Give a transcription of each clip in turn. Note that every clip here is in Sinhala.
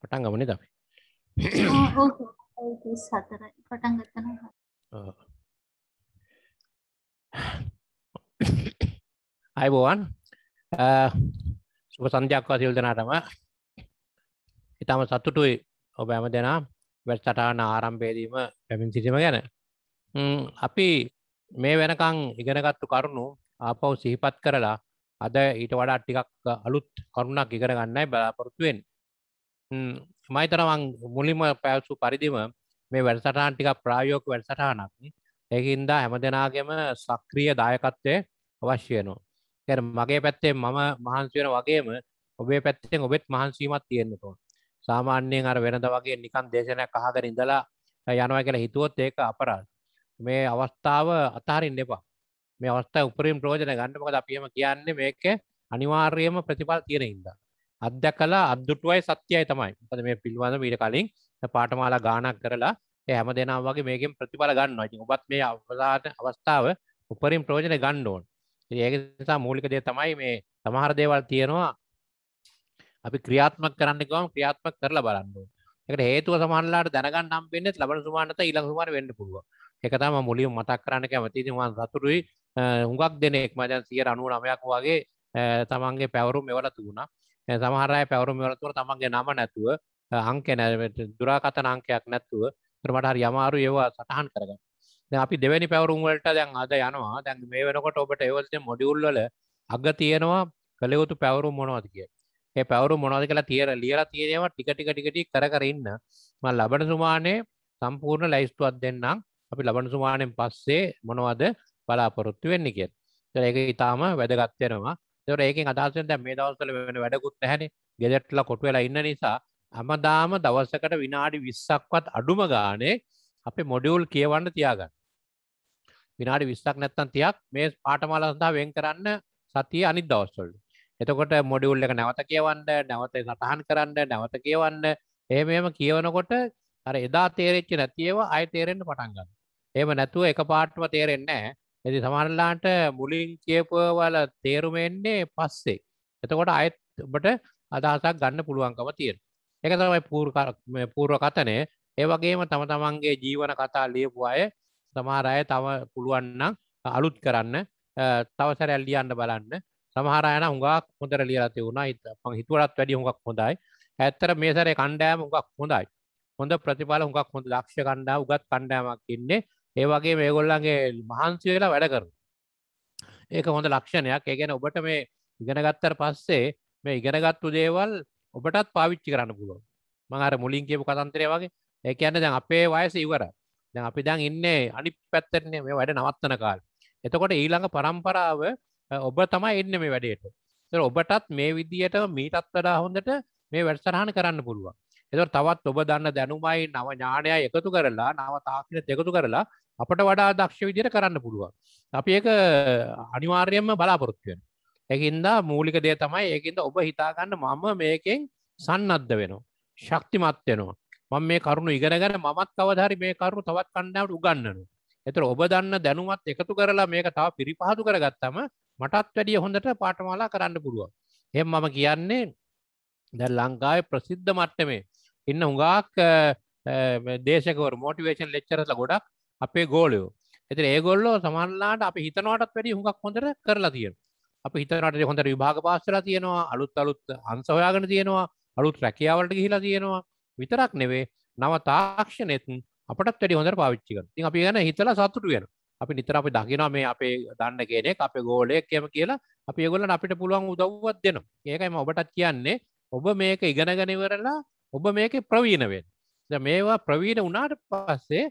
පටන් ගමනේ අපි සතරයි පටන් ගත්තන අයිබෝවන් සුප සන්ධයක්වා සිල් දෙනාටම ඉතාම සතුටුයි ඔබ ඇම දෙනා වැට්සටාන ආරම්භේදීම පැමින් සිටිම ගැන අපි මේ වෙනකං ඉගෙනගත්තු කරුණු ආපව් සිහිපත් කරලා අද ඊට වඩා ටිකක් අලුත් කරුණක් ඉගෙන ගන්නයි බලාපොරොත්තුවෙන් මයිතරමං මුලින්ම පැවසු පරිදිම මේ වැඩසටහන් ටිකක් ප්‍රායෝක වැඩසටහනක් ඒහින්දා හැම දෙනාගෙම සක්‍රිය දායකත්වය අවශ්‍යයනවා තැර මගේ පැත්තේ මම මහන්සිවෙන වගේම ඔබේ පැත්තෙන් ඔබෙත් මහන්සීමත් තියෙන්න්නතුව සාමාන්‍යයෙන් අර වෙනද වගේ නිකන් දේශනයක් අහකර ඉඳලා යනවා කියලා හිතුවොත් ඒක අපරාල් මේ අවස්ථාව අතහරින් දෙපා මේ අවස්ථා උපරිම් ප්‍රෝජන ගන්න මොකද අපිම කියන්නේ මේක අනිවාර්යම ප්‍රතිඵල තියෙන හින්දා අත්දකලා අද්දුටුවයි සත්‍යයි තමයි මොකද මේ පිළිබඳව ඊට කලින් පාඨමාලා ගාණක් කරලා ඒ හැම දෙනා වගේ මේකෙන් ප්‍රතිඵල ගන්නවා ඉතින් ඔබත් මේ අවසාන අවස්ථාව උපරිම් ප්‍රයෝජන ගන්න ඕන ඉතින් ඒක නිසා මූලික දේ තමයි මේ සමහර දේවල් තියෙනවා අපි ක්‍රියාත්මක කරන්න ගියාම ක්‍රියාත්මක කරලා බලන්න ඕන ඒකට හේතුව සමහරලාට දැනගන්න හම්බෙන්නේ ලබන සුමානත ඊළඟ සුමාන වෙන්න පුළුවන් ඒක තමයි මම මුලින්ම මතක් කරන්න කැමතියි ඉතින් මම සතුටුයි හුඟක් දෙනෙක් මජන් සිය අනුව නමයක් වගේ තමන්ගේ පැවරු මෙවල තුුණ සමහරය පැවරු මෙවලතුර තමන්ගේ නම නැතුව අංක නැවට දුරාකතන අංකයක් නැත්තුව ප්‍රමටහර යමාරු ඒවා සටහන් කරග අපි දෙවැනි පැවරුම්වලට දැන් අද යනවා දැන් මේ වෙනකොට ඔබට ඒවල්ට මොඩියුල්ල අග තියෙනවා කළයුතු පැවරු මොනවද කිය ඒ පැවරු මොනද කියලා තියර ලියලා තියෙනවා ටික ටික ටිකටි කර කරන්න ම ලබන සුමානය සම්පූර්ණ ලැයිස්තුවත් දෙන්නම් අපි ලබන සුමානයෙන් පස්සේ මොනවද බලාපොරොත්තු වෙන්න කිය ඒක ඉතාම වැදගත්වෙනවා තොර ඒකින් අදහසෙන් දැ මේ දවසල වෙන වැඩකුත් හැන ගෙදෙට්ල කොටු වෙලා ඉන්න නිසා හැමදාම දවසකට විනාඩි විස්සක්වත් අඩුම ගානේ අපි මොඩියුල් කියවන්න තියාගන්න විනාඩි විස්සක් නැත්තන් තියක් මේ පාටමාල සඳහා වෙන් කරන්න සතිය අනිත් දවස්වලට එතකොට මොඩියුල් එක නැවත කියවන්න නැවත සටහන් කරන්න නැවත කියවන්න ඒ මෙම කියවනකොට අර එදා තේරෙච්ච නැතිව අය තේරෙන්න්න පටන්ගන්න එම නැතුව එක පාටම තේරෙන්නේ ඇති සමරලාට මුලින් කියපුවවල තේරුමෙන්නේ පස්සේ එතකොට අයත් ඔබට අදහසක් ගන්න පුළුවන්කම තියෙන එක තමයි පූර්ව කතනය ඒවගේම තම තමන්ගේ ජීවන කතා ලියපු අය සමහර අය තම පුළුවන්නම් අලුත් කරන්න තවසර ඇල්ලියන්න බලන්න සමහරයන හුඟක් හොඳර ලියලති වුණා පං හිතුවරත් වැඩි හුඟක් හොඳයි ඇත්තර මේසරේ කණ්ඩෑම හුඟක් හොඳයි හොඳ ප්‍රතිඵල හුඟක් හොඳ ලක්ෂ කණ්ඩා උගත් කණ්ඩෑමක් ඉන්නේ ඒ වගේ මේගොල්ලන්ගේ මහන්සි වෙලා වැඩ කරන ඒක හොඳ ලක්ෂණයක් ඒ ගැන ඔබට මේ ඉගෙනගත්තර පස්සේ මේ ඉගෙනගත්තු දේවල් ඔබටත් පාවිච්චි කරන්න පුළුව මඟර මුලින් කියපු කතන්තරය වගේ ඒ කියන්න දැන් අපේ වයස ඉවර දැන් අපි දැන් ඉන්නේ අනි පැත්තරන්නේ මේ වැඩ නවත්තන කාල් එතකොට ඊළඟ පරම්පරාව ඔබ තමයි එන්න මේ වැඩේට ඔබටත් මේ විදියට මීටත් වඩා හොඳට මේ වැඩසටහන කරන්න පුළුවන් එතකොට තවත් ඔබ දන්න දැනුමයි නව ඥානය එකතු කරලා නව තාක්ෂණ එකතු කරලා අපට වඩා දක්ෂ විදිර කරන්න පුළුවන් අපි ඒක අනිවාර්යයෙන්ම බලාපොරොත්තුවෙන් ඇකින්දා මූලික දේ තමයි ඒකින්ද ඔබ හිතාගන්න මම මේකෙන් සන්නද්ධ වෙනවා ශක්තිමත් වෙනවා මම මේ කරුණු ඉගෙනගෙන මමත් කවධරි මේ කරුණු තවත් කණ්ඩාවට උගන්නනවා එතර ඔබ දන්න දැනුමත් එකතු කරලා මේක තව පිරිපහදු කරගත්තම මටත් වැඩිය හොඳට පාටමාලා කරන්න පුළුවන් එම මම කියන්නේ දැ ලංකාය ප්‍රසිද්ධ මට්ටමේ ඉන්න හුඟාක් දේශකව මෝටිවේෂන් ලෙච්චරල ගොඩක් අපේ ගෝලයෝ ඇති ඒගොල්ලෝ සමන්ලාට අපි හිතනවටත් වැඩි හුඟක් හොඳට කරලා තියෙන අපි හිතනට හොඳට විභාග පාස්සලා තියෙනවා අලුත් අලුත් අන්සවයාගෙන තියෙනවා අලුත් රැකියාවලට ගිහිලා තියෙනවා විතරක් නෙවේ නව තාක්ෂණයත් අපට වැඩි හොඳට පාවිච්චික ති අපි ගැන හිතලා සතුට වෙන අපි නිතර අපි දකිනවා මේ අපේ දන්න කෙනෙක් අපේ ගෝලයක් කියම කියලා අපි ගොලන් අපිට පුළුවන් උදව්වත් දෙනවා ඒකයිම ඔබටත් කියන්නේ ඔබ මේක ඉගෙනගනිවරලා ඔබ මේක ප්‍රවීණවෙන් මේවා ප්‍රවීණ වනාට පස්සේ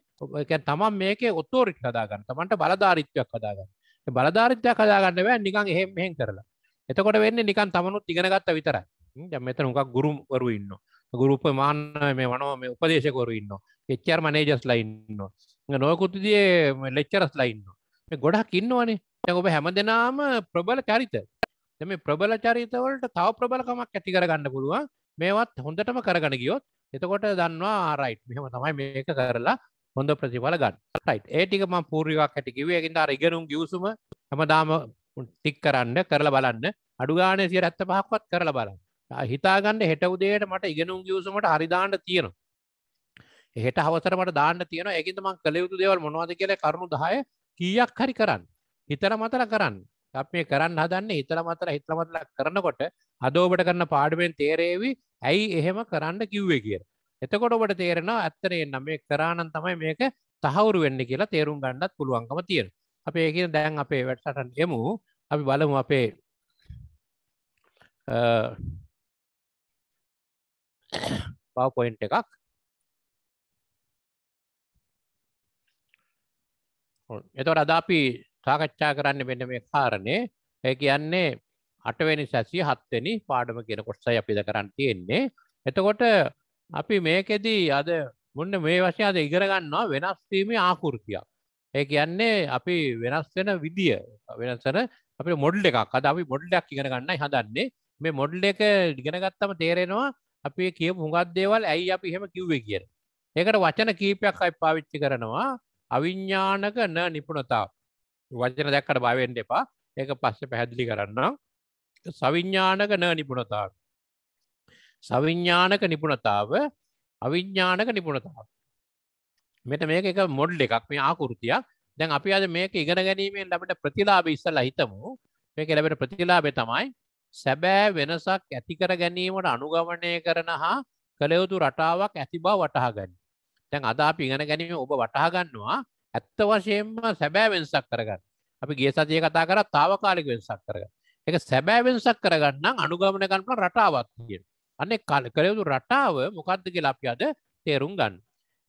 තමන් මේක ඔත්තෝරිට හදාගන්න තමන්ට බලධාරිත්වයක් හදාගන්න බලධාරිත්වයක් හදාගන්න වැෑ නිකං එහෙම මෙහෙන් කරලා එතකොට වෙන්න නිකන් තමනුත් ඉගෙනගත්ත විතරයි මෙතන උකක් ගුරුවරු ඉන්න ගුරුප මාන්න මේ වනෝ මේ උපදේශකවරු ඉන්න එච්චර් මනේජස් ලයින්න නොයකුතුදේ ලෙච්චරස් ලයින්න ගොඩක් ඉන්නවනේ ඔබ හැම දෙනාම ප්‍රබල චරිත මේ ප්‍රබල චරිතවලට තව ප්‍රබලකමක් ඇති කරගන්න පුළුවන් මේවත් හොඳටම කරගන ගියොත් එතකොට දන්නවා රයිට් මෙහම තමයි මේක කරලා හොඳ ප්‍රතිඵල ගන්න රයිට් ඒටිකම පූර්ිකක් ඇට කිවයකින් රිගෙනුම් ගියසුම හමදාම ටික් කරන්න කරලා බලන්න අඩුගානය සිය ඇත්ත පහක්වත් කරලා බලන්න හිතාගන්න හෙට උදේට මට ඉගෙනුම් ගියසුමට හරිදාන්න තියෙනවා එහෙට හවසරමට දාන්න තියෙන එකත මං කළයුතු දේවල් මොනවාද කියල කරුණු දහය කියක් හරි කරන්න හිතර මතර කරන්න අප මේ කරන්න හදන්න හිතර මතර හිතමතල කරනකොට අදෝබට කරන්න පාඩුවෙන් තේරේවි ඇයි එහෙම කරන්න කිව්වේ කිය. එතකොට ඔබට තේරෙනවා ඇත්තරෙන්න්න මේ කරාණන් තමයි මේක තහවුරු වෙන්න කියලා තේරුම් ගණ්ඩත් පුළුවන්කම තියෙන. අප ඒක දැන් අපේ වැටසටන් එමු අපි බලමු අපේ පවපොයින්් එකක් එතොට අද අපි සාකච්ඡා කරන්න මෙන්න මේ කාරණය ඒ කියන්නේ අටවැනි සැසිය හත්වෙනි පාඩම කියෙන කොටසයි අපිද කරන්න තියෙන්නේ එතකොට අපි මේකෙදී අද මුන්න මේ වශය අද ඉගරගන්නවා වෙනස්වීමේ ආකෘතියක් ඒ කියන්නේ අපි වෙනස් වෙන විදිිය වෙනස්සන අපි මොඩල් එකක් අද අපි මොඩල්ඩක් ඉගෙනගන්න හදන්නේ මේ මොඩල් එක ඉගෙනගත්තම තේරෙනවා අපි කිය හුඟත් දේවල් ඇයි අපි හෙම කිව්වේ කියන ඒකට වචන කීපයක් අයි පාවිච්චි කරනවා අවිඤ්ඥානක න නිපුණතාව වචන දැක්කට භාවෙන්ට එපා ඒක පස්ස පැහැදිලි කරන්නම් සවිඤ්ඥානක න නිපුණතාව. සවිඤ්ඥානක නිපුණතාව අවිඤ්ඥානක නිපුණතාව. මෙට මේක එක මොඩ්ල එකක් මේ ආකෘතියක් දැන් අපි අද මේක ඉගෙන ගැනීමෙන් ලබට ප්‍රතිලාබ ඉස්සල හිතමු මේක ලැබට ප්‍රතිලාබෙ තමයි සැබෑ වෙනසක් ඇතිකර ගැනීමට අනුගමනය කරන හා කළයුතු රටාවක් ඇති බව වටහගන්න තැන් අදා පිගෙන ගැනීම ඔබ වටහගන්නවා ඇත්ත වශයෙන්ම සැබෑ වෙනසක් කරගන්න අපි ගේ සතිය කතා කර තාවකාලික වෙනසක් කරගන්න එක සැබෑ වෙනසක් කරගන්න අනුගමන කරන රටාවක් තියෙන. අන්නේ කලකරයුතු රටාව මොකක්ද කියලා අපි අද තේරුම් ගන්න.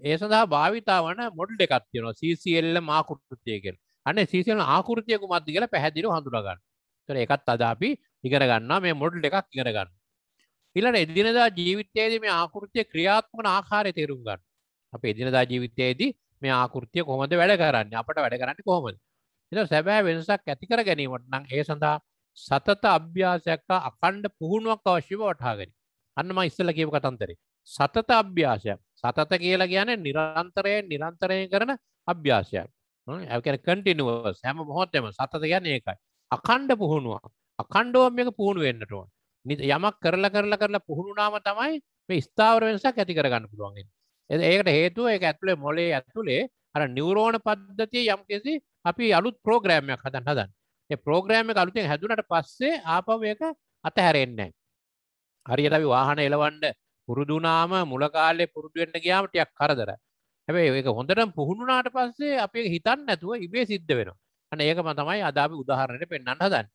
ඒ සඳහා භාවිතා වන මොඩල් එකක් තියෙනවා CCL මාකෘතිය කියලා. අන්නේ CCL ආකෘතිය කුමක්ද කියලා පැහැදිලිව හඳුනා ගන්න. ඒතර ඒකත් අද අපි ඉගෙන ගන්නවා මේ මොඩල් එකක් ඉගෙන ගන්න. ඊළඟ එදිනදා ජීවිතයේදී මේ ආකෘතිය ක්‍රියාත්මක ආකාරය තේරුම් ගන්න. අපේ එදිනදා ජීවිතයේදී මේ ආකෘතිය කොහොමද වැඩ කරන්නේ? අපිට වැඩ කරන්නේ කොහොමද? ඊට සැබෑ වෙනසක් ඇති කර ගැනීමට නම් ඒ සඳහා සතත අභ්‍යාසයක් අකණ්ඩ පුහුණුවක් අවශ්‍යව වටහාගෙන අන්නම ඉස්සල කියව කතන්තරේ සතත අභ්‍යාසයක් සතත කියලා කියන නිරන්තරය නිරන්තරය කරන අභ්‍යාසයක් ඇකන කටිනුවස් හැම මොහොත්තම සතත ගැන ඒකයි අකණ්ඩ පුහුණුවක් අකණ්ඩුවම් එක පුහුණු වෙන්නටුවන් නිත යමක් කරලා කරලා කරලා පුහුණුනාම තමයි මේ ස්ථාවර වෙනසක් ඇති කරගන්න පුළුවන්ගෙන් ඒකට හේතුව ඒ ඇතුළේ මොලේ ඇතුළේ අර නිවරෝණ පද්ධතිය යම්කිසි අපි අලුත් ප්‍රෝග්‍රෑම්යක් හදන් හදන්න ප්‍රෝග්‍රෑම කලුතෙන් හැදුනට පස්සේ ආපවයක අතහැරෙන්නේ. හරියට අපි වාහන එලවන්ඩ පුරුදුනාම මුලකාලේ පුරුදුවෙන්ට ගයාමටයක් කරදර. හැබැයි ඒක හොඳටම් පුහුණුනාට පස්සේ අපේ හිතන් නැතුව ඉබේ සිද්ධ වෙන. අන ඒකම තමයි අදාපි උදාහරණයට පෙන්න්න හදන්.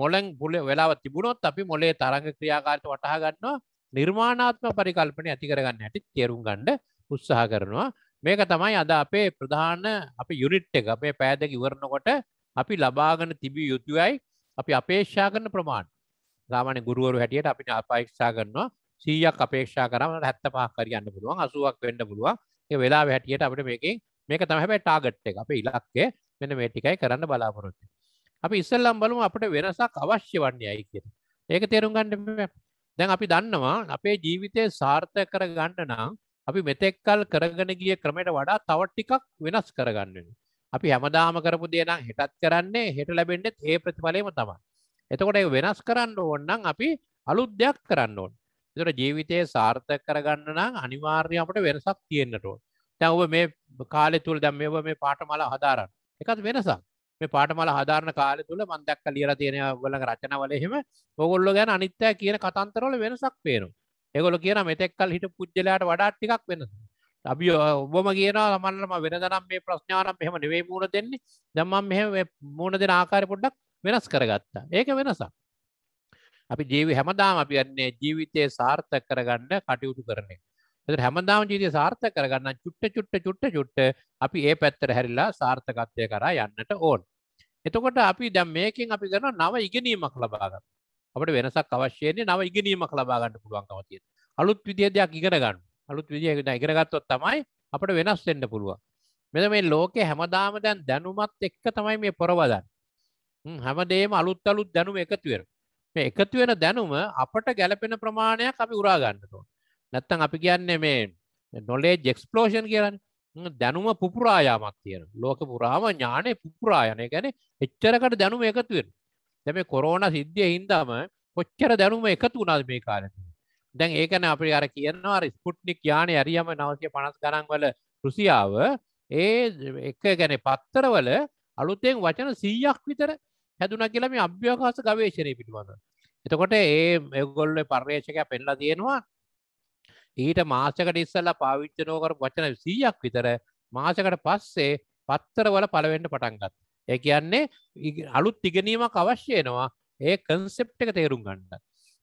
මොලන් පුල වෙලාව තිබුණොත් අපි මොලේ තරග ක්‍රියාකාරට වටහා ගන්නවා නිර්මාණාත්ම පරිකල්පනය ඇති කරගන්න ඇති තේරුම් ගණ්ඩ උත්සාහ කරනවා මේක තමයි අද අපේ ප්‍රධාන අප යුනිට් එක අපේ පෑදක ඉවරණකොට අපි ලබාගන තිබිය යුතුයයි අපි අපේක්ෂා කරන ප්‍රමාණ සාමාන්‍ය ගුරුවරු හැටියට අපිට අපේක්ෂා කරනවා සීයක් අපේක්ෂා කරම හැත්ත පහක් කරයන්න පුළුවන් අසුවක් වෙන්න පුළුවන් ඒ වෙලා හැටියට අපිට මේකින් මේක තම හැබැයි ටාගට් එක අප ඉලක්කේ මෙන්න මේ ටිකයි කරන්න බලාපොරොත්තු අපි ඉස්සල්ලම් බලමු අපට වෙනසක් අවශ්‍ය වන්නේ අයි කිය ඒක තේරුම් ගන්න දැන් අපි දන්නවා අපේ ජීවිතය සාර්ථය කර ගන්න නම් අපි මෙතෙක්කල් කරගෙන ගිය ක්‍රමයට වඩා තව ටිකක් වෙනස් කරගන්නවා අපි හැමදාම කරපු දේ නම් හෙටත් කරන්නේ හෙට ලැබෙන්නේ ඒ ප්‍රතිඵලයම තමයි. එතකොට ඒක වෙනස් කරන්න ඕන නම් අපි අලුත් දෙයක් කරන්න ඕන. එතකොට ජීවිතයේ සාර්ථක කරගන්න නම් අනිවාර්යයෙන් අපිට වෙනසක් තියෙන්න ඕන. දැන් ඔබ මේ කාලය තුල දැන් මේ ඔබ මේ පාඨමාල හදාරන. ඒකත් වෙනසක්. මේ පාටමල හදාරන කාලය තුල මම දැක්ක ලියලා තියෙන ඔයගොල්ලන්ගේ රචනවල එහෙම ඕගොල්ලෝ ගැන අනිත්‍ය කියන කතන්තරවල වෙනසක් පේනවා. ඒගොල්ලෝ කියන මෙතෙක්කල් හිටපු පුජ්‍යලයාට වඩා ටිකක් වෙනසක්. අපි ඔබම කියනවා මන්නම වෙන දනම් මේ ප්‍රශ්ඥානම් මෙහම නෙවේ මූුණ දෙන්නේ දම්මම් මෙ මූුණ දෙෙන ආකාර පොඩ්ඩක් වෙනස් කරගත්තා ඒක වෙනසක් අපි ජීවි හැමදාම අපි යන්නේ ජීවිතය සාර්ථක කරගන්න කටයුතු කරන එතට හැමදාම ජීවිතය සාර්ථක කරගන්න චුට්ට චුට්ට චුට්ට චුට්ට අපි ඒ පැත්තර හැරිලා සාර්ථකත්වය කරා යන්නට ඕන් එතකොට අපි දැම් මේකින් අපි කරන නව ඉගෙනීමක් ලබාගන්න අපට වෙනසක් අවශ්‍යයන්නේ නව ඉගෙනීමක් ලබාගන්න පුළුවන්කවතිය අලුත් විදිිය දෙයක් ඉගෙන ගන්න අලුත් විදිහකට ඉගෙන ගත්තොත් තමයි අපට වෙනස් වෙන්න පුළුවන් මෙද මේ ලෝකේ හැමදාම දැන් දැනුමත් එක්ක තමයි මේ පොරවදන් හැමදේම අලුත් අලුත් දැනුම එකතු වෙන මේ එකතු වෙන දැනුම අපට ගැලපෙන ප්‍රමාණයක් අපි උරා ගන්න ඕන නැත්තම් අපි කියන්නේ මේ නොලේජ් එක්ස්ප්ලෝෂන් කියලන්නේ දැනුම පුපුරායාමක් තියෙන ලෝක පුරාම ඥානය පුපුරායනය ගැන එච්චරකට දැනුම එකතුවෙන් දැම කොරෝන සිද්ධිය හින්දාම කොච්චර දැනුම එකතු වුණාද මේ කාලෙ දැන් ඒකන අපි අර කියනවා ස්පුට්නික් යාන ඇරියම නවසය පනස් ගරන්වල රුසියාව ඒ එක ගැන පත්තරවල අලුතෙන් වචන සීයක් විතර හැදුන කියලම අභ්‍යකාස ගවේශණය පිළිබඳ. එතකොට ඒ මෙගොල්ල පර්යේෂකය පෙන්ලා තියෙනවා ඊට මාසකට ඉස්සල්ලා පාවිච්චනෝකර වචන සීයක් විතර මාසකට පස්සේ පත්තරවල පළවෙන්ට පටන්ගත්. ඒ කියන්නේ අලුත් තිගනීමක් අවශ්‍යයනවා ඒ කන්සෙප් එක තේරුම් ගණ්ඩත්.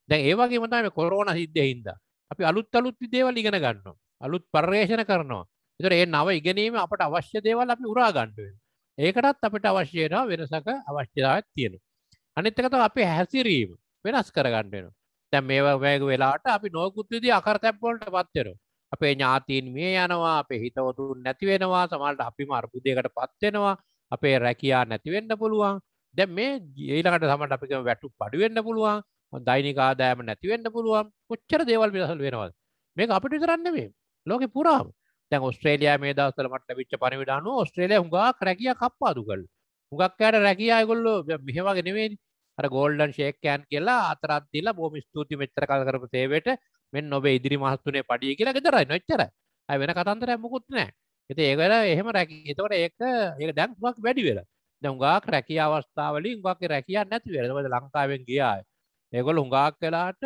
දැන් ඒවගේ මතම කොරෝන සිද්ධයහින්ද අපි අලුත් අලුත් විදේවල් ඉගෙන ගන්න අලුත් පර්යේෂණ කරනවා එතට ඒ නව ඉගෙනීම අපට අවශ්‍ය දේවල් අපි උරා ගණ්ඩුවෙන් ඒකටත් අපිට අවශ්‍යයට වෙනසක අවශ්‍යතාවත් තියෙන අනිත්තකත අපි හැසිරීම වෙනස් කරගණ්ඩෙන තැම් මේ වැෑග වෙලාට අපි නොකුත්තිදී අකර තැප්වලට පත්තෙර අපේ ඥාතීන් මේ යනවා අපේ හිතවතුන් නැතිවෙනවා සමල්ට අපි මර්පුදයකට පත්වෙනවා අපේ රැකයා නැතිවෙන්න පුළුවන් දැ මේ ඒලකට සමට අපික වැටු පඩුවෙන්න්න පුළුවන් දෛනික ආදායම නැතිවෙන්න පුළුවන් කොච්චර දේවල් පිසල් වෙනවද මේක අපිට විතරන්නේ ලෝක පුරාම තැන් ඔස්ට්‍රේලයා මේ දවසල මට විච්ච පනිවිඩානු ඔස්ට්‍රේලිය හුඟා රැකිය කප්පාදු කල් හුඟක්කෑට රැකියයගොල්ල මෙහෙමගෙනවෙන් අර ගෝල්ඩන් ශේකයන් කියලා අතරත්දිල බෝම ස්තුති මෙච්චර කල් කරපු සේවට මෙන් නොබේ ඉදිරි මහත්තුනේ පඩිය කියලා ගෙතරයි නොච්චර ඇ වෙන කතන්තර මුකුත් නෑ එති ඒකල එහෙම රැකි එතවට ඒක ඒ දැන්ක් වැඩි වෙලා දැ හුඟක් රැකිය අවස්ථාවලින් ගක් රැකිය නැති වෙනවද ලංකාවෙන් ගියායි ඒකොල් හුඟාක් කලාට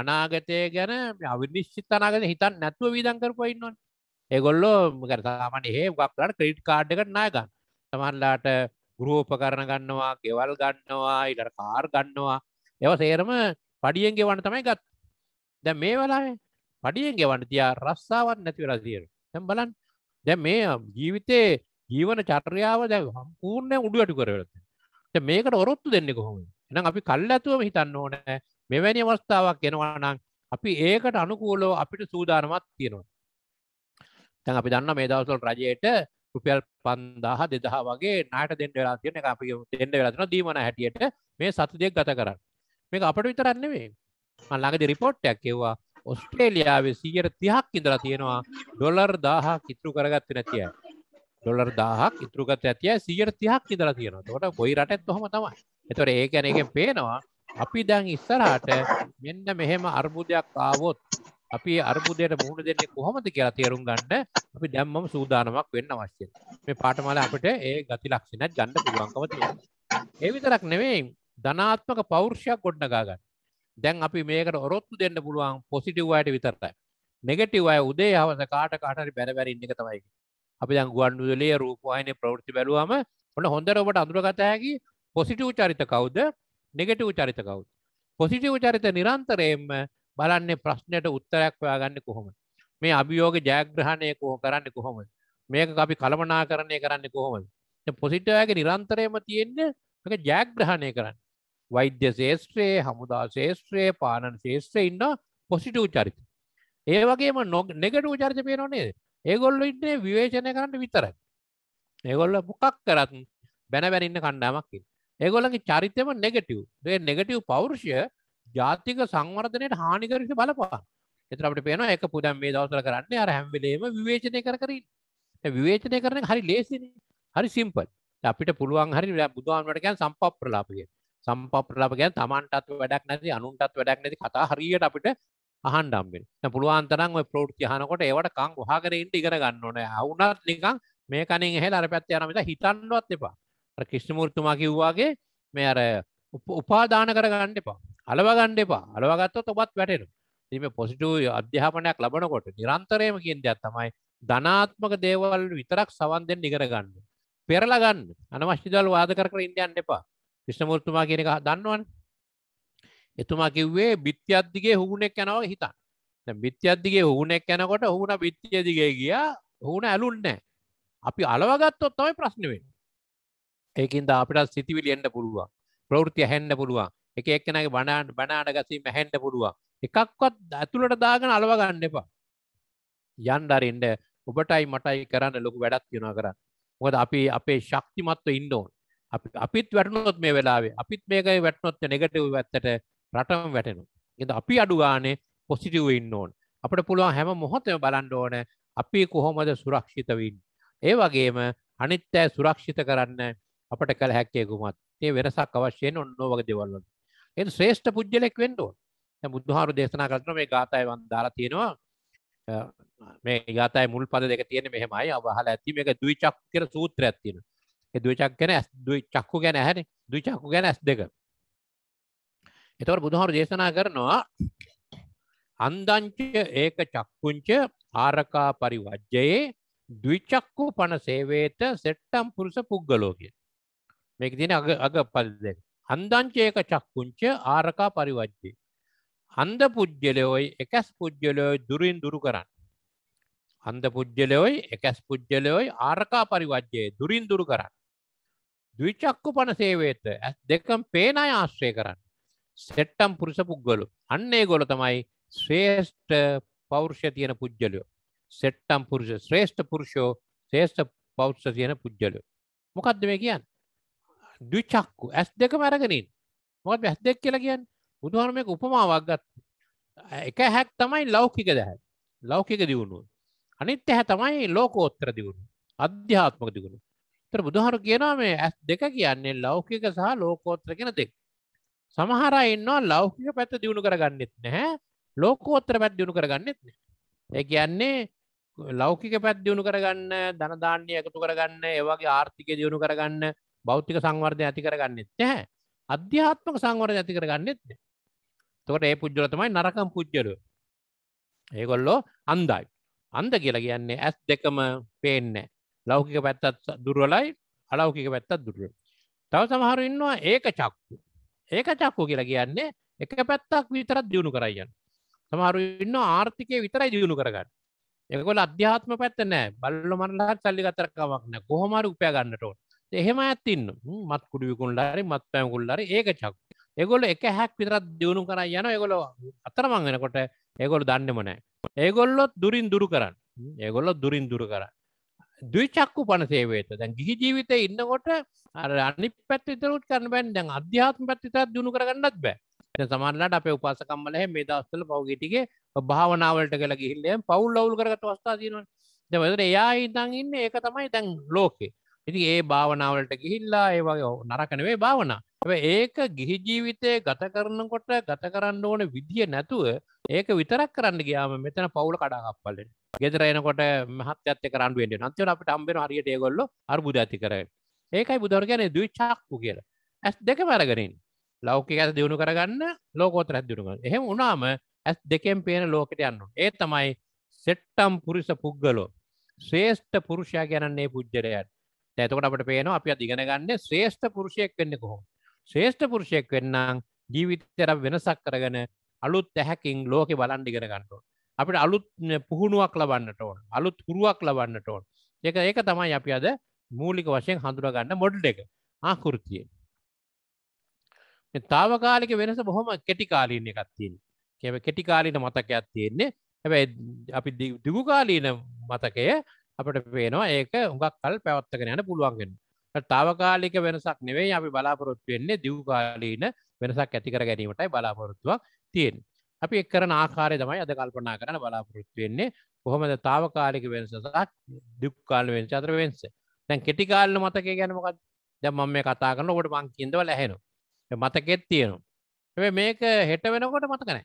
අනාගතය ගැන අවිනිශ්චිත අනාගත හිතන් නැත්තුව වීදංකරපු ඉන්නවන් ඒගොල්ලෝ මකරතාමන ඒ ගක්ලට ක්‍රඩ් කාඩ් එකට නායගන්න තමන්ලාට ගරෝප කරන ගන්නවා ගෙවල් ගන්නවා ඉට කාර් ගන්නවා එව සේරම පඩියෙන් ගෙවන්න තමයි ගත් දැ මේ වෙලාේ පඩියෙන් ගෙවන්න තියා රස්සාාවත් නැති රදිීර තැම් බලන් දැ මේ ජීවිතේ ජීවන චර්යාව දැ හම්පූර්ණය උඩුවටු කරවලත මේකට ඔරොත්තු දෙන්නෙ කොහොමේ එනම් අපි කල්ලාතුවම හිතන්න ඕන මෙවැනි අවස්ථාවක් එනවනම් අපි ඒකට අනුකූලව අපිට සූදානමක් තියෙනවා. දැන් අපි දන්න මේ දවස්වල රජයට රුපියල් 5000 2000 වගේ ණයට දෙන්න වෙලා තියෙන එක අපි දෙන්න වෙලා තියෙනවා දීමන හැටියට මේ සති දෙක ගත කරන්න. මේක අපිට විතරක් නෙමෙයි. මම ළඟදී report එකක් එවුවා ඔස්ට්‍රේලියාවේ 130ක් ඉඳලා තියෙනවා ඩොලර් 1000ක් ඉතුරු කරගත්තේ නැති අය. ඩොලර් 1000ක් ඉතුරු කරගත්තේ නැති අය 130ක් ඉඳලා තියෙනවා. ඒකට කොයි රටෙත් ඔහම තමයි. එතොට ඒ ගැන එකෙන් පේනවා අපි දැන් ඉස්සරහට මෙන්න මෙහෙම අර්බුදයක් ආවොත් අපි අර්බුදයට මුහුණ දෙන්නේ කොහොමද කියලා තේරුම් ගන්න අපි දැම්මම සූදානමක් වෙන්න අවශ්‍යයි. මේ පාඨමාල අපිට ඒ ගති ලක්ෂණත් ගන්න පුළුවන්කම තියෙනවා. ඒ විතරක් නෙමෙයි ධනාත්මක පෞරුෂයක් ගොඩනගා ගන්න. දැන් අපි මේකට ඔරොත්තු දෙන්න පුළුවන් පොසිටිව් අයට විතරයි. නෙගටිව් අය උදේ හවස කාට කාට හරි බැන බැන ඉන්න එක තමයි. අපි දැන් ගුවන් විදුලියේ රූපවාහිනියේ ප්‍රවෘත්ති බැලුවම ඔන්න හොඳට ඔබට අඳුරගත හැකි පොසිටව් චරිත කවුද නෙගටව් චරිත කවුද පොසිටව් චරිත නිරන්තරයෙන්ම බලන්නේ ප්‍රශ්නයට උත්තරයක් ඔයාගන්න කොහොම මේ අභියෝග ජයග්‍රහණය කොහො කරන්න කොහොම මේක අපි කළමනා කරණය කරන්න කොහොමද පොසිටවයගේ නිරන්තරයම තියෙන්නේ ජයග්‍රහණය කරන්න වෛද්‍ය ශේෂත්‍රයේ හමුදා ශේෂත්‍රයේ පානන් ශේෂත්‍රය ඉන්න පොසිටව් චරිත ඒ වගේම නොග නෙගටව් චරිත පේනොනේ ඒගොල්ල ඉන්නේ විවේචනය කරන්න විතරයි ඒගොල්ල මොකක් කරත් බැන බැනන්න කණ්ඩාමක්කින් ඒගොලගේ චරිතම නෙගටව් ඒ නෙගටව් පෞරුෂය ජාතික සංවර්ධනයට හානිකරට බලපා එතරට පේන එක පුදම් මේ දවසර කරන්න අර හැම්වලේම විවේචනය කර කරින් විවේචනය කරන හරි ලේසින හරි සිම්පල් අපිට පුළුවන් හරි බුදුවන්ටකැන් සම්පප් ප්‍රලාපය සම්පප් ප්‍රලාපකයන් තමන්ටත් වැඩක් නැති අනුන්ටත් වැඩක් නැති කතා හරියට අපිට අහන්ඩම්බෙන් පුළුවන්තරන් ඔය ප්‍රෝට් යහනකොට ඒවට කං වහකරෙන්ට ඉගර ගන්න ඕන අවුනත් නිකං මේ කනින් එහෙ අර පැත් යනමට හිතන්නවත් එපා ක්‍රිෂ්ණමූර්තුමා කිව්වාගේ මේ අර උපාදාන කරගන්න එපා අලවගන්න එපා අලවගත්තොත් ඔබත් වැටෙනු එීම පොසිටූ අධ්‍යාපනයක් ලබනකොට නිරන්තරයම කියෙන් දෙයක් තමයි ධනාත්මක දේවල් විතරක් සවන් දෙෙන් නිකරගන්න පෙරලගන්න අනවශ්‍යදල් වාද කර කර ඉන්ඩියන් එපා ක්‍රිෂ්ණමූර්තුමා කියෙනක දන්නවන් එතුමා කිව්වේ බිත්්‍යද්දිගේ හුුණෙක් යනව හිතා බිත්්‍යද්දිගේ හුුණෙක් යැනකොට හුුණ බිත්්‍යදිගේ ගිය හුුණ ඇලුන්නෑ අපි අලවගත්තොත් තමයි ප්‍රශ්නවෙන් ඒකින්ද අපිට සිතිවිලි එන්න පුළුවන් ප්‍රවෘත්ති හැන්න පුළුවන් එක එක්කෙනගේ බණාට බණාට ගසීම හැන්න පුළුවන් එකක්වත් ඇතුළට දාගෙන අලව ගන්න එපා යන්න අරින්න ඔබටයි මටයි කරන්න ලොකු වැඩක් තියෙනවා කරන්න මොකද අපි අපේ ශක්තිමත්ව ඉන්න ඕන අපි අපිත් වැටුණොත් මේ වෙලාවේ අපිත් මේකයි වැටුණොත් නෙගටිව් පැත්තට රටම වැටෙනවා. ඒද අපි අඩු ගානේ පොසිටිව් වෙන්න ඕන. අපිට පුළුවන් හැම මොහොතෙම බලන්න ඕන අපි කොහොමද සුරක්ෂිත වෙන්නේ. ඒ වගේම අනිත්‍ය සුරක්ෂිත කරන්න අපට කළ හැක්කේ කුමත් ඒ වෙනසක් අවශ්‍යයෙන් ඔන්නෝ වගේ දෙවල්ල එ ශ්‍රේෂ්ඨ පුද්ගලෙක් වෙන්ඩෝ බුද්ධහාරු දේශනා කරන මේ ගාතය වන් දාලා තියෙනවා මේ ගාතයි මුල් පද දෙක තියෙන මෙහෙමයි අවහල ඇති මේක දුවිචක් කියර සූත්‍ර ඇත්තින දුවචක් ගැන ඇස් චක්කු ගැන හැන දුචක්කු ගැන ඇස් දෙක එතවට බුදුහාරු දේශනා කරනවා අන්දංච ඒක චක්කුංච ආරකා පරිවජ්ජයේ දවිචක්කු පණ සේවේත සෙට්ටම් පුරුස පුද්ගලෝකෙන් මේක තින අග අග පල් දෙක හන්දංචයක චක්කුංච ආරකා පරිවච්චේ හන්ද පුද්ගලයෝයි එකැස් පුද්ගලයෝයි දුරින් දුරු කරන්න හන්ද පුද්ගලයෝයි එකැස් පුද්ගලයෝයි ආරකා පරිවජ්‍යයේ දුරින් දුරු කරන්න දවිචක්කු පනසේවේත ඇස් දෙකම් පේනය ආශ්‍රය කරන්න සෙට්ටම් පුරුස පුද්ගලු අන්නේ ගොල තමයි ශ්‍රේෂ්ඨ පෞරුෂ්‍ය තියෙන පුද්ගලයෝ සෙට්ටම් පුරුෂ ශ්‍රේෂ්ඨ පුරුෂෝ ශේෂ්ඨ පෞෂ්‍ය තියෙන පුද්ගලයෝ මොකක්ද මේ කියන්න ඩිචක්කු ඇස් දෙක මැරගෙනින් මොකත් ඇස් දෙක් කියලා කියන්න බුදුහරමයක උපමාවක් ගත් එක හැක් තමයි ලෞකික දැහැ ලෞකික දියුණුව අනිත් එහැ තමයි ලෝකෝත්තර දියුණු අධ්‍යාත්මක දියුණු තර බුදුහරු කියනවා මේ ඇස් දෙක කියන්නේ ලෞකික සහ ලෝකෝත්‍ර කෙන දෙක් සමහර ඉන්නවා ලෞකික පැත්ත දියුණු කරගන්නෙත් නැහැ ලෝකෝත්තර පැත් දියුණු කරගන්නෙත් නෑ ඒ කියන්නේ ලෞකික පැත් දියුණු කරගන්න ධනධාන්‍ය එකතු කරගන්න ඒවගේ ආර්ථික දියුණු කරගන්න බෞද්ධික සංවර්ධය ඇති කරගන්නෙත් නැහැ අධ්‍යාත්මක සංවර්ධය ඇති කරගන්නෙත් නැහැ එතකොට ඒ පුජ්‍යල තමයි නරකම් පුජ්‍යලෝ ඒගොල්ලෝ අන්දයි අන්ද කියලා කියන්නේ ඇස් දෙකම පේන්නේ ලෞකික පැත්තත් දුර්වලයි අලෞකික පැත්තත් දුර්වල තව සමහර ඉන්නවා ඒක චක්කු ඒක චක්කු කියලා කියන්නේ එක පැත්තක් විතරත් දියුණු කරයන්න සමහරු ඉන්න ආර්ථිකය විතරයි දියුණු කරගන්න එකකොල අධ්‍යාත්ම පැත්ත නෑ බල්ල මරලාත් සල්ලි කතරකමක් නෑ කොහොමර උපය ගන්නට ඕන එහෙම ඇත්තින්න මත් කුඩුවිකුන්ලාරි මත් පැමකුල්ලර ඒක චක් එගොල එක හැක් විතරත් දියුණු කර යන එගොලො අතරමං වෙනකොට ඒගොල දන්නෙමනෑ ඒගොල්ලොත් දුරින් දුරු කරන්න ඒගොල්ලො දුරින් දුරු කරන්න දවිචක්කු පනසේවේත දැන් ගිහි ජීවිතය ඉන්නකොට අනි පැත්තිතරුත් කරන බැන් දැන් අධ්‍යාත්ම පැත්තිතත් දුණු කරගන්නත් බෑ සමාරලට අපේ උපාසකම්මලහ මේ දස්සල පවගටිගේ භාවනාවලට කළ ගිහිල්ලය පවුල් ලවුල් කරගත වස්ථා දීනවා දැවදර එයා හිතන් ඉන්න ඒක තමයි දැන් ලෝකේ ඉති ඒ භාවනාවලට ගිහිල්ලා ඒවගේ නරකනවේ භාවනා ඒක ගිහිජීවිතය ගත කරනකොට ගත කරන්න ඕන විදිිය නැතුව ඒක විතරක් කරන්න ගයාම මෙතන පවුල කඩාගප්පල්ලෙන් ගෙදරයනකොට මහත්ත කරන්ුවෙන් නතිව අපට අම්බෙන හරියට ගොල්ල අර්බුද ඇති කර ඒකයි බුදරගැන දවිචාක්පු කියල ඇස් දෙක මැරගරින් ලෞකික ඇත දියුණු කරගන්න ලෝකෝතර ඇදදිුණුක එහෙම උනාම ඇස් දෙකෙන් පේන ලෝකට යන්නු ඒ තමයි සෙට්ටම් පුරිස පුද්ගලෝ ශ්‍රේෂ්ඨ පුරුෂයා ගැනන්නේ පුද්ජරයට නැතකොට අපට පේනවා අපි අධිගෙන ගන්න ශ්‍රේෂ්ඨ පුරුෂයෙක් වෙන්න කොහොම ශ්‍රේෂ්ඨ පුරුෂයෙක් වෙන්නම් ජීවිතර වෙනසක් කරගෙන අලුත් ඇහැකින් ලෝක බලන් ඉගෙන ගන්නට අපිට අලුත් පුහුණුවක් ලබන්නට ඕන අලුත් පුරුවක් ලබන්නට ඕන ඒක ඒක තමයි අපි අද මූලික වශයෙන් හඳුරගන්න මොඩල් එක ආකෘතිය තාවකාලික වෙනස බොහොම කෙටිකාලීන එකක් තියෙන කෙව කෙටිකාලීන මතකයක් තියෙන්නේ හැබැයි අපි දිගුකාලීන මතකය අපට පේනවා ඒක හුඟක් කල් පැවත්තගෙන යන පුළුවන්ගෙන තාවකාලික වෙනසක් නෙවෙයි අපි බලාපොරොත්තු වෙන්නේ දිව්කාලීන වෙනසක් ඇතිකර ගැනීමටයි බලාපොරොත්තුවක් තියෙන් අපි එක් කරන ආකාරය තමයි අද කල්පනා කරන බලාපොරොත්තු වෙන්නේ කොහොමද තාවකාලික වෙනසක් දික්කාල වෙන චතර වෙන්ස තැන් කෙටිකාල්ල මතක ගැනමකත් දැම් මම මේ කතා කරන ඔට මං කින්දව ලැහෙනු මතකෙත් තියෙනවා මේක හෙට වෙනකොට මතකනෑ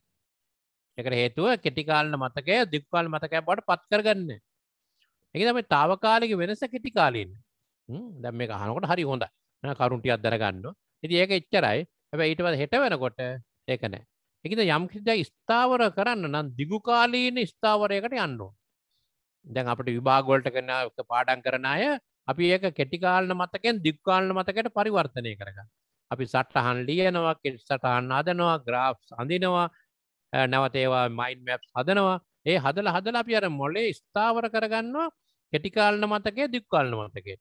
එකට හේතුව කෙටිකාලන මතකය දික්කාල් මතකෑ බට පත් කරගන්නේ එක තම තාවකාලෙක වෙනස කෙටි කාලන්න දැම් මේ හනකොට හරි හොඳ කරුන්ටියක් දරගන්න ඇති ඒක එච්චරයි හැබ ඊටවද හෙට වෙනකොට ඒකනෑ එකද යම්කිද ස්ථාවර කරන්න නම් දිගුකාලීන ස්ථාවරයකට යන්න දැන් අපට විභාගොල්ට කරන පාඩන් කරන අය අපි ඒක කෙටිකාලන මතකෙන් දික්කාලන මතකට පරිවර්තනය කරගන්න අපි සටහන් ලියනවා සටහන් අදනවා ග්‍රාෆ්ස් අඳනවා නැවතේවා මයින් මැප් හදනවා ඒ හදල හදල අපි අර මොලේ ස්ථාවර කරගන්නවා කෙටිකාලන මතකේ දික්කාලන මතකේ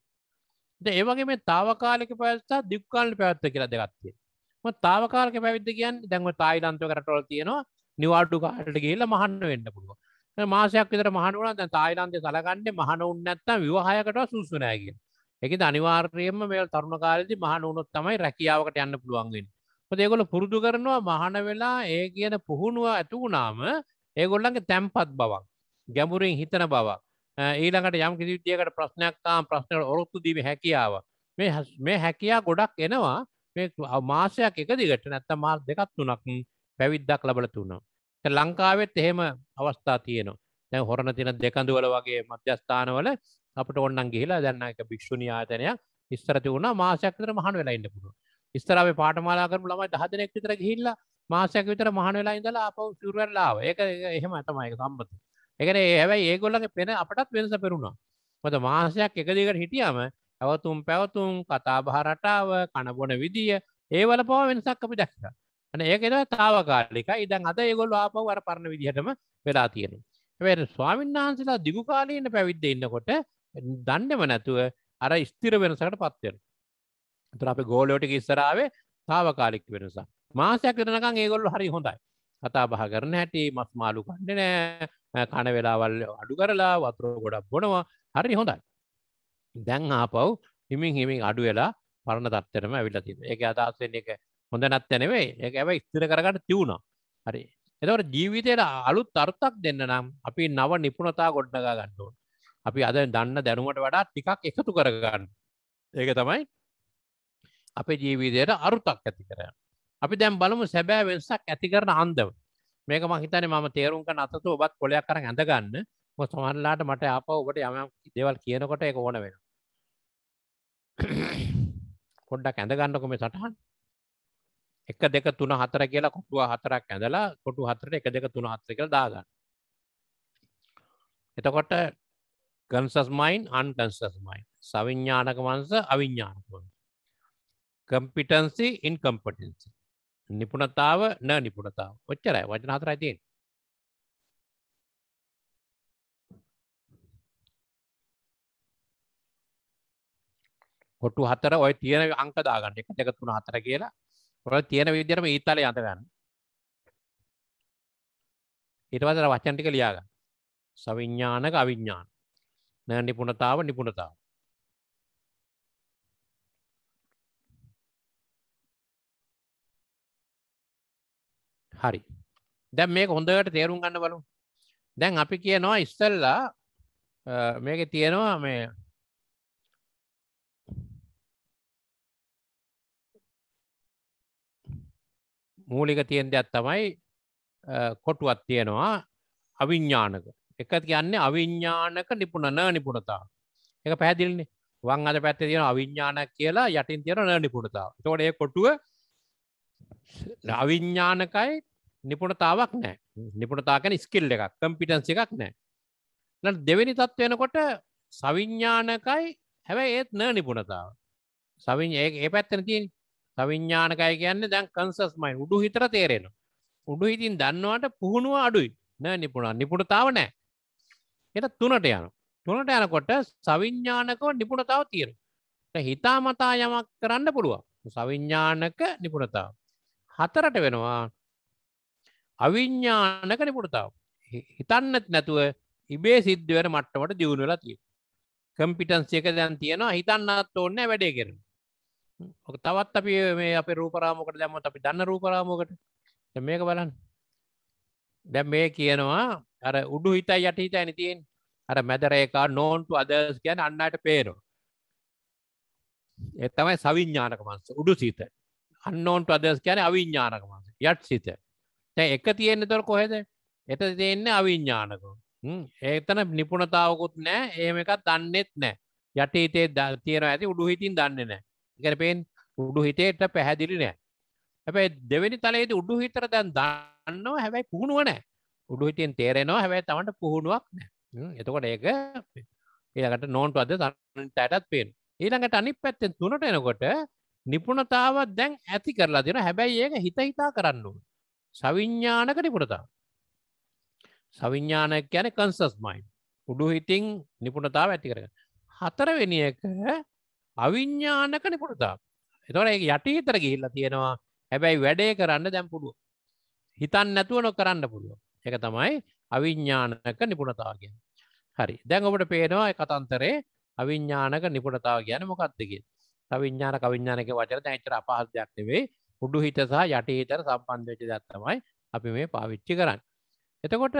ද ඒවගේ මේ තාවකාලික පැත්තා දික්කාලන පැත්ත කියලා දෙගත්තිේ තාවකාලක පැවිද කියන් දැන්ව තායිලන්තව කරටවල තියෙනවා නිවාඩු කාට ගේල මහන්න වෙන්න පුළුව මාසයක් විතර මහනුවන දැ තායිලන්තය සලකන්නේ මහන උන්නත්තම් විවාහයකට සුසුනෑගෙන් එක අනිවාර්යයෙන්ම මේල් තරුණ කාලදි මහනුනොත් තමයි රැකියාවකට යන්න පුළුවන්ගෙන් පදේගොල පුරුදු කරනවා මහන වෙලා ඒ කියන පුහුණුව ඇතුුණාම ඒගොල්ලන්ගේ තැම්පත් බවක් ගැඹුරින් හිතන බව ඊළඟට යම් කිසිවිදිියකට ප්‍රශ්නයක්කාම් ප්‍රශ්නයට ඔරොත්තු දීම හැකියාව මේ හැකයා ගොඩක් එනවා මාසයක් එක දිගට නැත්ත මාල් දෙකත් වනක් පැවිද්දක් ලබල තුන්නවා. ලංකාවෙත් එහෙම අවස්ථා තියනවා තැ හොරණ තින දෙකඳුවල වගේ මධ්‍යස්ථානවල අපට ඔන්නන් ගිහිලා දැන්න එක භික්ෂුණ ආතනයක් ඉස්තරති වුණ මාසයක්තර මහන් වෙලාඉන්න පුළුව ස්තරාව පාටමාලාකරම ළමයි හදනෙක්තර හිල්ලා මාසයක් විතර මහන වෙලා ඉඳලා අප සුරල්ලාව ඒක එහෙම ඇතමයික සම්බති එකන හැබයි ඒගොල්ලගේ පෙන අපටත් වෙනස පෙරුණා මත මාසයක් එකදිකට හිටියම ඇවතුම් පැවතුම් කතා බහරටාව කණබොන විදිිය ඒවල පව වෙනසක් අපි දැක්ක න ඒකෙද තාවකාලික ඉදන් අද ඒගොල් ආපව වර පරණ විදිහටම වෙලා තියෙන වැ ස්වාමින් වහන්සලා දිගුකාලීන්න පැවිද්ධ ඉන්නකොට දණ්ඩම නැතුව අර ස්තිර වෙනසකට පත්වෙන තුර අප ගෝලෝටික ඉස්සරාවේ තාවකාලික් වෙනසක් මාසයක් විටනකං ඒගොල්ලු හරි හොඳයි කතා බහ කරන හැටි මස් මාලු කණ්ඩ නෑ කණ වෙලාවල් අඩු කරලා වතුර ගොඩක් බොනවා හරි හොඳයි දැන් ආපව් හිමින් හිමින් අඩු වෙලා පරණ තත්තරම ඇවිල්ලා තිබ ඒක අදහස්වෙන් එක හොඳ නැත්තැනෙවේ ඒක ඇව ස්තිර කරගට තිවුණා හරි එතවට ජීවිතයට අලුත් අර්ථක් දෙන්න නම් අපි නව නිපුණතා ගොඩ්ඩගා ගණ්ඩුවන් අපි අද දන්න දැනුමට වඩා ටිකක් එකතු කරගන්න ඒක තමයි අපේ ජීවිතයට අරුතක් ඇති කරන්න අපි දැම් බලමු සැබෑ වෙනසක් ඇති කරන අන්දව මේක මහිතන ම තේරුම් කන අතතු ඔබත් කොලයක් කර ඇඳගන්න මො සමල්ලාට මට අප ඔබට යම දෙවල් කියනකොට එක ඕන වෙන කොඩ්ඩක් ඇඳගන්නකොම සටහන් එක දෙක තුන හතර කියලා කොටුව හතරක් ඇඳලා කොටු හතරට එක දෙක තුන හතර කළ දාගන්න එතකොට කන්සස් මයින් අන්කන්සස් මයින් සවිඤ්ඥානක මන්ස අවිඤ්ඥානක කම්පිටන්සි ඉන්කම්පටන්සි නිපුණතාව න නිපුණතාව ඔච්චරයි වචන හතරයි තියෙන කොටු හතර ඔය තියෙන අංක දාගන්න එක දෙක තුන හතර කියලා ඔය තියෙන විදිහටම ඊතලේ අඳ ගන්න ඊට පස්සේ වචන ටික ලියා ගන්න සවිඥානික අවිඥාන න නිපුණතාව නිපුණතාව හරි දැම් මේ හොඳට තේරුම් ගන්න බලු දැන් අපි කියනවා ඉස්සල්ලා මේක තියෙනවා මේ මූලික තියෙන් දෙයක් තමයි කොටුවත් තියෙනවා අවිඤ්ඥානක එක කියන්නේ අවිඤ්ඥානක නිපුණන නිපුණතා එක පැදිල්න්නේ වං අද පැත්ත තියෙන අවිඤ්ඥාන කියලා යටින් තියෙන නිපුණතාව තොට ඒ කොටුව අවිඤ්ඥානකයි නිපුණතාවක් නෑ නිපුණතාකැන ස්කිල් එකක් කම්පිටන්සි එකක් නෑ දෙවැනි තත්ත්වෙනකොට සවිඤ්ඥානකයි හැබැයි ඒත් නෑ නිපුණතාව සවිං ඒ පැත්තන තින් සවිඤ්ඥානකය කියන්න දැන් කන්සස් මයි උඩු හිතර තේරෙන උඩු හිතින් දන්නවාට පුහුණුව අඩුයි නෑ නිපුණා නිපුණතාව නෑ එට තුනට යන තුනට යනකොට සවිඤ්ඥානකව නිපුණතාව තියෙන හිතා මතා යමක් කරන්න පුළුවන් සවිඤ්ඥානක නිපුණතාව හතරට වෙනවා අවිඤ්ඥානක නිපුරතාව. හිතන්නත් නැතුව ඉබේ සිද්ධුවන මට්ටමට දියුණු වෙලා තිය. කම්පිටන්සියක දැන් තියෙනවා හිතන්නත් ඕන්න වැඩේ කරන. ඕක තවත් අපි මේ අප රූපරාමකට දැම්මත් අපි දන්න රූපරාමෝකට මේක බලන්න. දැ මේ කියනවා අර උඩු හිතයි යට හිත ඇනිතියෙන් අර මැදරේකා නෝන්ටු අදස් ගැන අන්නයට පේරෝ. එතමයි සවිඤ්ඥානක මන්ස උඩු සිත අන්නෝන්ට අදස් ගැන අවිඤ්ඥානක මන්ස යට සිත එක තියෙන තොර කොහෙද එත තියෙන්නේ අවිඤ්ඥානක ඒතන නිපුණතාවකුත් නෑ ඒම එකත් දන්නෙත් නෑ යට හිතේ ද තියෙන ඇති උඩු හිතින් දන්න නෑ ගැනපෙන් උඩු හිතේට පැහැදිලි නෑ හැබැයි දෙවැනි තලේද උඩු හිතර දැන් දන්නවා හැබැයි පුහුණුව නෑ උඩු හිතෙන් තේරෙනවා හැබැයි තමට පුහුණුවක් නෑ එතකොට ඒක ඒකට නෝන්ට අද තැටත් පෙන් ඊළඟට අනි පැත්තෙන් තුනට එනකොට නිපුණතාවත් දැන් ඇති කරලා දෙන හැබැයි ඒක හිත හිතා කරන්නවා සවිඤ්ඥානක නිපුරතා සවිඤ්ඥානයක් ගැන කන්සස් මයින් උඩු හිටිං නිපුණතාව ඇති කරග හතරවෙනි එක අවිඤ්ඥානක නිපුරතා එතොට ඒ යට හිතර ගිහිල්ලා තියෙනවා හැබැයි වැඩේ කරන්න දැම් පුඩුව හිතන් නැතුව නො කරන්න පුළුව එක තමයි අවිඤ්ඥානක නිපුණතාගෙන් හරි දැන් ඔබට පේනවා කතන්තරේ අවිඤ්ඥානක නිපුණතාව ගැන මොකක්දකින් අවිඤ්ඥාන කවිඤ්ඥානක වචර දැචර අපහදයක් නෙවේ උඩු හිත සහ යටහිතර සම්බන්ධ වෙච්ච දත් තමයි අපි මේ පාවිච්චි කරන්න. එතකොට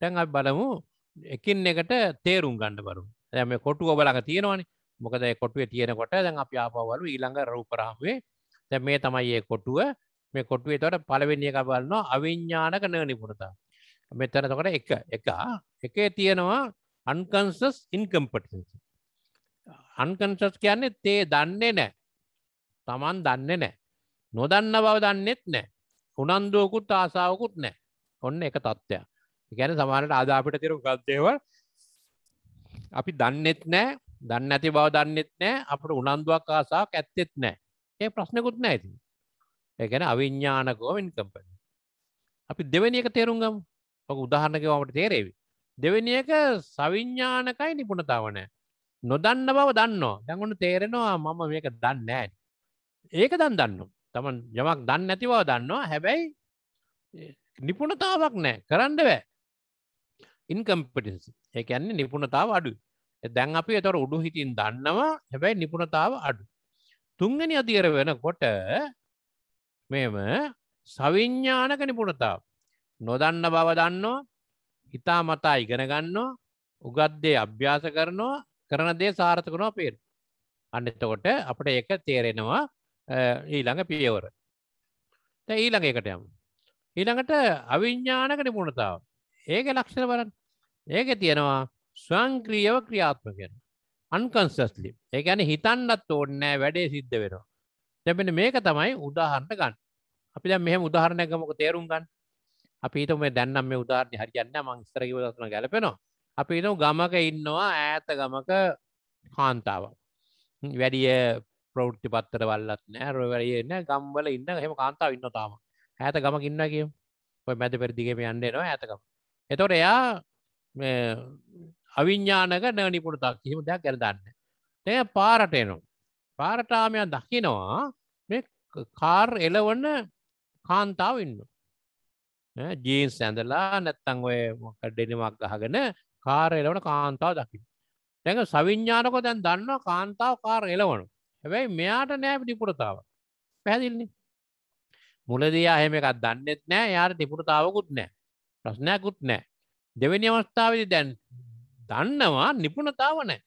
දැන් අපි බලමු එකින් එකට තේරුම් ගන්න බරු. දැන් මේ කොටුව බලක තියෙනවනේ. මොකද ඒ කොටුවේ තියෙනකොට දැන් අපි ආපවලු ඊළඟ රූප රාමුවේ දැන් මේ තමයි ඒ කොටුව. මේ කොටුවේ එතකොට පළවෙනි එක බලනවා අවිඥානික නිපුණතා. මෙතන එතකොට එක එක එකේ තියෙනවා unconscious incompetency. අන්කන්සස් කියන්නේ තේ දන්නේ නෑ තමන් දන්නේ නෑ නොදන්න බව දන්නෙත් නෑ උනන්දුවකුත් ආසාාවකුත් නෑ ඔන්න එක තත්ත්වයක් ගැන සමානට ආදාපිට තිරු ගත්දේවල් අපි දන්නෙත් නෑ දන්න ඇති බව දන්නෙත් නෑ අපට උනන්දුවක් ආසාක් ඇත්තෙත් නෑ ඒ ප්‍රශ්නකුත් නෑ ඇති ඒගැන අවිඤ්ඥානකෝමින් කම්පන අපි දෙවැනි එක තේරුම්ගම් ඔක උදාහරණකවාමට තේරේවි දෙවැනි එක සවිඤ්ඥානකයි නිපුණතාවනෑ නොදන්න බව දන්නවා දැඟුණු තේරෙනවා මම මේක දන්න ඒක දන් දන්නවා තමන් යමක් දන්න නැතිව දන්නවා හැබැයි නිපුණතාවක් නෑ කරන්න බෑ ඉන්කම්පටිස් ඒකන්නේ නිපුණතාව අඩු දැන් අපි එතොර උඩු හිටින් දන්නවා හැබැයි නිපුණතාව අඩු තුන්ගනි අධියර වෙන කොට මෙම සවිඤ්ඥානක නිපුණතාව නොදන්න බව දන්නවා හිතා මතා ඉගෙන ගන්නවා උගත්දේ අභ්‍යාස කරනවා කරන දේ සාර්ථකනවා පේර අන්න එතකොට අපට ඒක තේරෙනවා ඊළඟ පියවර ඊළඟකට යම් ඊළඟට අවිඤ්ඥානක නිපුණතාව ඒක ලක්ෂණ වරන් ඒක තියෙනවා ස්වංක්‍රියව ක්‍රියාත්මකෙන අන්කන්සස්ලි ඒකැන හිතන්නත් ඕන්නෑ වැඩේ සිද්ධ වෙනවා තැබෙන මේක තමයි උදාහරන්න ගන්න අපි මෙ උදාහරණයකමක තේරුම් ගන්න අපි හිතම දැන්නම් මේ උදාරණ හරියන්න මංස්තරකිව දත්න ගැලපෙනවා අපි න ගමක ඉන්නවා ඈත ගමක කාන්තාව වැඩිය ප්‍රෞ්ටි පත්තර වල්ලත් නෑ රොවරිය එන්න ගම්වල ඉන්න හෙම කාන්තාව ඉන්න තාම ඇත ගමක් ඉන්න කිය ඔය මැත පෙරදිගේම යන්නේ නවා ඇතකම් එතොට එයා අවිඤ්ඥානක නව නිපුරතක් කිහිම දෙයක් කරදන්න තය පාරටයනු පාරටාමයන් දකිනවා මේ කාර් එලවන්න කාන්තාව ඉන්න ජීන් සැඳලා නැත්තං ඔය මොක ඩෙනිමක් ගහගෙන කාර එලවන කාන්තාව දකිින් තැක සවිඤ්ඥානකො දැන් දන්නවා කාන්තාව කාර එලවනු හැබැයි මෙයාට නෑ ටිපුරතාව පැහැදිල්න්නේ මුලදයා හෙම එකක් දන්නෙත් නෑ යාට ටිපුරතාවකුත් නෑ ප්‍රශ්නයකුත් නෑ දෙවැනි අවස්ථාවද දැන් දන්නවා නිපුණතාව නෑ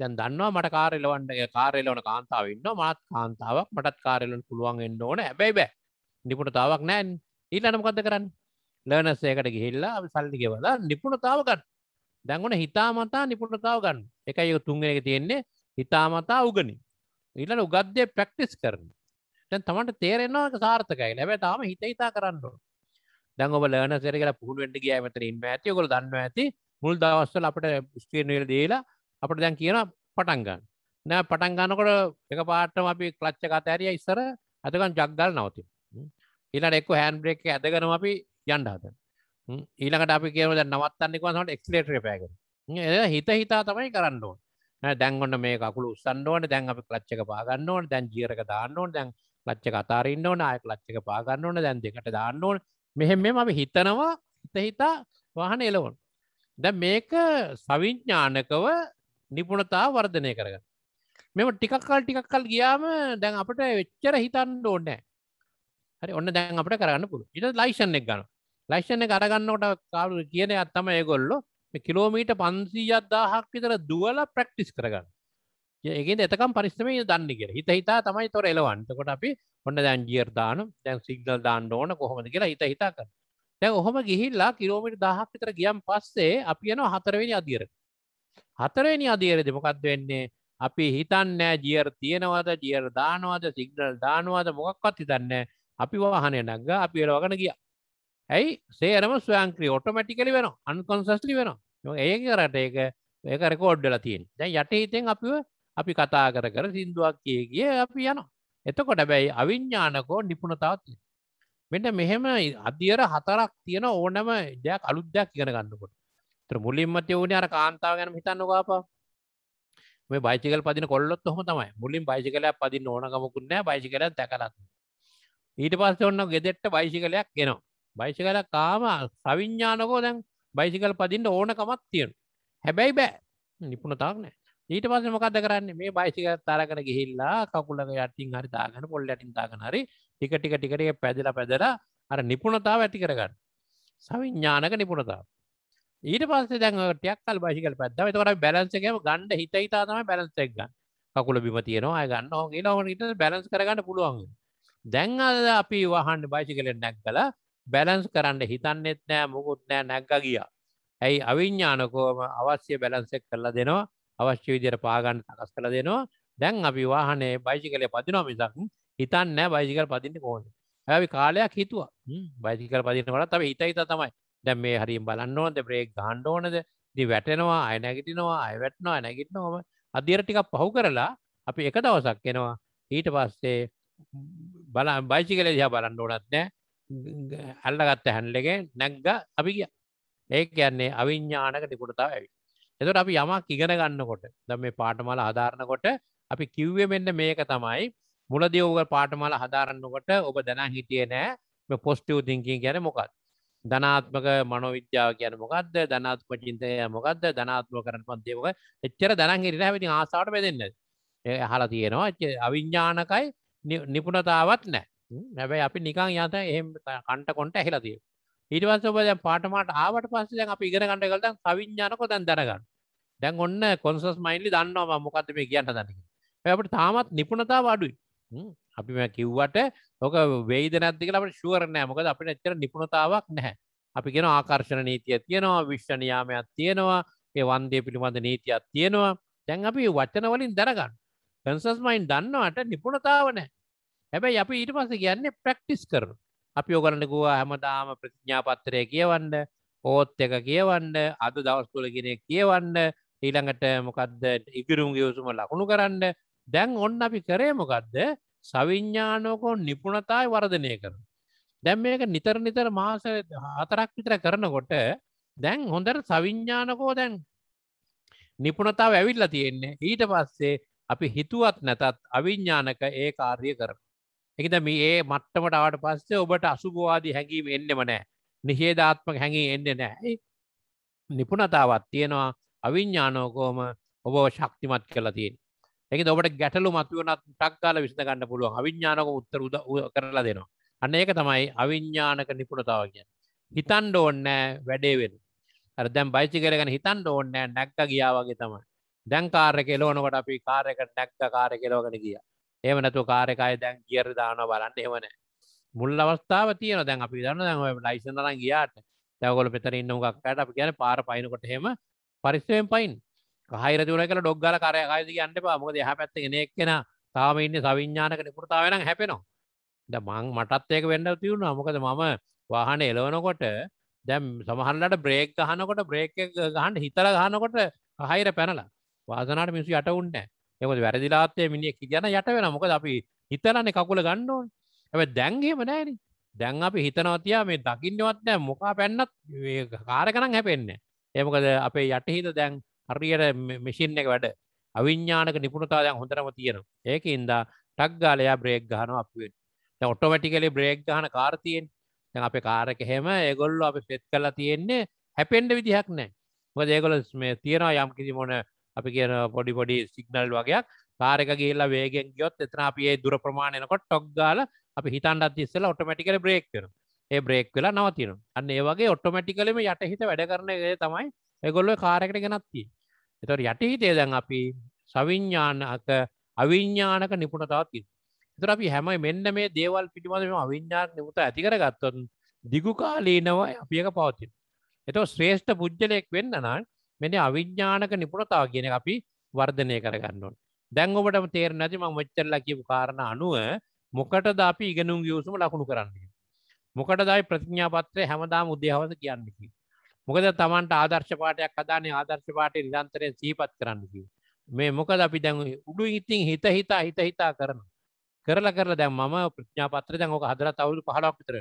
දැන් දන්නවා මට කාරෙලවන්ට කාරෙලවන කාන්තාව ඉන්න මත් කාන්තාවක් මටත් කාරෙලන් පුළුවන් එන්න ඕන ඇබැයි බෑ නිපුණතාවක් නෑන් ඊලනමකද කරන්න ලර්නස්සේකට ගිහිල්ලා සල්ලිගෙවලා නිපුණතාව ගන්න දැන්ගුණ හිතා මතා නිපුණතාව ගන්න එකයි තුන්ගෙන එක තියෙන්නේ හිතාමතා උගනි ඊට උගත්දය ප්‍රක්ටිස් කරන තැන් තමට තේරෙන්වාක සාර්ථකයි ලැබ තාම හිත හිතා කරන්න දැන් ඔබ ලන සෙරක පුහුණුවට ගිය මතරින් ඇතියකොල දන්න ඇති මුල් දවස්සල අපට ස්ටේනල් දේලා අපට දැන් කියන පටන්ගන්න නෑ පටන්ගන්නකොට එක පාටම අපි කලච්ච කතඇරිය ඉස්සර ඇතකන් ජක්ගල් නවති ඊලට එක්ක හැන් බ්‍රේක් ඇදගනම අපි යන්ඩ හතන ඊළකට අපි කියවද නවත්තන්නෙකවාට එක්ලේටර පෑග හිත හිතා තමයි කරන්න ඕන දැන්ගොන්න මේ කකුළු උස්සන්න ඕන දැන් අපි ලච්චක පාගන්න ඕන දැන් ජීරක දාන්න ඕන දැන් ලච්ච කතාරන්න ඕන අය ලච්චක පාගන්න ඕන දැන් දෙකට දාන්න ඕන මෙහෙම අපි හිතනවා හිතහිතා වහන එලවොන් දැ මේක සවිඥ්ඥානකව නිපුණතා වර්ධනය කරග මෙම ටිකක්කල් ටිකක්කල් ගියාම දැන් අපට වෙච්චර හිතන්න ඕන්නෑ හරි ඔන්න දැන් අපට කරන්න පුළු ඉට ලයිෂන් එක් ගන්න ලයිෂණ කරගන්නට කාරු කියන අත්තම ඒගොල්ලෝ කිලෝමීට පන්සීයක් දාහක් විතර දුවල ප්‍රක්ටිස් කරගන්න ඒගෙන් එතකම් පරිස්සමය දන්නගෙන හිත හිතා තමයි තොර එලවන්තකොට අපි ඔන්න දැන් ජියර් දාන දැන් සිගනල් දාන්න ඕන කොහොමද කියලා හිත හිතා කර දැන් ඔහොම ගිහිල්ලා කිලෝමිට දහක් විතර ගියම් පස්සේ අපි යනවා හතරවෙනි අධියර හතරවෙනි අධියරද මොකක්ද වෙන්නේ අපි හිතන්නෑ ජියර් තියෙනවද ජියර් දානවාද සිගනල් දානවාද මොකක්වත් හිතන්න අපි වාහනය නග අපි එලවගෙන ගියා ඇයි සේරම ස්වයංක්‍රී ඔටෝමැටිකලි වෙන අන්කොන්සස්ලි වෙන ඒ කරට ඒක ඒක රකෝඩ්ඩල තියෙන් දැ යට හිතෙන් අපිව අපි කතා කර කර සිින්දුවක් කිය ගිය අපි යන එතකොට බැයි අවිඤ්ඥානකෝ නිපුණතාවත්ය මෙට මෙහෙම අධියර හතරක් තියෙන ඕනම දෙයක් අලුද්දයක් ඉගෙන ගන්නකොට ත්‍ර මුලින්ම යවුණ අර කාන්තාව ගැන හිතන්නවාපා මේ බයිසිකල් පදින කොල්ලොත් හොම තමයි මුලින් බයිසිකලයක් පදින්න ඕනකමකුන්නෑ බයිසිකලයක් දැකලත් ඊට පස්ස ඔන්න ගෙදෙට්ට බයිසිකලයක් ගෙනවා බයිසිකල කාම සවිඤ්ඥානකෝ දැන් බයිසිකල් පදින්ට ඕනකමක් තියෙන හැබැයි බෑ නිපුණතාක් නෑ ඊට පස මොකද කරන්න මේ බයිසික තරකර ගිහිල්ලා කකුලක යටින් හරිතාගන පොල් ඇටින්තාගන හරි ටික ටික ටිකටේ පැදිල පැදර අර නිපුණතාව ඇති කරගන්න සවිඤ්ඥානක නිපුණතාව ඊට පස්ස දැන් ටයක්කල් බයිසිකල් පැද්දම තොර බැලන්සකම ගණඩ හිත හිතාතම බැලන්සෙක් ගන්න කකුල බිම තියෙනවා ගන්න ඕගේ නොට බැලස් කරගන්න පුළුවන් දැන් අද අපි වහන්ඩ බයිසිකලෙන් නැක් කලා බැලන්ස් කරන්න හිතන්නෙත් නෑ මුකුත් නෑ නැක්ග ගිය ඇයි අවිඤ්ඥානකෝම අවශ්‍ය බැලන්සෙක් කරලා දෙනවා අවශ්‍ය විදිර පාගන්න තකස් කළ දෙනවා දැන් අපි වාහනේ බයිසි කලේ පදිනවා මිසක් හිතන්න නෑ බයිසිකල් පදින්න කෝන ඇවි කාලයක් හිතුවා බයිසිකල් පදිනවට තව හිතයිත තමයි දැන් මේ හරිම් බලන්නෝද ප්‍රේක් ගණ්ඩෝනද දි වැටෙනවා අය නැගිටිනවා අය වැටනවා නැගිටනොම අධියර ටිකක් පහු කරලා අපි එක දවසක් එනවා ඊට පස්සේ බල බයිසිකල දිහා බලන්න ඕනත් නෑ අල්ලගත්ත හැන්ඩලක නැක්ග අපි කිය ඒ කියන්නේ අවිඤ්ඥානක තිකුටතාව ඇවි එතුට අපි යමක් ඉගෙන ගන්නකොට ද මේ පාටමල හදාරණකොට අපි කිව්වේ මෙන්න මේක තමයි මුලදියෝග පාටමල හදාරන්නකොට ඔබ දැන හිටිය නෑ පොස්ටියව තිංකින් ගැන මොකක්ද ධනාත්මක මනොවිද්‍යාව කියන මොකක්ද ධනාත්ම චින්තය මොකක්ද ධනාත්ම කරන පන්දේමක එච්චර දනන් හිරිට ඇවිති ආසාට පැදන්න හලා තියෙනවා අවිඤ්ඥානකයි නිපුණතාවත් නෑ නැබැයි අපි නිකං යත එහෙම කණ්ට කොට ඇහිලතිය ඊටවස ඔබ දැන් පාටමට ආවට පස්සේ දැන් අපි ඉගෙන ගන්න එකල දැන් සවිඥානකෝ දැන් දැනගන්න දැන් ඔන්න කොන්සස් මයින්ඩ්ලි දන්නවා මම මොකද්ද මේ කියන්න හදන්නේ කියලා අපිට තාමත් නිපුණතාව අඩුයි අපි මේ කිව්වට ඕක වෙයිද නැද්ද කියලා අපිට ෂුවර් නෑ මොකද අපිට එච්චර නිපුණතාවක් නැහැ අපි කියන ආකර්ෂණ නීතිය තියෙනවා විශ්ව නියාමයක් තියෙනවා ඒ වන්දය පිළිබඳ නීතියක් තියෙනවා දැන් අපි වචන වලින් දැනගන්න කන්සස් මයින් දන්නවට නිපුණතාව නැහැ හැබැයි අපි ඊට පස කියන්නේ ප්‍රක්ටිස් කර අපි ඔගරන්න ගුව හැමදාම ප්‍රතිඥාපත්තරය කියවන්න ඕත් එක කියවන්න අද දවස්කුල කෙනෙ කියවන්න ඊළඟට මොකක්ද ඉගරුම් ගියවසුම ලකුණු කරන්න දැන් ඔන්න අපි කරේ මොකක්ද සවිඤ්ඥානෝකෝ නිපුණතායි වර්ධනය කර දැම් මේක නිතර නිතර මාස හතරක් විතර කරනකොට දැන් හොඳට සවිඤ්ඥානකෝ දැන් නිපුණතාව ඇවිල්ලා තියෙන්නේ ඊට පස්සේ අපි හිතුවත් නැතත් අවිඤ්ඥානක ඒ කාර්ය කරන එකද මේ ඒ මට්ටමට ආට පස්සේ ඔබට අසුභවාදී හැඟීම එන්නෙම නෑ නිහේධාත්මක හැඟී එන්න නෑ නිපුණතාවත් තියෙනවා අවිඤ්ඥානෝකෝම ඔබ ශක්තිමත් කලා තියෙන් එක ඔබට ගැටලු මතුවනත් ටක්කාල විසඳ ගන්න පුළුවන් අවිඤ්ඥානක උත්තර කරලා දෙනවා අන්න ඒක තමයි අවිඤ්ඥානක නිපුණතාව කිය හිතන් ඩෝන්නෑ වැඩේවෙන් දැම් බයිචි කරගෙන හිතන් ඩෝන්නෑ නැක්ක ගියාවගේ තමයි දැන් කාරක එලෝනකොට අපි කාරක නැක්ක කාරක එලෝගෙන ගියා එම නැතු කාරකය දැන් ගියර දාන බලන්න එවන මුල් අවස්ථාව තියන දැන් අපි දන්න දැන් ලයිසනරන් ගියාට තැවගොල පෙතර ඉන්න ක්කට අපි කියන පාර පයිනකොට හෙම පරිස්සුවෙන් පයින් හයිර තුරකල ඩොග්ගල කරය අයද කියන්න පාමක දෙහ පැත්ත ගෙනෙක් කෙන තාම ඉන්න සවිඥානක නිපුරතාවෙන හැපෙනවා ද මං මටත් ඒක වෙන්න තිවුණ අමකද මම වාහන එලවනකොට දැම් සමහන්ලට බ්‍රේක් ගහනකොට බ්‍රේක් ගහන්ට හිතර ගහනකොට හයිර පැනලා වාසනට මිසු යට උන්නෑ එමද වැරදිලාත්තය මිනිියක් කියන යට වෙන මොකද අපි හිතලන්නේ කකුල ගණ්ඩෝන් ඇ දැන්ගේම නෑන දැන් අපි හිතනවතියා මේ දකින්නවත් නෑ මොකා පැන්නත් කාරකනම් හැපෙන්නේ ඒමකද අපේ යටහිත දැන් හරියට මිසින් එක වැඩ අවිඤ්ඥානක නිපුණතා දැන් හොඳරම තියෙන ඒක ඉන්දා ටක් ගාලයා බ්‍රේක් ගහන අපෙන් ඔටෝමටිකලි බ්‍රේක් ගහන කාර්තියෙන් දැන් අප කාරක හෙම ඒගොල්ලු අපි පෙත් කලා තියෙන්නේ හැපෙන්ඩ විදිහක් නෑ මොද ඒගොල මේ තියෙනවා යම් කිසි මොන අපි කියන පොඩි පොඩි සිගනල් වගේයක් කාරක ගේල්ලා වේගෙන් ගියොත් එතන අපේ දුර ප්‍රමාණයනකොට ටොක් ගාල අපි හිතන්ඩත් ඉස්සල ඔටමටිකල බ්‍රේක් වෙන ඒ බ්‍රේක් වෙලා නවතින අන්න ඒ වගේ ඔට්ටමටිකලම යට හිත වැඩ කරන තමයි එගොල්ලො කාරකට ගෙනත්තිී එතොට යටහිතේ දැන් අපි සවිඤ්ඥානක අවිඤ්ඥානක නිපුණතාවති තර අපි හැම මෙන්න මේ දේවල් පිටිබඳම අවිඤ්ඥාන නිපුත ඇතිකර ගත්තොත් දිගුකාලීනව අපියක පවතින් එත ශ්‍රේෂ්ඨ පුද්ජලයෙක් වෙන්න නම් මෙට අවිද්‍යානක නිපුණතාව කියන අපි වර්ධනය කරගන්නවන් දැන් ඔබට තේර නැති ම වෙච්චරල කියපු කාරණ අනුව මොකට ද අපි ඉගෙනුම් ගියවසුම ලකුණු කරන්නේ මොකට දයි ප්‍රතිඥාපත්‍රය හැමදාම උද්‍යාවස කියන්නකි මොකද තමන්ට ආදර්ශ පාටයක් අදාන ආදර්ශ පාටය නිදන්තරය සීපත් කරන්නකි මේ මොකද අපි දැන් උඩු ඉතින් හිත හිතා හිත හිතා කරන කරලා කරලා දැන් මම ප්‍රඥාපත්‍ර දැන් ඕක හදලා අවුරුදු 15ක් විතර.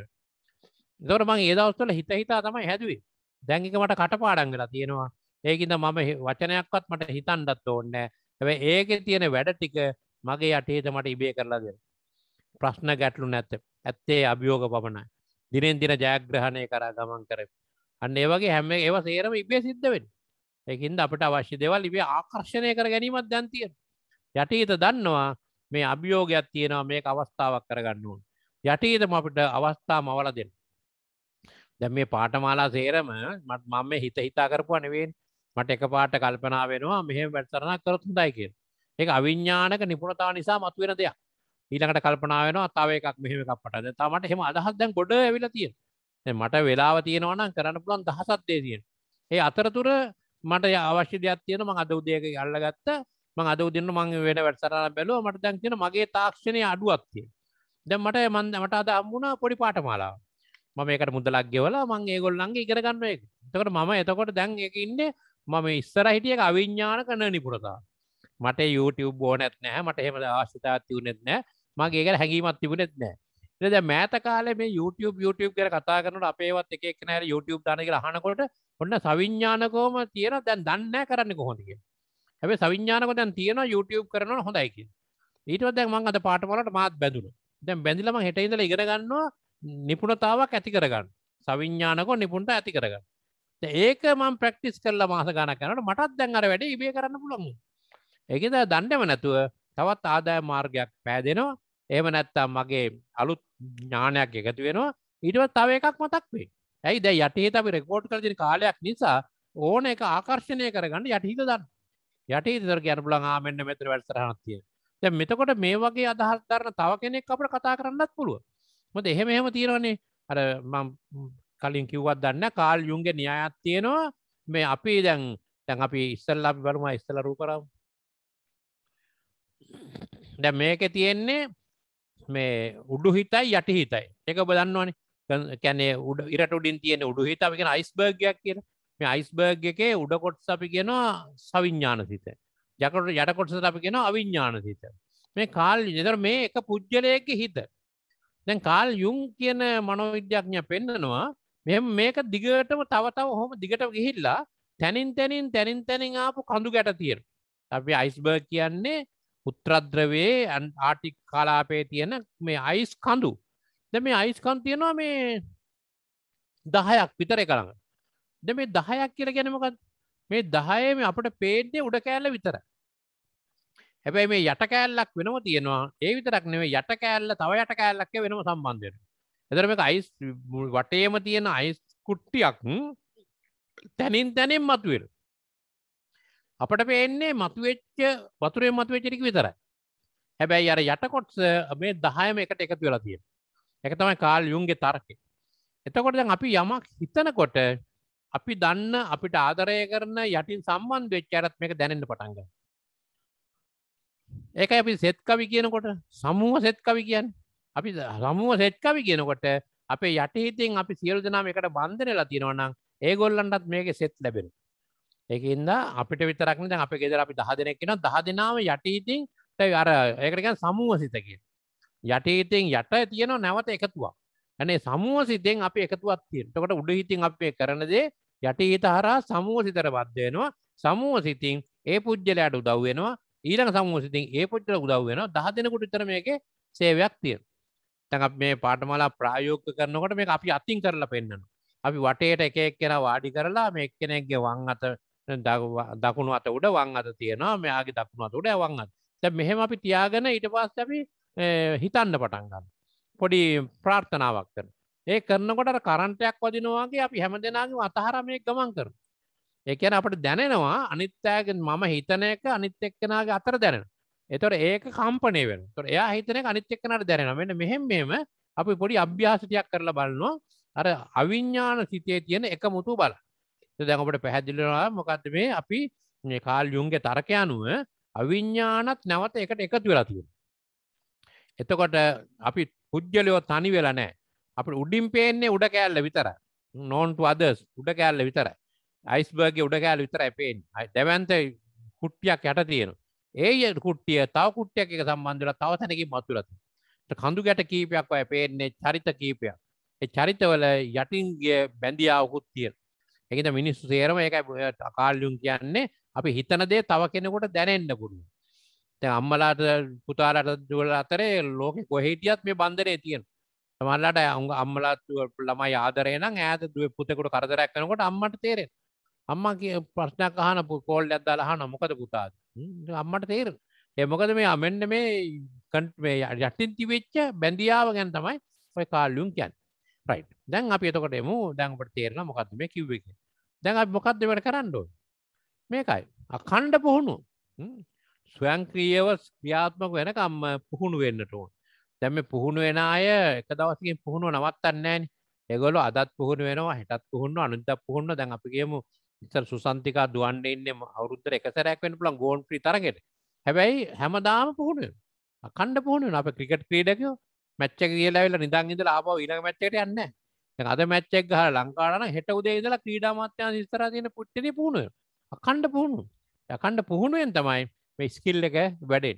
ඒතකොට මම ඒ දවස්වල හිත හිතා තමයි හැදුවේ. දැන් එක මට කටපාඩම් වෙලා තියෙනවා. ඒකින්ද මම වචනයක්වත් මට හිතන්ඩත් ඕන්න ඇැ ඒක තියෙන වැඩ ටික මගේ අටේද මට ඉබේ කරලා දෙන්න ප්‍රශ්න ගැටලු නැත්ත ඇත්තේ අභියෝග පමණයි දිනෙන් දින ජයග්‍රහණය කර ගමන් කර අන්න ඒවගේ හැම ඒව සේරම ඉබේ සිද්ධවෙන් එකින්ද අපට අවශ්‍ය දෙවල් ඉබේ ආකර්ශණය කර ගැනීමත් දැන්තිය යටහිත දන්නවා මේ අභියෝගයක් තියෙනවා මේ අවස්ථාවක් කරගන්න ඕන් යටහිතම අපට අවස්ථා මවල දෙන්න දැ මේ පාටමාලා සේරම මට මම හිත හිතා කරපු අනවෙන් මට එක පාට කල්පනා වෙනවා මෙහම වැටසරනා කරතුන්දයි කිය එක අවිඤ්ඥානක නිපුණතාව නිසා මත්වෙන දෙයක් ඊළඟට කල්පනා වෙනවා තාව එකක් මෙහම එකක් පටද තමට හෙම අදහත් දැන් ගොඩ ඇවිල තියෙන මට වෙලාව තියෙනවනම් කරන්න පුළන් දහසත් දේ තියෙන ඒ අතරතුර මට අවශ්‍ය දෙයක් තියෙන මං අද උදයක අල්ලගත්ත මං අද උදන්න මං වෙන වැටසරන බැලෝ මට දැන් තියෙන මගේ තාක්ෂණය අඩුවත්තිය දැ මට මන්ද මට අද අම්මුණ පොඩි පාට මාලාව මම එකට මුදලක් ගෙවලා මං ඒගොල්ලන්ගේ ඉගරගන්න එක තකට මම එතකොට දැන් එක ඉන්නේ මම ඉස්සර හිටිය අවිඤ්ඥාන කන නිපුරතා මට YouTube ඕනැත් නෑ මට එහෙම ආශිතාත් තිවුණෙත් නෑ මගේකට හැඟීමත් තිබුණෙත් නෑ එද මෑත කාල මේ YouTube YouTube කර කතා කරනට අපේවත් එකක් නෑර YouTube දානක හනකොට ඔන්න සවිඤ්ඥානකෝම තියෙන දැන් දන්න කරන්න කොහොඳගේ හැබ සවිඤ්ඥානක දැන් තියෙන YouTube කරන හොඳයික ඊට දැන් මං අද පාටමලට මාත් බැඳුණු දැන් බැඳිලම හෙටයිඳල ඉගරගන්නවා නිපුණතාවක් ඇති කරගන්න සවිඤ්ඥානකෝ නිපුන්ට ඇති කරගන්න ඒක මම ප්‍රක්ටිස් කරලා මාස ගණ කරනට මටත් දැන් අර වැඩ ඉබේ කරන්න පුළොමු එකද දණ්ඩම නැතුව තවත් ආදාය මාර්ගයක් පෑදෙනවා ඒම නැත්තම් මගේ අලුත් ඥානයක් එකතු වෙනවා ඉටවත් තව එකක් මතක් වේ ඇයි දැ යටහිත අපි රෙකෝඩ් කරජන කාලයක් නිසා ඕන එක ආකර්ශණය කරගන්න යටහිත දන්න යටහිතර ගැරපුලන් ආමෙන්න්න මෙතර වැඩසරහනත්තිය දැ මෙතකොට මේ වගේ අදහස් දරන තව කෙනෙක් අපට කතා කරන්නත් පුළුව මොද එහෙම එහෙම තීරණේ අර කලින් කිව්වත් දන්න කාල් යුන්ගේ න්‍යායත් තියෙනවා මේ අපි දැන් තැන් අපි ඉස්සල් අපි බලම ඉස්සල රූපරම් දැ මේක තියෙන්නේ මේ උඩු හිතයි යට හිතයි එක බදන්නවනේ කැනේ උඩ ඉරට උඩින් තියෙන උඩු හිත අපි කියෙන අයිස්බර්ගයක් කියන මේ අයිස්බර්ග එකේ උඩකොට්ස අපි කියෙනවා සවිඤ්ඥාන සිත යකට යටකොටස අපි කියෙන අවිඤ්ඥාන සිත මේ කාල් නිතර මේ එක පුද්ගලයක හිත දැන් කාල් යුම් කියන මනෝවිද්‍යඥ පෙන්න්නනවා මෙම මේක දිගටම තවතව හොම දිගට ගිහිල්ලා තැනින් තැනින් තැනින් තැනින් ආපු කඳු ගැට තියෙන අපි අයිස්බර්ග් කියන්නේ උත්‍රද්‍රවේ ඇන් ආටික් කලාපේ තියෙන මේ අයිස් කඳු ද මේ අයිස්කන් තියෙනවා මේ දහයක් විතර කරන්න ද මේ දහයක් කියල ගැනමකත් මේ දහයේ මේ අපට පේන්නේ උඩ කෑල්ල විතර හැබැයි මේ යට කෑල්ලක් වෙනම තියෙනවා ඒ විතරක් නෙවේ යට කෑල්ල තව යට කෑල්ලක්ක වෙනම සම්බන්ධයට එදරම අයිස් වටේම තියෙන අයිස් කුට්ටියක් තැනින් තැනෙන් මතුවර අපට පේන්නේ මතුවෙච්ච වතුරේ මතුවෙච්චරික විතරයි හැබැයි අර යටකොට්ස මේ දහයම එකට එකතු වෙලා තියෙන එක තමයි කාල් යුන්ගේ තර්කය එතකොට දැන් අපි යමක් හිතනකොට අපි දන්න අපිට ආදරය කරන යටින් සම්බන්ධ වෙච්ච අරත් මේක දැනෙන්න පටන්ග ඒකයි අපි සෙත්කවි කියනකොට සමූහ සෙත්කවි කියන්නේ අපි හමුව සෙට්කවි කියනකොට අපේ යටහිතින් අපි සියල් දෙනාම එකට බන්ධනලා තියෙනවනම් ඒගොල්ලන්ටත් මේක සෙත් ලැබෙන ඒකන්ද අපිට විතරක්න අප ගෙදර අපි දහ දෙනෙක් කියෙන දහ දෙනාව යටහිතින් අර ඒකටක සමූහ සිතකින් යටහිතින් යට තියෙන නැවත එකතුවා ඇනේ සමූහ සිතෙන් අපි එකතුවත් තියෙන්ටකට උඩ හිතින් අපේ කරනදේ යටහිත හරා සමූහ සිතර බද්ධයනවා සමූහ සිතින් ඒ පුද්ගලයට උදව්වෙනවා ඊළඟ සමූහ සිතින් ඒ පුද්ගල උදව්වෙන දහ දෙනකුට තරමයක සේවයක් තියෙන තැන් අප මේ පාටමලා ප්‍රායෝග කරනකොට මේ අපි අතින් කරලා පෙන්න්නන අපි වටේට එකක් කෙන වාඩි කරලා මේ එක්කෙනෙක්ගේ වං අත දකුණු අත උඩ වං අත තියෙනවා මෙයාගේ දකුණු අත උඩ වං අත තැ මෙහෙම අපි තියාගෙන ඊට පස්ස අපි හිතන්න පටන්ගන්න පොඩි ප්‍රාර්ථනාවක් කරන ඒ කරනකොට කරන්ටයක් වදිනවාගේ අපි හැම දෙනාගේ අතහර මේ ගමන් කරන එකන අපට දැනෙනවා අනිත්‍යයගෙන් මම හිතන එක අනිත් එක්කෙනගේ අතර දැනෙන එතොට ඒක කම්පනය වෙන තොට එයා හිතන අනිත් එක්කනට දැනෙන මෙන්න මෙහෙම මෙම අපි පොඩි අභ්‍යාසතියක් කරලා බලන්නවා අර අවිඤ්ඥාන සිතේ තියෙන එක මුතු බල දැකට පැහැදිලවා මොකක්ද මේ අපි කාල් යුන්ගේ තර්කය අනුව අවිඤ්ඥානත් නැවත එකට එකතු වෙලාතිය එතකොට අපි පුද්ගලයෝ තනි වෙලා නෑ අප උඩින් පේන්නේ උඩ කෑල්ල විතර නෝන්ට අදස් උඩ කෑල්ල විතර යිස්බර්ගේ උඩ කෑල් විතර පේෙන් දැවන්ත කුට්ටියක් යට තියෙනවා ඒ කුට්ටිය තව කුට්ටියක් එක සම්බන්ධල තවතැනකින් මතුරති කඳු ගැට කීපයක් ඔය පේන්නේ චරිත කීපයක් චරිතවල යටින්ගේ බැඳියාවකුත් තියෙන එකද මිනිස්සු සේරම එක අකාල්ලුම් කියන්නේ අපි හිතන දේ තව කෙනෙකොට දැනෙන්න්න පුළුව තැ අම්මලාට පුතාලට දුවල අතරේ ලෝක කොහෙටියත් මේ බන්ධනය තියෙන තමල්ලට අංග අම්මලාත්තුව ළමයි ආදරේන ඇත දුව පුතෙකුට කරදරැක්කනකොට අම්මට තේරෙන අම්මගේ ප්‍රශ්නකහන පුකෝල් ඇදදාලහන මොකද පුතාද අම්මට තේර එමොකද මේ අමෙන්න්න මේ කටේ යටින් තිවෙච්ච බැඳියාව ගැන් තමයි ඔය කාල්ලුම් කියන් රයි් දැන් අපි එතකට එමු දැන්ට තේරන මොකක්ද මේ කිව්ව එක දැන් මොකක්ද වැට කරන්නඩෝ මේකයි අකණ්ඩ පුහුණු ස්වයංක්‍රියව ක්‍රියාත්මක වෙනකම්ම පුහුණු වෙන්නට ඕන් දැම පුහුණු වෙන අය එක දවසකින් පුහුණුව නවත්තන්නෑන එගොලු අදත් පුහුණු වෙනවා හිටත් පුහුණු අනුද පුහුණු දැන් අපි කියමු ඉතර සුසන්තිකා දුවන්ඩ ඉන්න අවුද්දර එක සැරැක්වෙන් පුලන් ගෝන් ප්‍රී තරගෙට හැබැයි හැමදාම පුහුණුව අකණ්ඩ පුහුණුව අප ක්‍රිකට් ක්‍රීඩකෝ මැච්ච කියලාවෙල නිදන් ඉඳල ආබව ඉරක මැච්චට යන්න අද මැච්චෙක් හ ලංකාරන හෙට උදේ ඉදලා ක්‍රීඩාමත්‍යන ස්තර තියන පුට්ටින පුහුණුව අකණ්ඩ පුහුණු යකණ්ඩ පුහුණුවෙන් තමයි ස්කිල් එක වැඩෙන්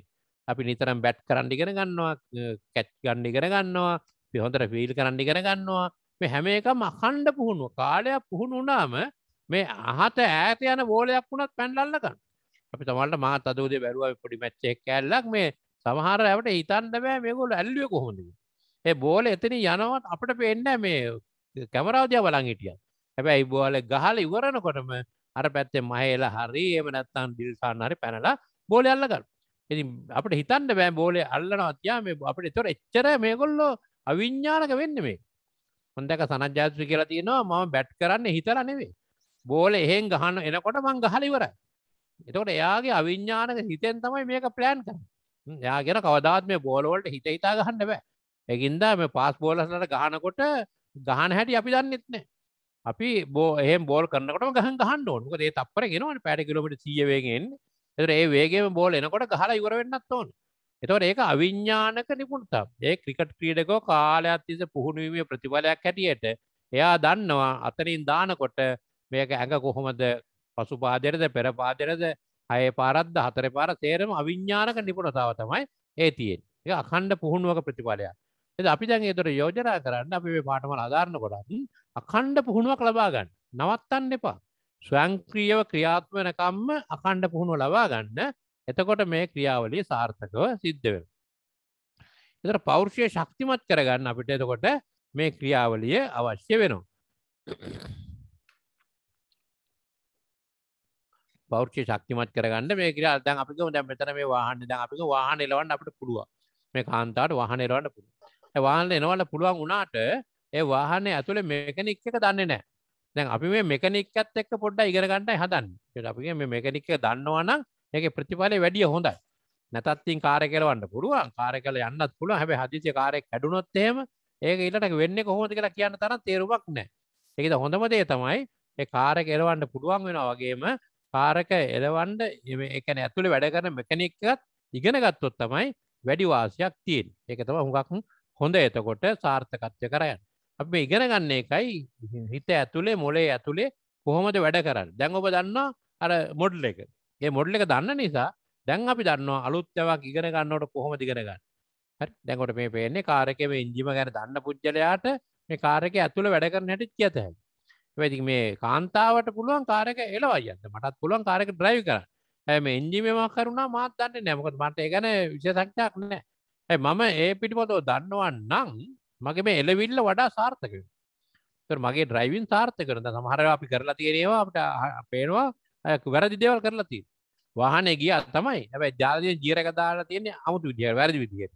අපි නිතරම් බැට් කරන්ඩිගෙන ගන්නවා කැච් ගණ්ඩිගෙන ගන්නවා පිහොඳට පිල් කරන්ඩිගෙන ගන්නවා හැම එක මකණ්ඩ පුහුණුව කාලයක් පුහුණු වනාම මේ අහත ඈත යන බෝලයක් වුණත් පැන්ඩල්ලකන්න අපි තමල්ට මාත් අදෝදේ බැරුව පොඩි මච්චෙක් ඇල්ලක් මේ සමහර ඇවට හිතන්න බෑ මේකොල ඇල්ලිය කොහොඳ ඒ බෝල එතන යනවත් අපට පෙන්න මේ කැමරාවදය බලන් හිටිය හැබැයි බෝල ගහල ඉවරණකොටම අර පැත්තේ මහේලා හරි එම නැත්තන් දිල්සාන් හරි පැනලා බෝල අල්ලකන්න ඉති අපට හිතන්න බෑ බෝලේ අල්ලනවත්යා මේ අපට තොර එච්චර මේගොල්ලෝ අවිඤ්ඥානක වෙන්න මේ හොඳක සනජාත්‍රි කියලා තියෙනවා මම බැට් කරන්න හිතර නෙවේ බෝල එහෙන් ගහන්න එනකොට මං ගහල ඉවරයි. එතකොට එයාගේ අවිඤ්ඥානක හිතෙන් තමයි මේක ප්ලෑන් කර යා ගෙන කවදාත්ම බෝලවලට හිත හිතා ගහන්න බෑ එකින්දා මේ පාස් බෝලසට ගහනකොට ගහන හැටි අපි දන්නෙත්නෑ අපි බෝ ඒ බෝල් කරනකට ගහ ගහන්න ඕනුක දේ තපර ගෙනවන පැට කිලමට සියවේගෙන් එතර ඒ වේගේම බෝල එනකොට ගහලා ඉවරවෙන්නත් ඕන එතවට ඒක අවිඤ්ඥානක නිපුණතා ඒ ක්‍රිකට් ක්‍රීඩකෝ කාලයක්ත්තිස පුහුණුවීමේ ප්‍රතිඵලයක් හැටියට එයා දන්නවා අතනින් දානකොට මේක ඇඟ කොහොමද පසු පාදරද පෙර පාදරද අය පාරද්ද හතර පාර තේරම අවිඤ්ඥානක නිපුණතාව තමයි ඒ තියෙන් ඒ අකණ්ඩ පුහුණුවක ප්‍රතිඵලයක් එද අපි දැන් ඒතොට යෝජනා කරන්න අපි පාටම අධාරණ කොටත් අකණ්ඩ පුහුණුවක් ලබාගන්න නවත්තන්න එපා ස්වංක්‍රියව ක්‍රියාත්ම වෙනකම්ම අකණ්ඩ පුහුණුව ලබා ගන්න එතකොට මේ ක්‍රියාවලිය සාර්ථකව සිද්ධවෙන. එතර පෞරුෂය ශක්තිමත් කරගන්න අපිට එතකොට මේ ක්‍රියාවලිය අවශ්‍ය වෙනවා. පෞෘෂ්‍ය ශක්තිමත් කරගන්න මේ කියර අදන් අපිකම දැ මෙතන මේ වාහන්න දැන් අපික වාහන එලවන්න අපට පුළුව මේ කාන්තාට වාහන එරවන්න පුළුව වාහන එනවල පුළුවන් වුණාට ඒ වාහන ඇතුළ මේකනික් එක දන්නේ නෑ දැන් අපි මේ මෙකනික්කත් එක් පොඩ්ඩ ඉගරගන්නයි හදන්න අපි මේ මෙකනික්ක දන්නවනම් ඒක ප්‍රතිඵලය වැඩිය හොඳයි නැතත්තින් කාර කෙලවන්න පුළුවන් කාර කල යන්නත් පුළුව හැබ හදිසිය කාරයක් කැඩුනොත්තේම ඒක ඉලට වෙන්න කොහොමද කියලා කියන්න තරම් තේරුමක් නෑ එකද හොඳමදේ තමයි කාර කෙලවන්න පුළුවන් වෙන වගේම කාරක එලවන්ඩ එකන ඇතුළ වැඩ කරන මෙකනෙක්කත් ඉගෙන ගත්තොත් තමයි වැඩිවාසයක් තියෙන් එක තම හුඟක් හොඳ එතකොට සාර්ථකත්ය කරයන්න අප ඉගෙන ගන්න එකයි හිත ඇතුළේ මොලේ ඇතුළේ කොහොමද වැඩ කරන්න දැන් ඔබ දන්නා අර මොඩ්ල එක ඒ මොඩ්ල එක දන්න නිසා දැන් අපි දන්නවා අලුත්තවක් ඉගෙන ගන්නවට කොහොම දිගෙනගන්න හරි දැකොට මේ පේන්නේ කාරකම ඉංජිම ගැන දන්න පුද්ජලයාට මේ කාරක ඇතුළ වැඩ කරන හැට කියත හැකි වැති මේ කාන්තාවට පුළුවන් කාරක එලවා යන්න මටත් පුළුවන් කාරක ්‍රයි් කර ඇම එන්ජිමවා කරුණා මාත් දන්න නැමකට මට ගැන විශසක්්‍යයක් නෑ ඇ මම ඒ පිටිපොතෝ දන්නවන් නං මගේ මේ එලවිල්ල වඩා සාර්ථක මගේ ඩ්‍රයිවින් සාර්ථ කරන සමහර අපි කරලා තියෙනවා අපට පේනවා වැරදි දේවල් කරලා තිය වාහන ගිය තමයි ඇ ජාතිය ජීරක දාලා තියන්නේ අමුතු විදිිය වැරදි විදිියට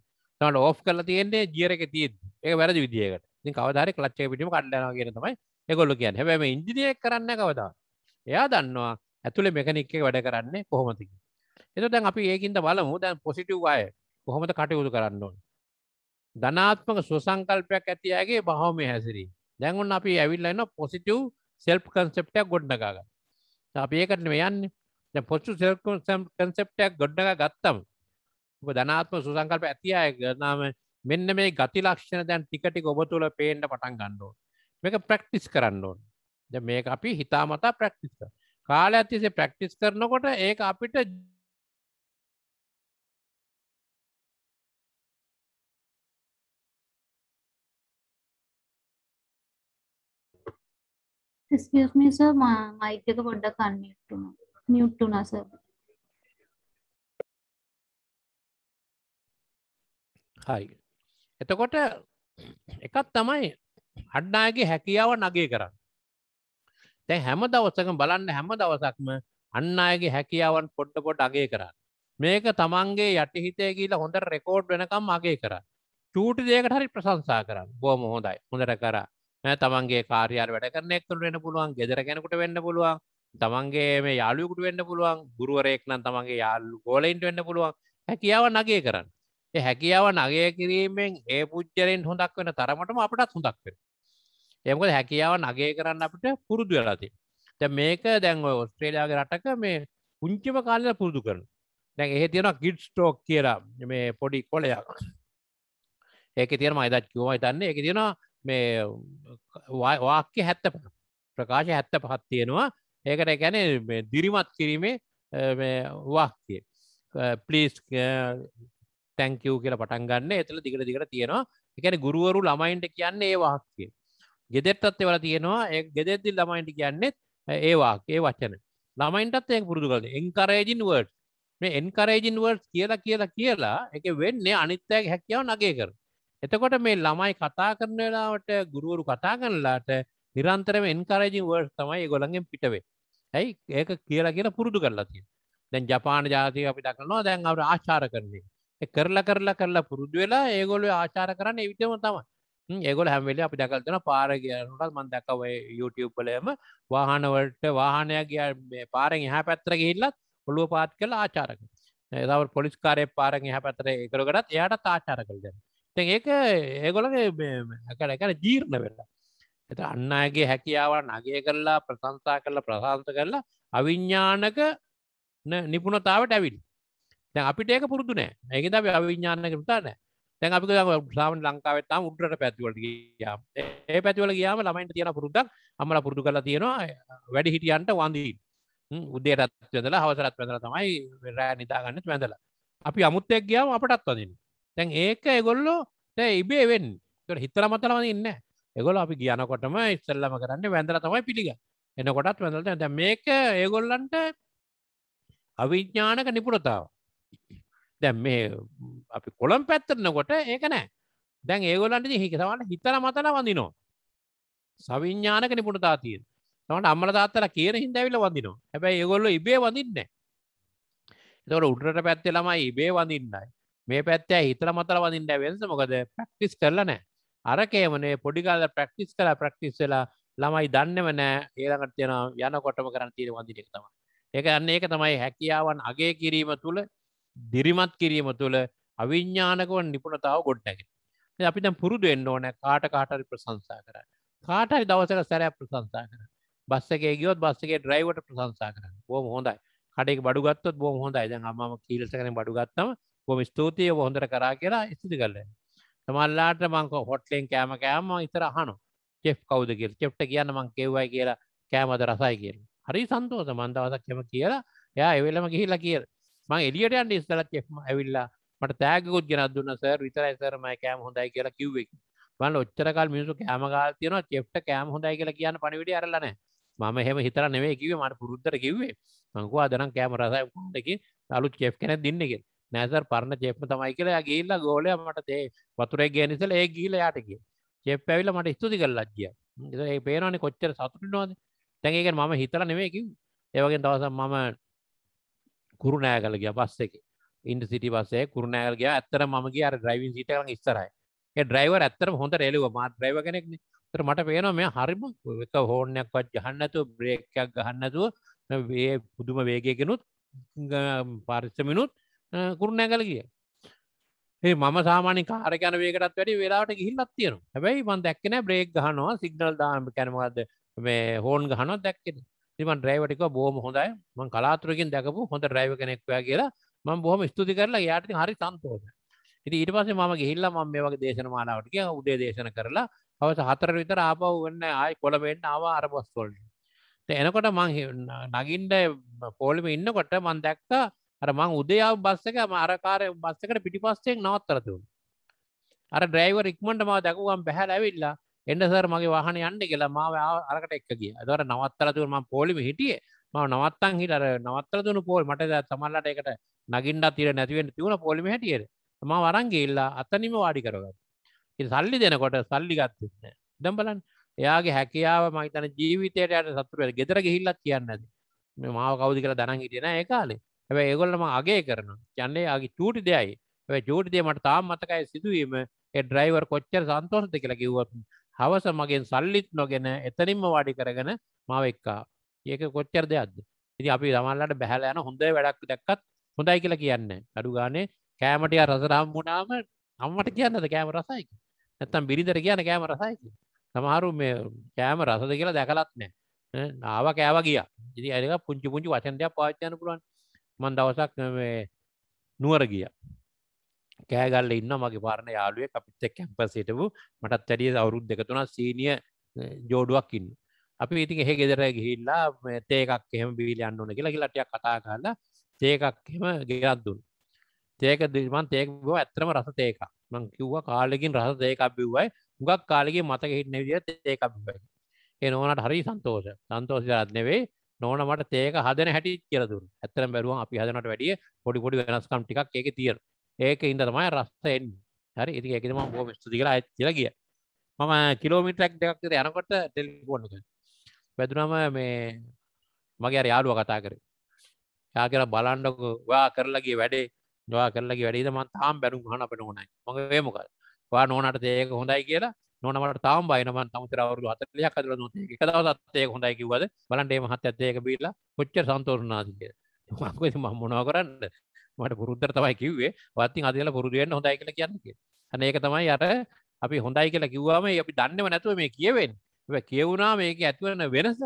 නට ඔෆ් කරලා තියෙන්නේ ජියරක තිය ඒ වැරදි විදිියකට ති කවදාරෙ ලච්චේ පිටම කඩ්ඩන කියෙන තමයි එකොල්ල කියන්න හැබැම ඉංජිනියක් කරන්න කවදා එයා දන්නවා ඇතුළ මෙකනික්ක වැඩ කරන්නේ කොහොමතික එත දැන් අපි ඒකින්ද බලමු දැන් පොසිටව් අය කොහොමද කටයුතු කරන්න ඕන ධනාත්මක සුවසංකල්පයක් ඇතියගේ බහෝමය හැසිරී දැන්වන්න අපි ඇවිල්ලන්න පොසිටව් සෙල්ප් කන්සෙප්ටයක් ගොඩ්නකාග අපි ඒකටන යන්න පොච්චු සෙල්ම් කන්සෙප්ටයක් ගොඩ්ඩක ගත්තම් ධනාත්ම සුසංකල්ප ඇතිය ගනාම මෙන්න මේ ගති ලක්ෂණ දැන් ටිකටි ඔබ තුළ පේන්ට පටන් ගණ්ඩෝ මේක ප්‍රක්ටිස් කරන්න ඕන ද මේ අපි හිතාමතා ප්‍රක්ටිස් කර කාල ඇතිසේ ප්‍රක්ටිස් කරනකොට ඒ අපිට excuse me sir mic එක පොඩ්ඩක් unmute වුණා mute වුණා sir හරි එතකොට එකක් තමයි අඩ්නායගේ හැකියාව නගේ කරන්න තැ හැම දවසක බලන්න හැම දවසක්ම අන්න අයගේ හැකියාවන් පොට්ට පොට් අගේ කරන්න මේක තමන්ගේ යටහිතේ කියලා හොඳ රෙකෝඩ් වෙනකම් අගේ කර චූටි දේකට හරි ප්‍රසංසා කරන්න බෝම හොඳයි හොඳට කර තමන්ගේ කාරයාර වැඩ කරනෙක්තුට වෙන්න පුළුවන් ගෙදර කෙනකුට වෙන්න පුළුවන් තමන්ගේ මේ යාලුකුට වෙන්න පුළුවන් ගුරුවරෙක්නම් තමන්ගේ යාල්ලු ගෝලයින්ට වෙන්න පුළුවන් හැකියාව නගේ කරන්න හැකියාව නගය කිරීමෙන් ඒ පුද්ජලෙන් හොඳක් වෙන තරමටම අපටත් හොඳක් වෙන එමකද හැකියාව නගේ කරන්න අපට පුරුදු වෙලාති ද මේක දැන් ඔස්ට්‍රේලයාගේ රටක මේ පුංචිම කාලල පුරුදු කරන දැන් එහ තියෙන කිඩ් ස්ටෝක් කියලා මේ පොඩි කොලයක් ඒක තියෙන මයිදත් කිවම හිතන්න එක තියෙන මේ වාක්‍ය හැත්ත ප්‍රකාශ හැත්ත පහත් තියෙනවා ඒකට ගැන දිරිමත් කිරීමේ වාක්‍ය පලිස් තැංකව් කියල පටන් ගන්න එතල දිගට දිගට තියෙනවා එකන ගුරුවරු ළමයින්ට කියන්නේ ඒ වාක්කේ ගෙදෙටත් එවල තියෙනවා ඒ ගෙදෙද්දි ළමයින්ට කියන්නෙත් ඒවා ඒ වචන ළමයින්ටත් ඒක පුරුදු කරද එන්කරේජින් වර්ඩ් මේ එන්කරේජින් වර්ඩ් කියලා කියලා කියලා එක වෙන්නේ අනිත්‍යයක හැකියාව නගේ කර එතකොට මේ ළමයි කතා කරන වෙලාවට ගුරුවරු කතා කරනලාට නිරන්තරම එන්කරේජින් වර්ඩ් තමයි ගොළන්ගෙන් පිටවේ ඇයි ඒක කියලා කියලා පුරුදු කරලා තියෙන දැන් ජපාන ජාතික අපි දක්නවා දැන් අපට ආචාර කරන්නේ කරලා කරලා කරලා පුරුදු වෙලා ඒගොල්ලෝ ආචාර කරන්න එවිටම තමයි ඒගොල හැමවෙල අපි දැකල් දෙන පාරගයනටත් මන් දැකවයි YouTubeුබලයම වාහනවලට වාහනයක් ගිය පාරෙන් එහ පැත්තර ගහිල්ලත් ඔළුව පාත් කළ ආචාරක ඒව පොලිස්කාරය පාරෙන් එහ පැතර එකරගටත් එයට තාචාර කළ දෙන්න තැන් ඒක ඒගොලගේ ඇකරැකර ජීර්ණ වෙලා එත අන්නගේ හැකියාව නගේ කරලා ප්‍රසංසා කරලා ප්‍රශාන්ත කරලා අවිඤ්ඥානක නිපුණතාවට ඇවිල් දැ අපිට ඒක පුරුදු නෑ ඒකද අවිඤ්ඥානක තා නෑ දැන් අපි ලාමන් ලංකාවේ තාම උඩට පැතිවලට ගියා ඒ පැතිවල ගියාම ළමයින්ට තියෙන පුරුද්දක් අම්මලා පුරුදු කරලා තියෙනවා වැඩි හිටියන්ට වඳින් උදේටත් වැඳලා හවසරත් වැඳලා තමයි රෑ නිදාගන්නත් වැඳලා අපි අමුත්තෙක් ගියාම අපටත් වඳින්න දැන් ඒක ඒගොල්ලෝ ඉබේ වෙන්න ඒකට හිතලා මතලා වඳින්නේ ඒගොල්ලෝ අපි ගියනකොටම ඉස්සෙල්ලම කරන්නේ වැඳලා තමයි පිළිග එනකොටත් වැඳලා දැන් මේක ඒගොල්ලන්ට අවිඥානික නිපුණතාව දැ මේ අපි කොළම් පැත්තරනකොට ඒක නෑ දැන් ඒගොලන්ට හික සවට හිතර මතන වඳනවා සවිඤ්ඥානක නිපුටතා තියෙන් තමට අම්මල තාත්තර කියන හිදැවිල වඳනවා හැබැයි ඒගොල්ල ඉබේ වඳන්න තොට උඩට පැත්තේ ළමයි ඉබේ වඳන්නයි මේ පැත්තෑ හිතර මතර වඳින්ට වෙනස මොකද ප්‍රක්ටිස් කරලනෑ අරකේමනේ පොඩිකාල ප්‍රක්ටිස් කලා ප්‍රක්ටිස් වෙලා ළමයි දන්නම නෑ ඒළඟට තියෙන යන කොටම කරන්න තීර වඳිනෙක් තම ඒක අන්න ඒක තමයි හැකියාවන් අගේ කිරීම තුළ දිරිමත් කිරීම තුළ අවිඤ්ඥානකව නිපුණතාව ගොඩ්නැගෙන අපි තම් පුරුදු එන්න ඕන කාට කාටරි ප්‍රසංසා කර කාටරි දවසක සැරෑ ප්‍රසංසා කර බස්සගේ ගියොත් බස්සගේ ඩ්‍රයිවට ප්‍රසංසා කරන්න බෝම හොඳයි කඩෙක් බඩුගත්තොත් බෝම හොඳයි දැන් අම කීලසකන බඩුගත්තම බොම ස්තුතිය හොඳට කරා කියලා ස්තුති කරල තමල්ලාට මංක හොට්ලෙන් කෑම කෑම ඉතර හනු චෙප් කවදකිල් චෙප්ට කියන්න මං කෙව්වයි කියලා කෑමද රසයි කියල් හරි සන්තෝස මන්දවසක් කෙම කියලා එයා එවෙලම ගිහිල්ලා කියලා මං එලියට යන්න ඉස්සලත් එම ඇවිල්ලා මට තෑගකුත් ගෙනත් දුන්න සර් විතරයි සරම කෑම හොඳයි කියලා කිව්වෙක් මන් ඔච්චරකල් මිනිසු කෑම ගාතියන චෙප්ට කෑම හොඳයි කියලා කියන්න පණවිට අරලන මම හෙම හිතර නෙවේ කිව මට පුරුද්දර කිව්වේ මංකු අදනම් කෑම රසයකි අලුත් චෙප් කෙන දෙන්නක නෑසර් පරණ චෙප්ම තමයි කියලා ගේල්ලා ගෝලය මට තේ වතුරේ ගෑනිසල ඒ ගීල යාටක චෙප් ඇවිල මට ස්තුති කල්ලක්ගිය ඒ පේනනි කොච්චර සතුටනවාද තැන්ඒක මම හිතර නෙවේ කිව් ඒවගේ දවසම් මම කුරුණෑගල ගිය බස් එක ඉන්ඩ සිටි බස්සේ කුරුණෑගල ගිය ඇත්තර මගේ අර ්‍රයිවින් සිටකල ඉස්සරයි ඩ්‍රයිවර් ඇත්තර හොඳ එලුව මා ්‍රයිව කෙනෙක්න තර මට පේනවා මේ හරිම එක හෝර්ණයක්වත් ජහන්නතුව බ්‍රේක්කයක් ගහන්නතුව වේ පුදුම වේගයකෙනුත් පරිස්සමිනුත් කුරුණෑගල ගිය ඒ මම සාමානි කාරකන වේකටත් වැඩි වෙලාට ගිහිල්ලත් තියෙන හැබැයි මන් දැක්කන බ්‍රේක් ගහනවා සිගනල් දාම කැනමගද මේ හෝන් ගහනොත් දැක්කෙන මන් ්‍රයිවටික බෝම හොඳයි මං කලාතුරකින් දැකපු හොඳ ්‍රයිව කෙනෙක්වය කියලා මං බොහම ස්තුති කරලා යාට හරි සන්තෝද ඉති ඊට පස ම ගහිල්ල ම මේ වගේ දේශන මානාවටක උදේ දේශන කරලා හවස හතර විතර ආපව වන්න ආයි කොළමෙන් ආවා අරබස් කොල්ට එනකොට මං නගින්ඩ පෝලිම ඉන්නකොට මන් දැක්ක අර මං උදයාව බස්සක අරකාර බස්සකට පිටි පස්සෙක් නවත්තරතුන් අර ්‍රයිව ඉක්මට ම දකුවම් බැහැලැවිල්ලා එන්න සර් මගේ වාහන යන්න කියලා මාව අරකට එක් කිය දර නවත්තරතුර ම පොලිම හිටිය ම නවත්තන් හිටර නවත්තරතුන පෝල් මට තමල්ලට එකට නගින්ඩා තිර නැතිවෙන් තිවුණ පොලිම හැටියට ම වරන්ගේල්ලා අතනිම වාඩි කරගත් සල්ලි දෙනකොට සල්ලිගත්න්න දම්බලන් එයාගේ හැකියාව මහිතන ජීවිතයට යට සතුර ගෙදර ගහිල්ලක් කියන්න ඇති මේ මාව කවදි කර දනන් හිටියන ඒ කාලේ ඇැ ඒගොල්ලම අගේ කරන යන්නේ ගේ චූටි දෙයයි ඇ චූටිදේ මට තාම මතකයි සිදුවීම ඩ්‍රයිවර් කොච්චර සන්තෝසත කියලා කිව්වත් හවස මගෙන් සල්ලිත් නොගෙන එතනින්ම වාඩි කරගෙන මාව එක්කා ඒක කොච්චර දෙයක්ද ඉති අපි තමල්ලට බැහල යන හොඳ වැඩක් දැක්කත් හොඳයි කියලා කියන්න අඩු ගානේ කෑමටය රසරම් වුණාම අම්මට කියන්නද කෑම රසයික නැත්තම් බිරිඳර කියන කෑම රසයිකි සමහරු මේ කෑම රසද කියලා දැකලත් නෑ නාව කෑව ගිය ඉති අයක පුංචි පුංචි වචන්දයක් පාච්චයන පුළුවන් මන් දවසක් නුවර ගිය කෑගල්ල ඉන්න මගේ පාරණ යාලුවේ අපිත්ත කැම්පසේටපු මටත් තැඩිය අවුරුද් දෙකතුන සීනිය eh, ජෝඩුවක්කින්න අපි ඉතින් එහෙ ගෙදර ගිහිල්ලා තේකක් එහෙම බිවිල අන්න ඕන කියලා ලටයක් කතා කරලා තේකක් එම ගෙරත්දුන් තේක දිමන් තේක බෝ ඇත්තරම රස තේක මං කිව්ව කාලෙකින් රස තේකක් බිව්වයි ගක් කාලෙගේ මතක හිටන විදිිය තේකක් බිවයි ඒ නෝනට හරි සන්තෝෂ සන්තෝෂයත් නෙවෙයි නෝන මට තේක හදන හැටි කියලදුර ඇත්තරම් බැරුවන් අපි හදනට වැඩිය පොඩි පොඩි වෙනස්කම් ටික් එක තියෙන ඒක ඉඳ තමයි රස්සයෙන් හරි ඉති එකම බෝම ස්තුතිකලා ඇච්චල ගිය මම කිලෝමිටක් දෙක්තර යනකොට ටෙල්ෆෝන්ක පැදුනම මේ මගේ අර යාළුව කතා කර යා කර බලන්ඩක වා කරලගේ වැඩේ දවා කරලගේ වැඩේ මන් තාම් බැරුම් හන අපට ඕනයි මගේ මොකල් වා නෝනට ඒක හොඳයි කියලා නොනට තාම් බයිනම තමතරවරු අතරලයක් කර එකදවත්ඒ හොඳයි කිවද බලන්ටේ මහත් ඇත්තේක බීලා කොච්ච සන්තෝරනාතික මක්වෙ මම් මොනා කරන්න මට පුරුද්ධර තමයි කිව්වේ වත්තින් අදල පුරුදුවෙන් හොඳයි කියල කියන්න කිය අන ඒක තමයි යට අපි හොඳයි කියලා කිව්වාම අපි දන්නව නැතුව මේ කියවෙන් කියවුණා මේක ඇතිවරන වෙනස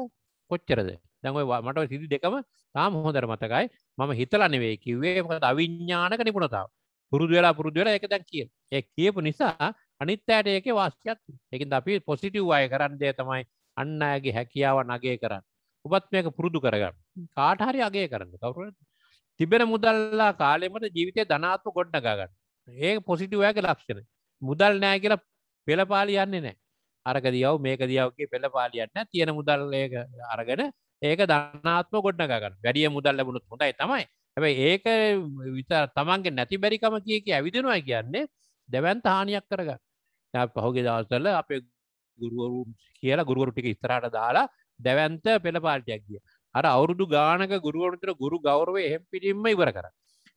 කොච්චරද දැව මට සිදි දෙකම තාම හොඳර මතකයි මම හිතලනෙවේ කිව්වේ අවිඤ්ඥානක නිපුණතාව පුරුදු වෙලා පුරුදු වෙලා එක දැන් කිය ඒ කියපු නිසා අනිත් අයට ඒක වාස්්‍යත් එකින් අපි පොසිටව් අය කරන්දය තමයි අන්න අයගේ හැකියාව නගේ කරන්න ඔබත් මේක පුරුදු කරගන්න කාටහරි අගේ කරන්න කවරුත් තිබෙන මුදල්ලා කාලෙමට ජීවිතය ධනාත්ම ගොඩ්ඩගාගන්න ඒ පොසිටිවයක ලක්ෂණ මුදල් නෑ කියලා පෙළපාලි යන්නේ නෑ අරක දියව මේක දියවගේ පෙළපාලියන්න තියෙන මුදල්ලක අරගෙන ඒක ධනාත්ම ගොඩ්ඩගන්න වැඩිය මුදල් ලැබුණුත් හොඳයි තමයි හැබයි ඒක විතර තමන්ගේ නැති බැරිකම කියක ඇවිදෙනවා කියන්නේ දැවන්ත හානියක් කරගන්න පහුගේ දවසල අපේ ගුරුවරු කියලා ගුරුවරු ටික ස්තරාට දාලා දැවන්ත පෙළපාලියක් ගිය අර අවුරුදු ගානක ගුරුවරුතර ගුරු ගෞරවේ එහෙම පිටිම්ම ඉවර කර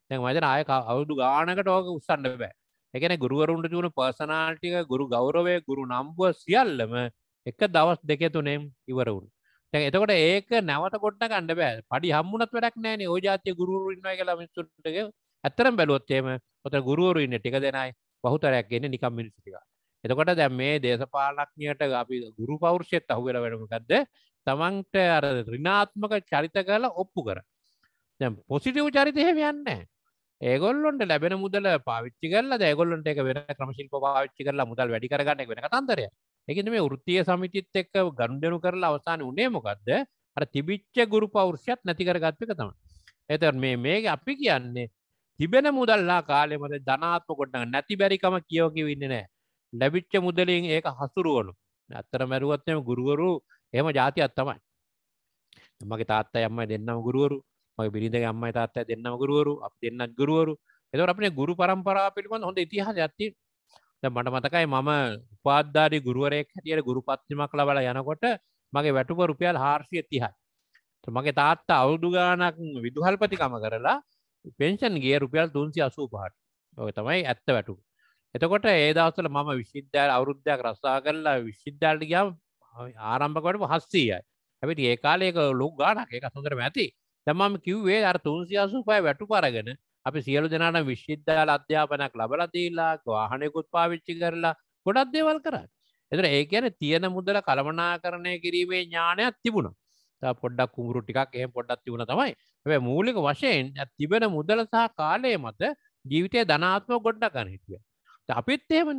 දැ මතන ආය අවුදු ගානකට ඕක උත්සන්න බෑ එකන ගුරුවරුන්ට තියුණු පර්සනාල්ටික ගුරු ගෞරවය ගුරු නම්බුව සියල්ලම එක දවස් දෙක තුනෙම් ඉවරවුන් එතකොට ඒක නැවත කොට්ට ගන්න බෑ පඩි හම්මුණත් වැඩක් නෑන ඕජාතය ගුරු ඉන්න කියලා මිනිසුටගේ ඇත්තරම් බැලොත්තේම ොත ගුරුවරුන්න ටික දෙනයි පහුතරයක් ගන්න නිකම් මිනිසිටික එතකොට දැම් මේ දේශපාලක්නයට අපි ගුරු පෞරුෂයත් අහුවෙල වැඩමකක්ද තමන්ට අර රිනාත්මක චරිත කල ඔප්පු කර පොසිටව් චරිතයම යන්න ඒගොල්ලොන්ට ලැබෙන මුදල පාවිච්චි කල දැගොල්ලොට එක වෙන ක්‍රමශිල්ප පාච්චි කරලා මුදල් වැඩි කරගන්න වෙන කතන්දර එකන මේ ෘත්තිය සමිතිත් එක්ක ගණ්ඩනු කරලා අවසාන උනේ මොකක්ද අර තිබිච්ච ගුරු පවරුෂයත් නැතිකරගත්ක තම එත මේ මේ අපි කියන්නේ තිබෙන මුදල්ලා කාලෙමද ධනාත්ම කොටන්න නැති බැරිකම කියෝකි වෙන්න නෑ ලැබිච්ච මුදලින් ඒක හසුරුවනු අත්තර මැරුවත්ම ගුරුවරු එහම ජාතියක් තමයි මගේ තාත්ත යම්මයි දෙන්නම ගුරුවරු මගේ බිරිඳගේ අම්මයි තාත්තය දෙන්නම ගුරුවරු අප දෙන්නත් ගුරුවරු එතවට අපේ ගුරු පරම්පරා පිළිබඳ හොඳ ඉතිහාස ඇත්ති මට මතකයි මම උපාධාරි ගුරුවරයෙක් හැටියට ගුරු පත්තිමක් ලබල යනකොට මගේ වැටුප රුපියල් හාර්සිය තිහයි මගේ තාත්තා අවුදු ගානක් විදුහල්පතිකම කරලා පෙන්ෂන් ගේ රුපියල් තුන්සි අසූ පහට ඔය තමයි ඇත්ත වැටු එතකොට ඒදවසල මම විශිද්ධ අවරුද්ධයක් රස්සා කරලා විශිද්ධාට ගම් ආරම්භකට පහස්සීයයි හැබිට ඒ කාලයක ලොක් ගානක් එක සොඳර ඇති තමම කිව්වේ අර තුන්සියාසුපය වැටු පරගෙන අපි සියලු දෙනාට විශ්විද්‍යාල අධ්‍යාපනයක් ලබලදීලා වාහනයකුත් පාවිච්චි කරලා ගොඩක් දේවල් කරන්න එතර ඒ කියන තියෙන මුදල කළමනාකරණය කිරීමේ ඥානයක් තිබුණා පොඩ්ඩක් කුමරු ටිකක් එහ පොඩ්ඩක් තිබුණ තමයි ඇ මූලික වශයෙන් තිබෙන මුදල සහ කාලය මත ජීවිතය ධනාත්ම ගොඩ්ඩ කන හිටිය අපිත් එහෙම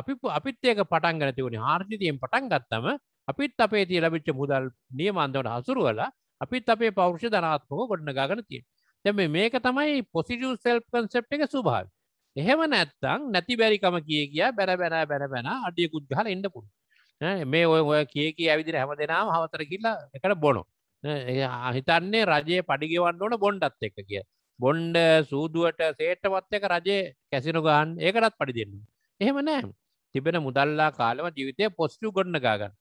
අපි අපිත් ඒක පටන්ගන තිවුණ ආර්ථිතයෙන් පටන් ගත්තම අපිත් අපේ තිය ලබිච්ච මුදල් නියමන්දවට හසුරුවලා අපිත් අපේ පෞරුෂ ධනාත්මක ගොඩනගාගන තිය තැම මේක තමයි පොසිටිය සෙල්් කන්සප් එක සුභාව එහෙම නැත්තං නැති බැරිකම කිය කිය බැර බැන බැන බැන අඩියකුත් ගහල එන්නපුුන් මේ ඔය ඔය කිය කිය ඇවිදින හැම දෙනාම හවතර කියලා එකට බොනො හිතන්නේ රජයේ පඩිගවන්න ඕන බොන්්ඩත් එක්ක කිය බොන්්ඩ සූදුවට සේටමත් එක රජය කැසිනු ගාන් ඒකටත් පඩි දෙන්න. එහෙම නෑ තිබෙන මුදල්ලා කාලම ජීවිතය පොස්ටු ගොඩනගාගන්න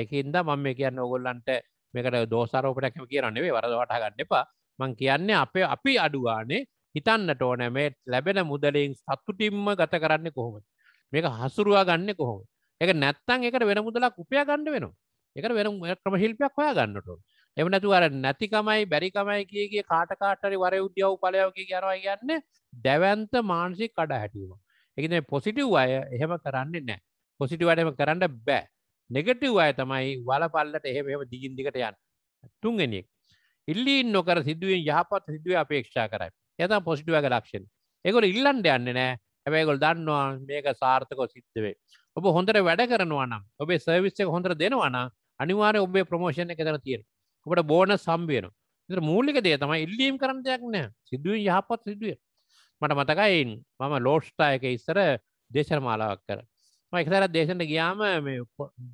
එකහින්ද මම මේ කියන්න ඔගොල්ලන්ට මේකට දෝසාරෝපටක්ම කියරන්නේ වරදවට ගන්න එපා මං කියන්නේ අපේ අපි අඩුවානේ හිතන්නට ඕනැමේ ලැබෙන මුදලින් සත්තුටිම්ම ගත කරන්නේ කොහොම මේක හසුරුවා ගන්න කොහොම එක නැත්තන් එකට වෙන මුදලක් උපයා ගන්න වෙනවා එක වෙන ක්‍රම ශිල්පයක් හොයා ගන්නට එමනතු අර නැතිකමයි බැරිකමයි කියගේ කාටකාටරි වර උද්‍යව් පලයෝගේ කියනවා කියන්න දැවන්ත මානසික කඩ හැටීම එකන පොසිටව් අය එහෙම කරන්නේ නෑ පොසිටි වැඩම කරන්න බෑ නෙගටව් අය තමයි වලපල්ලට එහෙම එම දිගින්දිකට යන්න තුන්ගෙනෙක් ඉල්ලීන් නොකර සිදුවෙන් යහපත් සිදුව අපේක්ෂා කරයි යතම් පොසිටුවක ලක්ෂණ එකකොල ඉල්ලන්ඩ යන්න නෑ හැබැයිකොල් දන්නවා මේක සාර්ථකෝ සිද්ධවේ ඔබ හොඳට වැඩ කරනවා නම් ඔබේ සර්විස්සක හොඳට දෙනවාන අනිවාරය ඔබේ ප්‍රමෝෂණ එක තන තියෙන ඔබට බෝන සම්බියන මූලික දේ තමයි ඉල්ලීම් කරන දෙයක් නෑ සිදුවෙන් යහපත් සිදුවේ මට මතකයින් මම ලෝස්්ටායක ඉස්සර දේශන මාලාවක් කර මයිකතරත් දේශනට ගියාම මේ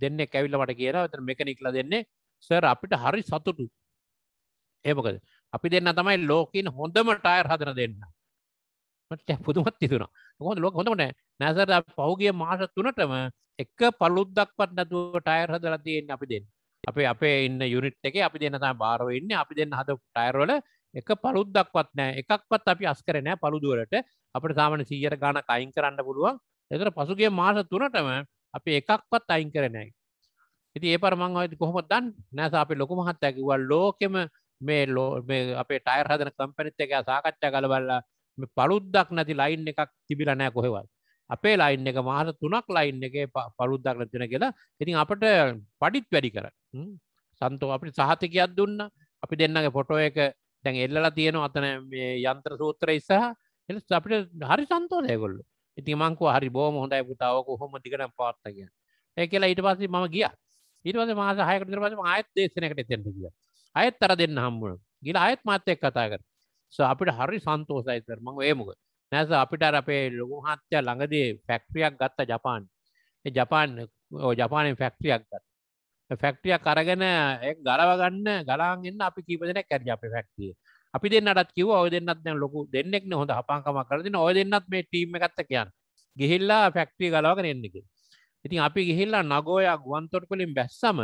දෙන්න කැවිල්ල මට කියලා තර මෙකනික්ල දෙන්නේ සර් අපිට හරි සතුටු ඒමකද අපි දෙන්න තමයි ලෝකින් හොඳම ටයර් හදන දෙන්න මට පුදුමත් තිතුුණා හොඳ ලොක හොඳමන නැසර පහුගිය මාස තුනටම එක පලුද්දක්වත් නැතුව ටයර් හදලා තියෙන්න අපි දෙන්න අපේ අපේ ඉන්න යුනිට් එක අපි දෙන්න තම බාරව ඉන්න අපි දෙන්න හද ටයර්වල එක පලුද්දක්වත් නෑ එකක්වත් අපි අස්කරනෑ පළුදුවලට අපට සාමන සීජර ගාන කයින් කරන්න පුළුවන් එතර පසුගේ මාස තුනටම අපි එකක්වත් අයින් කරනයි. ඉති ඒ පරමං අයිති කොහොම දන් නෑස අපි ලොකුම හත් ඇකිවල් ලෝකෙම මේ ලෝ අපේ ටයර් හදන කම්පැනිත් එක සාකච්ඡා කලබල්ලා පළුද්දක් නැති ලයින් එකක් තිබිල නෑ කොහෙවල් අපේ ලයින් එක මාස තුනක් ලයින් එක පළුද්දක් නැතින කියලා ඉතින් අපට පඩිත් වැඩි කර සන්තෝ අපි සහතිකයක් දුන්න අපි දෙන්නගේ පොටෝ එක දැන් එල්ලලා තියෙන අතන යන්ත්‍ර සූත්‍ර ඉස්සහ එ අපිට හරි සන්තෝදයකොල්ලු ඉතිමංකු හරි බෝම හොඳයි පුතාවක හොම දිකට පාත්තක ඒ කියලා ඊට පස්සේ මම ගිය ඉටවස මාස හයකට පස අයත් දේශනකට එතෙන්ට කිය අයත් තර දෙන්න හම්බුණ ගිල අයත් මත්තයක් කතා කර ස අපිට හරි සන්තෝසයිතර මං ඒමුක නැස අපිට අපේ ලොකු හත්‍යය ළඟදී ෆැක්ට්‍රියක් ගත්ත ජපාන් ජපාන් ජපානෙන් ෆැක්ට්‍රියක් ගත් ෆැක්ට්‍රිය කරගෙන ගරවගන්න ගලාන්න්න අපි කීපදන කැරජ අපේ ෆැක්ටියේ අපි දෙන්නටත් කිව ඔය දෙන්නත් දැ ලොකු දෙන්නෙක් හොඳ හපාකම කරදින ඔය දෙන්නත් මේ ටීම එකත්ත කියන්න ගිහිල්ලා ෆැක්ට්‍රී ගලාවගෙන එන්නක ඉතින් අපි ගිහිල්ලා නගෝයා ගුවන්තොට කලින් බැස්සම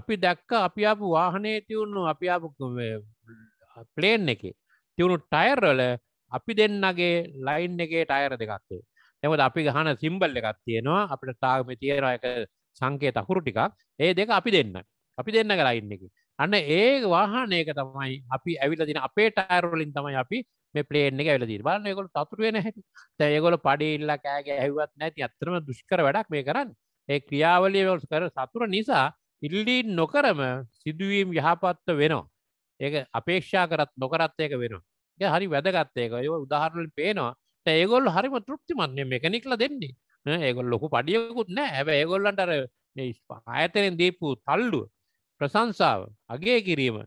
අපි දැක්ක අපි අපපු වාහනය තිවුණු අපි අප පලේන් එක තිවුණු ටයර්රල අපි දෙන්නගේ ලයින් එකේ ටයර දෙකක්තේ එමද අපි ගහන සිම්බල් එකක් තියෙනවා අපට ටාගම තියෙනයක සංකේ තහුරු ටිකක් ඒ දෙක අපි දෙන්න අපි දෙන්න ලයින් එක අන්න ඒ වාහනයක තමයි අපි ඇවිල දින අපේ ටෑරවලින් තමයි අපි මේ පලේන එක ඇලදී බලන්න ගොල තතුරුවෙන හැට තයගොල පඩිල්ල කෑගේ ඇවත් නැති අත්තරම දුෂ්කර වැඩක් මේ කරන්න ඒ ක්‍රියාවලිය වල්ස් කර සතුර නිසා ඉල්ලී නොකරම සිදුවීම් යහපත්ව වෙනවා ඒක අපේක්ෂා කරත් නොකරත් ඒක වෙනවා ය හරි වැදගත්තයක ය උදාහරණල පේනවා ඒගොල් හරිම තෘප්තිමන්ය මෙකනික්ල දෙන්නේ ඒගොල් ලොකු පඩියකුත් නෑ ඇබ ඒගොල්ලන්ට අර ආයතනෙන් දීපු තල්ලුව ප්‍රසංසාව අගේ කිරීම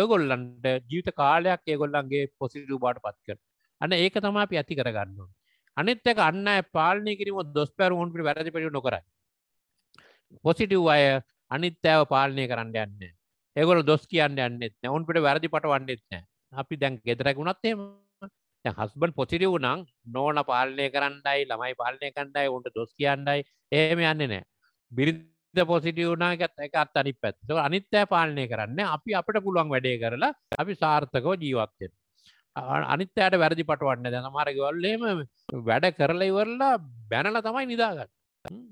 ඔයගොල්ලන්ට ජීවිත කාලයක් ඒගොල්ලන්ගේ පොසිටු බාට පත් කර අන්න ඒක තමා අපි ඇති කරගන්න අනිත් එක අන්න පාලනය කිරීම දොස් පැර උන් පි වැරදි පිටි නොකරයි පොසිටව් අය අනිත්‍යව පාලනය කරන්න යන්න ඒගොල දොස් කියන්න යන්නෙත් නෑ උන් පිට වැරදි පට වන්නෙත් නෑ අපි දැන් ගෙදරැක වුණත්තේම හස්බන් පොසිටව් නං නෝන පාලනය කරන්නයි ළමයි පාලනය කණ්ඩයි උන්ට දොස් කියන්නයි ඒම යන්නේ නෑ බිරිඳ ද පොසිටියවනා ගත් එක අත් අනි පැත්ත අනිත්තෑ පාලනය කරන්න අපි අපට පුළුවන් වැඩේ කරලා අපි සාර්ථකෝ ජීවත්වෙන්. අනිත්තයට වැරදි පටවන්න දැන මරගවල්ලේම වැඩ කරලා ඉවරලා බැනල තමයි නිදාගත්.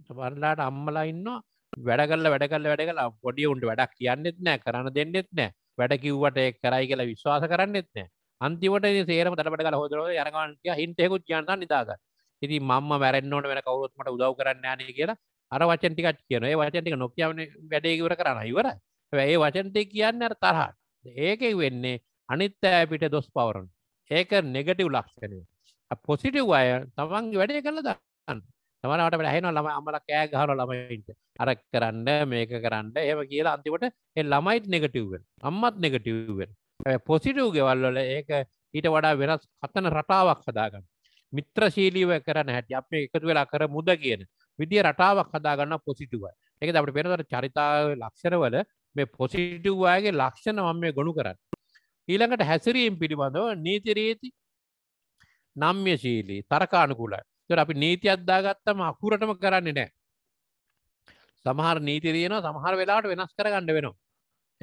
සබරලාට අම්මලා ඉන්න වැඩ කල්ල වැඩ කල්ල වැඩ කලා පොඩිය උන්ට වැඩක් කියන්නෙත් නෑ කරන්න දෙන්නෙත් නෑ වැඩ කිව්වට කරයි කියලා විශ්වාස කරන්නෙත් නෑ අන්තිවට සේරම දරට කල හොදර යරගන්ය හින්ටෙකුත් කියන්න නිදාගත්. ඉති මම වැරන්නවට වෙන කවුරුත්මට උදව් කරන්න ෑන කියලා අර වචන් ටිකක් කියන ඒ වචන් ටික නොකියවන වැඩේකිවර කරන්න ඉවර ඒ වචන්ටය කියන්න තරහට ඒක වෙන්නේ අනිත් ඇපිට දොස් පවරන් ඒක නෙගටව් ලක්ෂණය පොසිටව් අය තමන්ගේ වැඩේ කළ දන්න තමනට හැන ළම අමල කෑ ගහර ළමයින්ට අරක් කරන්න මේක කරන්න ඒම කියලා අන්තිවට එ ළමයිත් නෙගටව්වෙන් අම්මත් නෙගටව්වෙන් පොසිටව් ගෙවල්වල ඒක ඊට වඩා වෙනස් කතන රටාවක් හදාගන්න මිත්‍රශීලීව කරන හැට අප එකතු වෙලා කර මුද කියන විදිිය රටාවක් හදාගන්න පොසිටුවයි එක අපට පෙනවට චරිතාව ලක්ෂණවල මේ පොසිටව් අයගේ ලක්ෂණ වම් මේ ගොුණු කරන්න ඊළඟට හැසිරීම් පිළිබඳව නීතිරේති නම්ය ශීලී තරකානුකුලයි තොර අපි නීති අද්දාගත්තම අකුරටම කරන්නේ නෑ සමහර නීතිරයන සමහර වෙලාට වෙනස් කරගන්න වෙනවා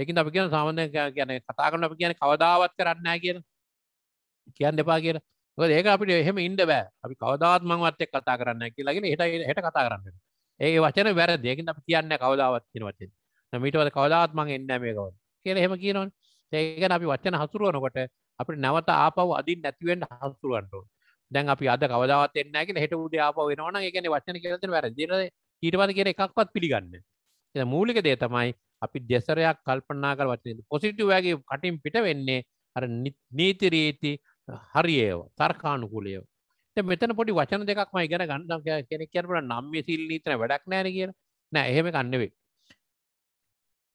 එකින් අපි කියන සාමන්ය ගැන කතා කරන අපි කියන කවදාවත් කරන්න කියන කියන්න එපා කියලා ඒක අපිට එහෙම ඉන්ඩ බෑ අපි කවදාත් මංවත්තෙක් කතා කරන්න කියලාගෙන හිට හට කතා කරන්න ඒ වචන වැරදියකින් අප කියන්න කවදාවත් කියන වචෙන් නමීටවද කවදාත්මං එන්න මේකව කියල එහෙම කියනවන් ඒකන අපි වචන හසුරුවනකොට අපි නැවත ආපව අදින් නැතිවෙන්ට හසුරුවන්ට දැන් අපි අද කවදාවත් එන්නගෙන හට උඩ ආප වෙනවන එකන වචන කරත වැරදිර ඊටවද කියෙන එකක්වත් පිළිගන්න එ මූලික දේ තමයි අපි දෙසරයක් කල්පනා කර වචන පොසිටවගේ කටින් පිට වෙන්නේ අර නීතිරීති හරි ඒව තර්කානුකූලයව මෙතන පොඩි වචන දෙකක්ම ඉගෙන ගන්නම් කෙනෙක් කියනට නම්ය සිල් නීතන වැඩක් නෑන කියන නෑ එහෙම කන්නවෙේ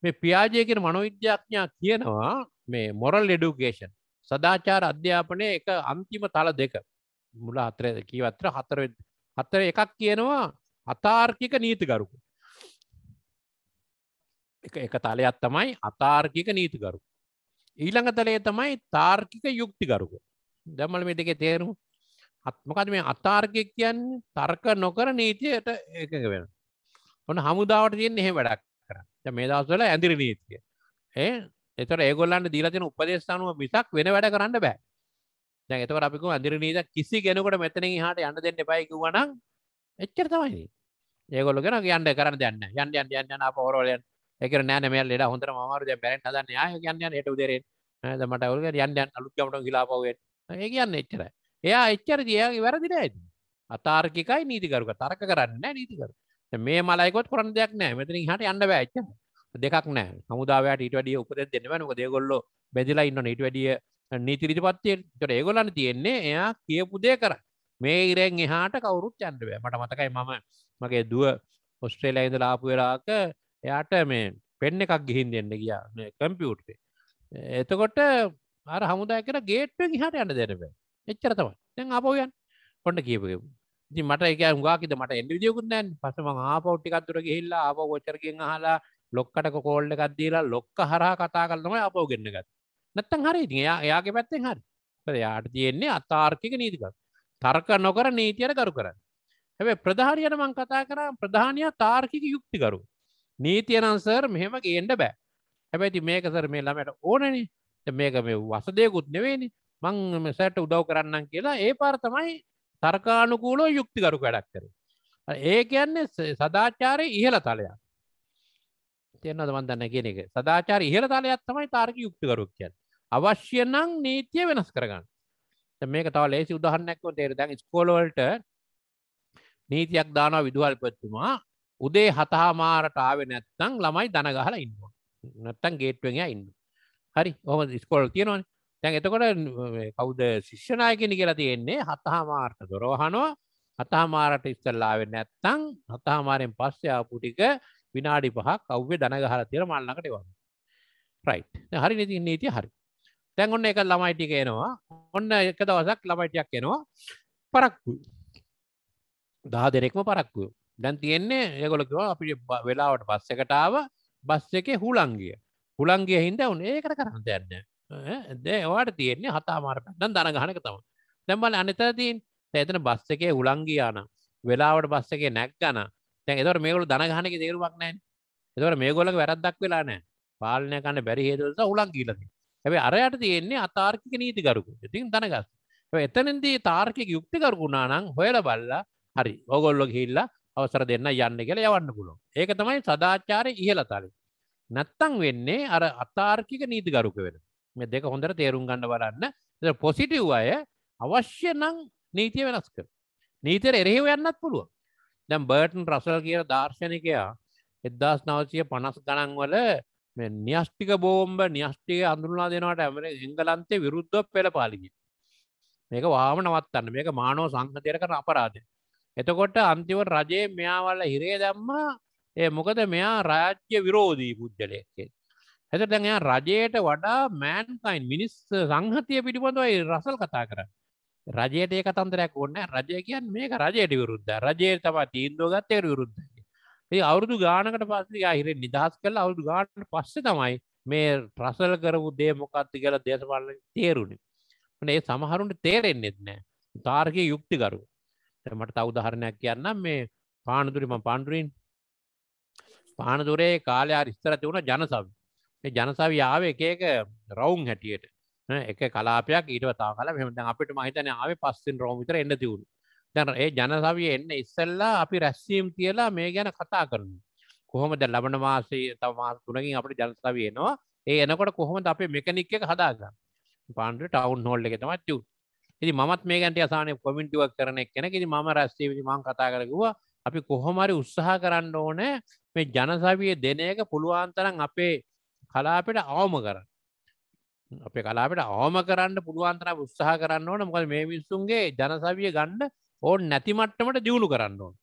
මේ පියාජය කියෙන මනොවිද්‍යාඥා කියනවා මේ මොරල් එඩුකේෂන් සදාචාර අධ්‍යාපනය එක අන්තිම තල දෙක මුල අතර කීවත්‍ර හතර හතර එකක් කියනවා අතාර්කික නීතිගරුකු එක තලයක් තමයි අතාර්කික නීතිගරු ඊළඟ තලේ තමයි තාර්කික යුක්තිගරුකු දැමල මේ දෙකේ තේරුම් අත්මකද මේ අතාර්කය කියන්න තර්ක නොකර නීතියට එකඟ වෙන ඔන්න හමුදාවට තියෙන් එහෙ වැඩක් කර මේ දස්වල ඇදිරි නීතිය ඒ එතට ඒගොල්ලන්ට දීලතින උපදේශානුව මිසක් වෙන වැඩ කරන්න බෑ එතව අපික අදිරි නීද කිසි ගෙනකට මෙතන හට යන්න දෙන්න පයිකිවන එච්චර තමයි ඒගොල්ල ගෙන කියන්න කරන්න යන්න යන්න යන්න යන්න පෝරෝලයන් එක නෑන මේල් ලෙඩ හොඳර මාරු බැරට දන්න යන්න යට උදරේ මට ඔල්ග යන්න අලුත් ගමට ගිලාපවෙන් ඒ කියන්න එච්චරයි එයා එච්චර දයාගේ වැරදින ඇති අතාර්කිකයි නීතිකරුක තර්ක කරන්න නීතිකර මේ මලයිකොත් කරන්න දෙයක් නෑ මෙතරින් හට යන්න බෑච්ච දෙකක් නෑ හමුදාවට ඊට වැඩිය උපද දෙන්නවනක දෙගොල්ල බැදිලා ඉන්න ඊට වැඩිය නීතිරිටිපත්තිය ට ඒගොලන්න තියෙන්නේ එයා කියපු දේ කර මේ ඉරෙන් එහාට කවුරුත් යන්ඩුව මට මතකයි මම මගේ දුව ඔස්ට්‍රේලයිද ලාපු වෙලාක එයාට මේ පෙන්න එකක් ගිහින් දෙන්න ගියා කම්පියුටේ එතකොට අර හමුදායකට ගේට්ුවෙන් හට යන්න දෙරව එච්චර තමයි දැන් අපෝයන් කොඩ කියපු ඉති මට එක හුගකිද මට එඩියකුත් දැන් පසම ආපවට්ටිකත්තුර ගෙහිල්ලා අප ගොචරගෙන් හලා ලොක්කට කෝල්ඩ එකක්දීලා ලොක්ක හරහා කතා කරනම අපෝ ගෙන්න්නගත් නැත්තන් හරි ඉති එයා එයාගේ පැත්තෙන් හරි යාට තියෙන්නේ අතාර්කික නීතික තර්ක නොකර නීතියට කරු කරන්න හැබ ප්‍රධානයට මං කතා කර ප්‍රධානය තාර්කික යුක්තිකරු නීතියනන්සර් මෙහෙම ගේන්ඩ බෑ හැබැති මේකසර මේ ළමට ඕනනේ මේක මේ වසදයකුත් නෙවෙනි මංම සැට උදව් කරන්න කියලා ඒ පාර තමයි තර්කානුකූලෝ යුක්තිකරු වැඩක් කර ඒ කියන්නේ සදාචාරය ඉහල තලයක් තියනද වන්දන්න කියෙනෙක සදාචාර ඉහල තලයක් තමයි තාර්ක යුක්තිකරුක් කියන් අවශ්‍ය නම් නීතිය වෙනස් කරගන්න මේක තව ලේසි උදහන්නක්ව තේර දැන් ස්කෝලවලට නීතියක් දානවා විදුහල්පත්තුමා උදේ හතහාමාරට ආවෙ නැත්තං ළමයි දනගහලා ඉන්නවා නැත්තං ගේට්වෙන් ඉන්න හරි ඔහම ස්කොල් තියෙනවන තැන් එතකොට කෞද ශිෂ්‍යනාය කෙන කියලා තියෙන්නේ හතහාමාර්ට දොරෝහනෝ හතාමාරට ඉස්සල්ලාවෙ නැත්තං හතාමාරෙන් පස්සයාපුටික විනාඩි පහ කව්වේ දනගහර තිර මල්ලකට වන් රයි් හරි නති නීති හරි තැන් ඔන්න එක ළමයිටික එනවා ඔන්න එක දවසක් ළමයිටයක් එනවා පරක්කු දහ දෙරෙක්ම පරක්කු දැන් තියෙන්නේ ඒගොලකිව අපිට වෙලාවට බස් එකටාව බස් එක හුලංගිය හුළන්ගේ හින්ද උන් ඒකට කරන්න දෙන්න ඒවාට තියෙන්නේ හතාමාර පැත්නම් දනගහනක තම තැම්බල අනතතින් තැතන බස් එකේ උලංගියාන වෙලාවට බස් එකේ නැක් ගන තැන් එතවට මේකලු දනගහනක දේරුවක් නෑ එතවට මේගොලක වැරද්දක් වෙලා නෑ පාලනය කන්න බැරි හේතුස උලං ගීලති ඇැ අරයට තියෙන්නේ අතාර්කික නීති ගරුකු ඉතින් දනගස් එතනදී තාර්කික යුක්තිකරුණා නං හොයල බල්ලා හරි ඔගොල්ලො හිල්ලා අවසර දෙන්න යන්න කියලා යවන්න පුළුවන් ඒක තමයි සදාචාරය ඉහලතලින් නැත්තං වෙන්නේ අර අතාර්කික නීති ගරුක වෙන මෙ දෙක හොඳට තේරුම් ගන්න බලන්න පොසිටව් අය අවශ්‍ය නං නීතිය වෙනස් කර නීතර එරෙහිව යන්නත් පුළුව දැම් බර්ටන් ප්‍රසල් කිය දර්ශනකයා එදදාස් නවචය පනස් ගණන් වල න්‍යෂ්ටික බෝම්බ න්‍යෂ්ටික අඳුරුලා දෙනවට ඇමර එංගලන්තේ විරුද්ධ පෙළ පාලිගි මේක වාම නවත්තන්න මේක මානෝ සංහතයට කරන අපරාධ එතකොට අන්තිවට රජයේ මෙයාවල්ල හිරේ දැම්මා ඒ මොකද මෙයා රාජ්‍ය විරෝධී පුද්ගලයක්කෙ හැත දැන් එයා රජයට වඩා මෑන්කයින් මිනිස් සංහතිය පිළිබඳවයි රසල් කතා කර රජයට ඒ කතන්දරයක් ඔන්න රජය කියන් මේක රජයට විරුද්ධ රජය තම තීන්දුව ගත්තයට විරුද්ධ ඒ අවුරුදු ගානකට පස්සේ හිරෙන් නිදහස් කළ අවුදු ගානට පස්සේ තමයි මේ රසල් කරපු දේ මොකක්ති කියලා දේශපාලන තේරුණේ ඒ සමහරුන්ට තේරෙන්නෙත් නෑ තාර්කය යුක්තිකරු මට තවදාහරණයක් කියන්නම් මේ පානදුරිම පණ්ඩුරින් පානදුරේ කාලයා විස්තරති වුණ ජනසවි මේ ජනසවි ආව එක එක රවුන් හැටියට එක කලාපයක් ඊට තා කල මෙමට අපිට මහිතන ආව පස්සෙන් රෝමිතර එන්න තිවුණු දැන ඒ ජනසවිය එන්න ඉස්සල්ලා අපි රැස්සීම් තියලා මේ ගැන කතා කරන කොහොමද ලබන මාසේ තමා තුනකින් අපට ජනසවියනවා ඒ එනකොට කොහොමද අපේ මෙකනික් එක හදාගන්න පාන්ඩ ටවුන් හෝල්ල එක තමත් යුතු ඉති මත් මේ ගැට අසාන කොමිටිවක් කරන කෙන ෙති ම රස්සේ මං කතා කරගවා අපි කොහොමරි උත්සාහ කරන්න ඕන මේ ජනසවිය දෙන එක පුළුවන්තරන් අපේ කලාපට අවම කරන්න අපේ කලාපට අවම කරන්න පුළුවන්තර උත්සාහ කරන්න ඕන මොකද මේ මිස්සුන්ගේ ජනසවිය ගණ්ඩ ඕන් නැතිමට්ටමට දියුණු කරන්න ඕන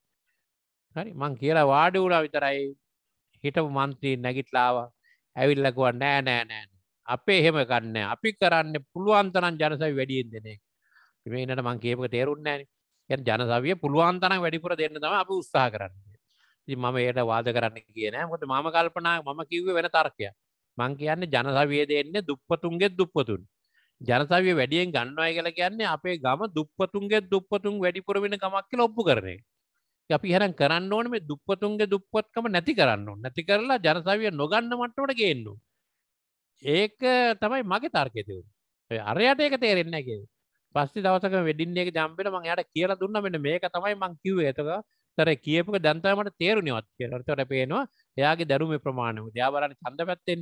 හරි මං කියලා වාඩි වුලා විතරයි හිටපු මන්ත්‍රී නැගිටලාව ඇවිල්ලකුව නෑ නෑ නෑ අපේ එහෙම කන්න අපි කරන්න පුළුවන්තරන් ජනසවි වැඩියෙන් දෙනෙක් මේ නට මං කියපක තේරුන්නෑනේ ජනසවිය පුළුවන් තරම් වැඩිපුර දෙන්න තම අප උත්සාහ කරන්න මම ඒයට වාද කරන්න කියන මොට මම කල්පනා මම කිව්ව වෙන තර්කය මං කියන්නේ ජනසවිය දෙන්නේ දුප්පතුන්ගේ දුප්පතුන් ජනසවිය වැඩියෙන් ගන්නවාය කියලා කියන්නේ අපේ ගම දුප්පතුන්ගේ දුප්පතුන් වැඩිපුර වෙන ගමක්ක ලොප්පු කරන්නේ අපි හරන් කරන්න ඕන මේ දුප්පතුන්ගේ දුප්පත්කම නැති කරන්න නැති කරලා ජනසවිය නොගන්න මට්ටට ගේන්නු ඒක තමයි මගේ තර්කෙතිවු අරයට ඒක තේරෙන්නගේ පස්සේ දවසක වෙඩින්නේක ජම්පෙන මං යට කියලා දුන්න මෙට මේක තමයි මං කිව් ඇතක තර කියපු ජන්තමට තේරුණවත් කියලතට පේනවා එයාගේ දැරුම ප්‍රමාණය ද්‍යාවරණ චන්ද පැත්තෙන්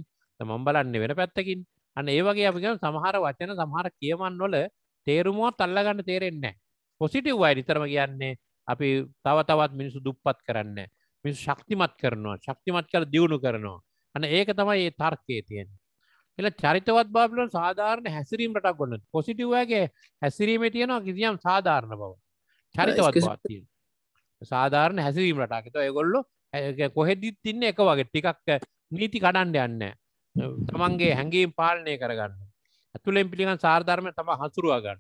මම් බලන්න වෙන පැත්තකින් අන්න ඒ වගේ අපි සමහර වචන සමහර කියමන් වල තේරුමුවත් අල්ලගන්න තේරෙන්නේ පොසිටිව් අයි නිතරම කියන්නේ අපි තව තවත් මිනිසු දුප්පත් කරන්න මිනිස් ශක්තිමත් කරනවා ශක්තිමත් කල දියුණු කරනවා අන ඒක තමයි ඒ තර්කයේ තියෙන එල චරිතවත් බාබලන් සාධාරණ හැසිරීම් රටක් ගොන්න පොසිටවගේ හැසිරීම තියෙනවා කිසියම් සාධාරණ බව චරිතවත් පාතිය සාධාරණ හැසිරීම් රටාකත ඒගොල්ලො කොහෙදදිත් තින්න එක වගේ ටිකක් නීති කඩන්ඩ යන්න තමන්ගේ හැඟීම් පාලනය කරගන්න ඇතුළෙන් පිළිගන් සාර්ධර්මය තම හසුරුවගන්න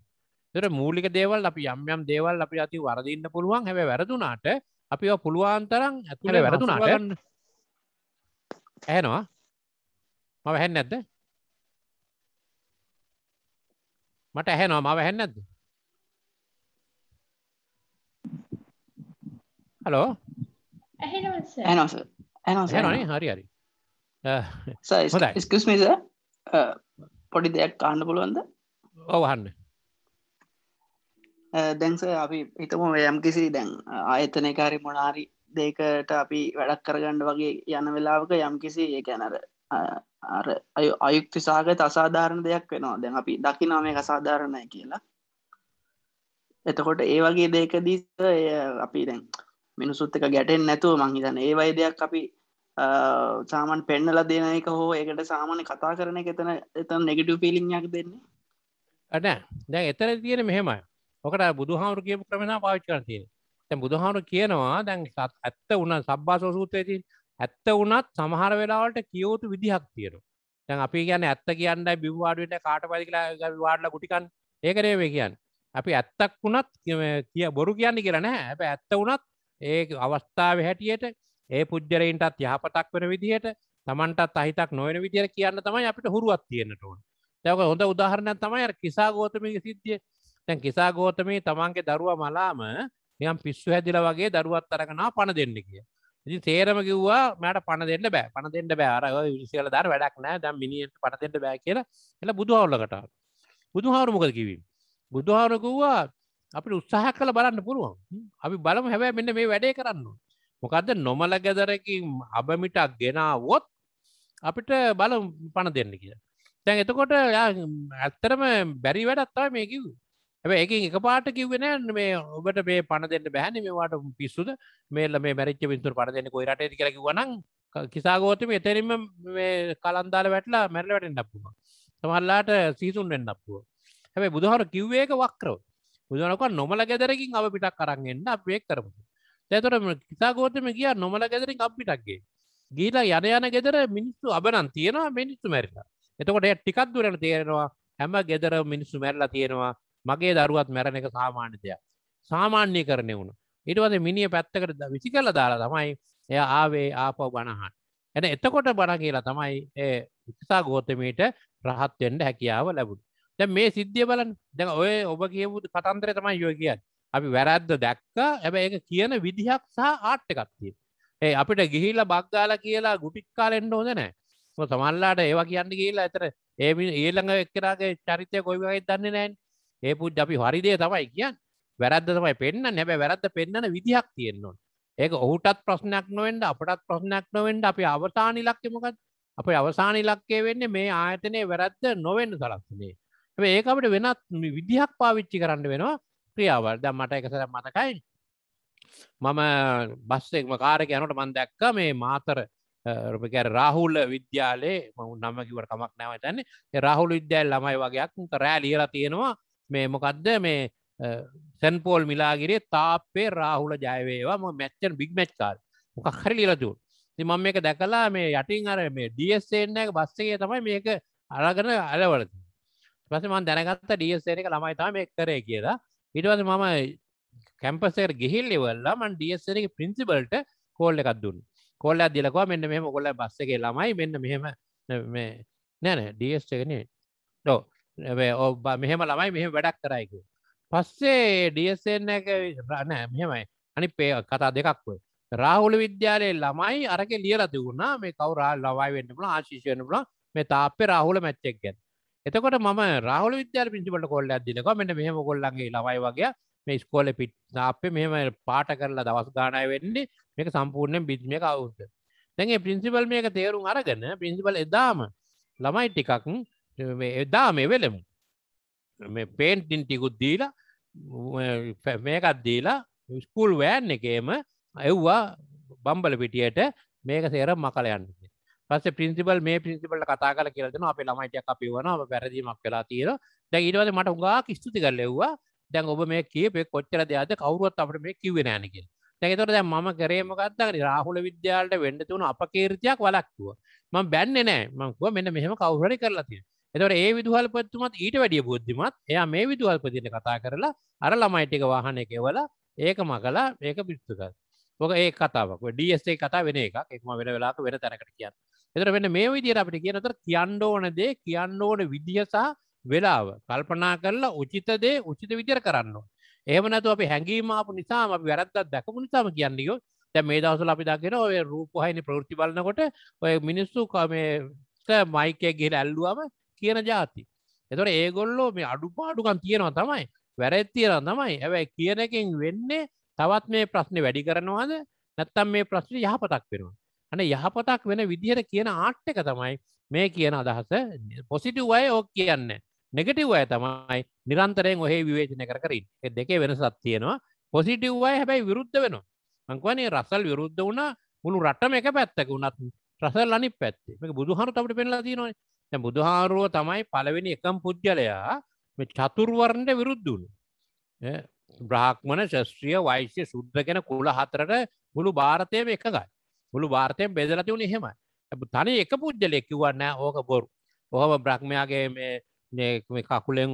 තර මූලික දේවල් අපි යම්යම් දේවල් අපි අති වරදින්න පුළුවන් හැබ වැරදුනාට අපි පුළුවන්තරම් ඇතුළ වැරදුනාට ඇනවා මව හැන් නැද්ද මට ඇහැනවා මව ඇහැන්නද හලෝ ඇ හරි හරි ස්කස්මිස පොඩි දෙයක් කාන්න පුළුවන්ද ඔවහන්න දැන්ස අපි හිතම යම් කිසි දැන් ආයතනකාරි මොනාරි දෙකට අපි වැඩක් කරගණ්ඩ වගේ යන වෙලාවක යම් කිසි ඒ ඇනර අර අය අයුක්ති සාගත අසාධාරණ දෙයක් වෙනවා දැන් අපි දකිනවා මේ අසාධාරණය කියලා එතකොට ඒ වගේ දෙකදී අපි දැන් මිනිසුත් එක ගැටෙන් නැතුව මංහිතන ඒ වයි දෙයක් අපි සාමන් පෙන්නල දෙන එක හෝ එකට සාමාන්‍ය කතා කරන එක එතන එතන නෙගටව පිලිින්යක් දෙන්නේ අන දැන් එතර තියෙන මෙහෙමයි ඕකට බුදුහාවරු කියපු ක්‍රමෙන පාවිච්ච කර තියෙන තැ බුදුහාරු කියනවා දැන් ඇත්ත උන්න සබ්බාසෝ සූත්‍රයතින් ඇත්ත වනත් සමහර වෙලාවට කියවතු විදිහක් තියෙන තැන් අපි කියන්න ඇත්ත කියන්න බිවාඩුවට කාට පදි කියලා වාඩල ගුටිකන් ඒකරේ වේ කියන්න අපි ඇත්තක් වුණත් කිය බොරු කියන්න කියරන ඇ ඇත්ත වනත් ඒ අවස්ථාව හැටියට ඒ පුද්ජරයින්ටත් යහපතක් වෙන විදිහයට තමන්ටත් අහිතක් නොවන විදිර කියන්න තමයි අපිට හුරුවත් තියෙනටවන් තැක හොඳ උදාහරණ තමයි කිසා ගෝතමක සිද්ධිය තැන් කිසා ගෝතමී තමන්ගේ දරුව මලාම නියම් පිස්සු හැදිල වගේ දරුවත් අරගනා පණ දෙන්න කිය ඉති තේරම කිව්වා මට පණ දෙන්න බෑ පණ දෙන්න බෑර විසිකල දර වැඩක් නෑ දම් මිනිියට පට දෙන්න බෑ කියල එල බුදුහවල්ලකට බුදු හාරමකද කිවීම බුදුහාරකව්වා අපි උත්සාහ කළ බලන්න පුළුවන් අපි බලම හැබැ මෙන්න මේ වැඩේ කරන්න මොකක්ද නොමල ගැදරකින් අබමිටක් ගෙනාවොත් අපිට බල පණ දෙන්න කිය තැන් එතකොට ඇත්තරම බැරි වැඩත්තා මේ කිවූ හැබ එක එක පාට කිව්වෙන මේ ඔබට මේ පණ දෙන්න බැහැන මේවාට පිස්සුද මේල්ල මේ මැරිච්ච පින්තුර පණ දෙන්න කොයි රට කර කිවනම් කිසාගෝතම එතරින්ම කලන්දාල වැටලා මැරල වැටෙන් ඩක්පුුව තමල්ලාට සීසුන් වෙන්න අපපුුව හැබයි බුදුහර කිව්වේක වක්‍රව බුදුනක නොමල ගැදරකින් අප පිටක් කරන්නන්න අපේක් කරපු තැතොට කිසාගෝතම කිය නොමල ගැදරින් අප පිටක්ගේ ගීලා යන යන ගෙදර මිනිස්සු අබනන් තියෙනවා මිනිස්සු මැරිලා එතකොට ටිකක් දුරන තේරෙනවා හැම ගෙදර මිනිස්සු මැරලා තියෙනවා මගේ දරුවත් මැරණ එක සාමාන්‍ය දෙයක් සාමාන්‍ය කරණය වුණු ඉටවද මිනිිය පැත්තකට විසි කල දාලා තමයි එය ආවේ ආපව බණහන් එන එතකොට බණ කියලා තමයි ඒ විසා ගෝතමීට රහත්වෙන්ට හැකියාව ලැබුණ දැ මේ සිද්ධිය බලන් දැ ඔය ඔබ කියපු කතන්දර තමයි යෝ කියන් අපි වැරැද්ද දැක්ක ඇබ ඒ කියන විදිහක් සහ ආට්ට එකක්තිය ඒ අපිට ගිහිල්ල බක්ගාල කියලා ගුටික්කාලෙන්ට හොද නෑ සමල්ලාට ඒවා කියන්න කියලා ඇතර ඒම ඒළඟ එක්කරගේ චරිතය කොයිවගේ දන්නේ නෑන් ඒ පුද් අපි හරිදේ තමයි කියන් වැරද්ද තමයි පෙන්න්න නැබැ වැරද්ද පෙන්න්න විදිහක් තියෙන්නවා ඒක ඔහුටත් ප්‍රශ්නයක් නොවෙන්ට අපටත් ප්‍රශ්නයක් නොවෙන්ට අපි අවසානි ලක්කමකත් අප අවසානි ලක්කේ වෙන්නේ මේ ආයතනය වැරද්ද නොවෙන්න සලක්නේ ඒකමට වෙනත් විදිහක් පාවිච්චි කරන්න වෙනවා ක්‍රියාවල්ද මට එකසර මතකයි මම බස්සෙක්ම කාරක යනට මන් දැක්ක මේ මාතර රපකැර රාහුල්ල විද්‍යාලේ මවු නම්මකිවට කමක් නැවතන්නේ රාහුල විද්‍යාල් ළමයි වගේයක් රෑ ලියලා තියෙනවා මේ මොකක්ද මේ සැන්පෝල් මිලාගිරේ තාපේ රාහුල ජයවේවා මැච්චන් බික් මැච්කාල් මොකක් හරි ලිලතු තිමම් මේක දැකලා මේ යටින් අර මේ ඩියස්සේන එක බස්සගේ තමයි මේක අරගන අලවලද පස මන් දැනගත්ත ඩියස්සේන එක ළමයිතා මේ කරේ කියලා ඉටවස මම කැම්පසර ගිහිල් ඉවල්ලා මන් ඩියස්සේක පින්සිබල්ට කෝල්ල එකක් දුන්න කොල්ල අදදිලකවා මෙන්න මෙහම කොල්ල බස්සගේ ළමයි මෙන්න මෙහෙම නෑන ඩියස් එකනේ ඩෝ මෙහෙම ළමයි මෙහෙම වැඩක් කරයිකු පස්සේ ඩියසෙන් එක රණ මෙහෙමයි අනි පේ කතා දෙකක්ව රාහුල විද්‍යාලයේ ළමයි අරක ලියල තිවුණා මේ කවරා ලවයි වෙන්නපුල ආශිෂයන පුල මේ තාපේ රාහුල මැච්චක්ගෙන් එතකොට ම රාහුල විද්‍යාල පිචිපට කොල්ල ඇදදිලක මෙට මෙහම කොල්ලන්ගේ ලවයි වගේ මේ ස්කෝල පිට් අපේ මෙහම පාට කරලා දවස් ගානය වෙන්නේ මේක සම්පූර්ණයෙන් බිත්මිය කවුද දැගේ පින්සිපල් මේක තේරුම් අරගන්න පින්සිපල් එදාම ළමයි ටිකක් එදා මේ වෙලමු පේන්ටින් ටිකුත් දීලා මේකත් දීලා ස්කුල් වෑන් එකේම ඇව්වා බම්බල පිටියට මේක සේර මකල යන්න පස පින්සිිබල් මේ පින්සිිපල්ට කතා කල කියලදෙන අප ළමයිටයක් අපි වන පැරදිීමක් කලා තියර දැ ඉටවද මට උගා කිස්තුති කරලෙව්වා දැන් ඔබ මේ කියපේ කොච්චර දෙයාද කවරුවත් අපට මේ කිව නෑනකින් තැකතොට දැ ම කරේමකත්දක රාහුල විද්‍යාලට වඩ තුුණු අප කීර්තියක් වලක්තුව ම බැන්න නෑ මංකුව මෙන්න මෙහම කවුරණි කරලා තිය එතවට ඒ විදුහල්පත්තුමත් ඊට වැඩිය බුද්ධිමත් එයා මේ විදුහල්පතියට කතා කරලා අර ළමයිටික වාහන එකවල ඒක මකලා ඒක පිත්තුකල් ඔක ඒ කතාවක් ඩස්ේ කතා වෙන එක එක්ම වෙන වෙලාක වෙන තැනකට කියන්න එතර වෙන මේ විදිර අපිට කියනතර කියන්න ඕනදේ කියන්න ඕන විදිහසා වෙලාව කල්පනා කරලා උචිතදේ උචිත විදිර කරන්න ඒමනතු අප හැඟීමපු නිසාම වැරත්ත් දැකපු නිසාම කියන්නයෝ තැ මේ දවසල අපි දකින ඔය රූපහහිනි ප්‍රෘති බලන්නකොට ඔය මිනිස්සු කමේ මයිකය ගෙර ඇල්ලුවම කියන ජාති එතොට ඒගොල්ලෝ මේ අඩුපාඩුකම් තියෙනවා තමයි වැරැත් තියෙන තමයි ඇවැයි කියනකින් වෙන්නේ තවත් මේ ප්‍රශ්නය වැඩි කරනවාද නැත්තම් මේ ප්‍රශ්න යහපතක් වෙනවා අන යහපතක් වෙන විදිහට කියන ආට් එක තමයි මේ කියන අදහස පොසිටිව් අය ඕක කියන්න නෙගටිව් අය තමයි නිරන්තරයෙන් ඔහේ විවේචනය කරින් එ දෙකේ වෙනසත් තියෙනවා පොසිටිව් අය හැබැයි විරුද්ධ වෙනවා මංකවනේ රසල් විරුද්ධ වුණා මුළු රටම එක පැත්තක වුණත් රසල් අනි පැත්තේ මේ බුදුහරු අපට පෙන්ලා තියනවා බුදුහාරුව තමයි පළවෙනි එකම් පුද්ගලයා චතුර්වරණට විරුද්ධුණු බ්‍රහ්මණ ශස්ත්‍රිය වෛශ්‍ය සුද්ධ ගැන කුල හතරට මුළු භාරතයම එකගයි මුළු භාරතයෙන් බෙදලතිවුණ එහෙමයි තනි එක පුද්ගලය කිවන්නෑ ඕක බොරු ඔහම බ්‍රහ්මයාගේ මේ කකුලෙන්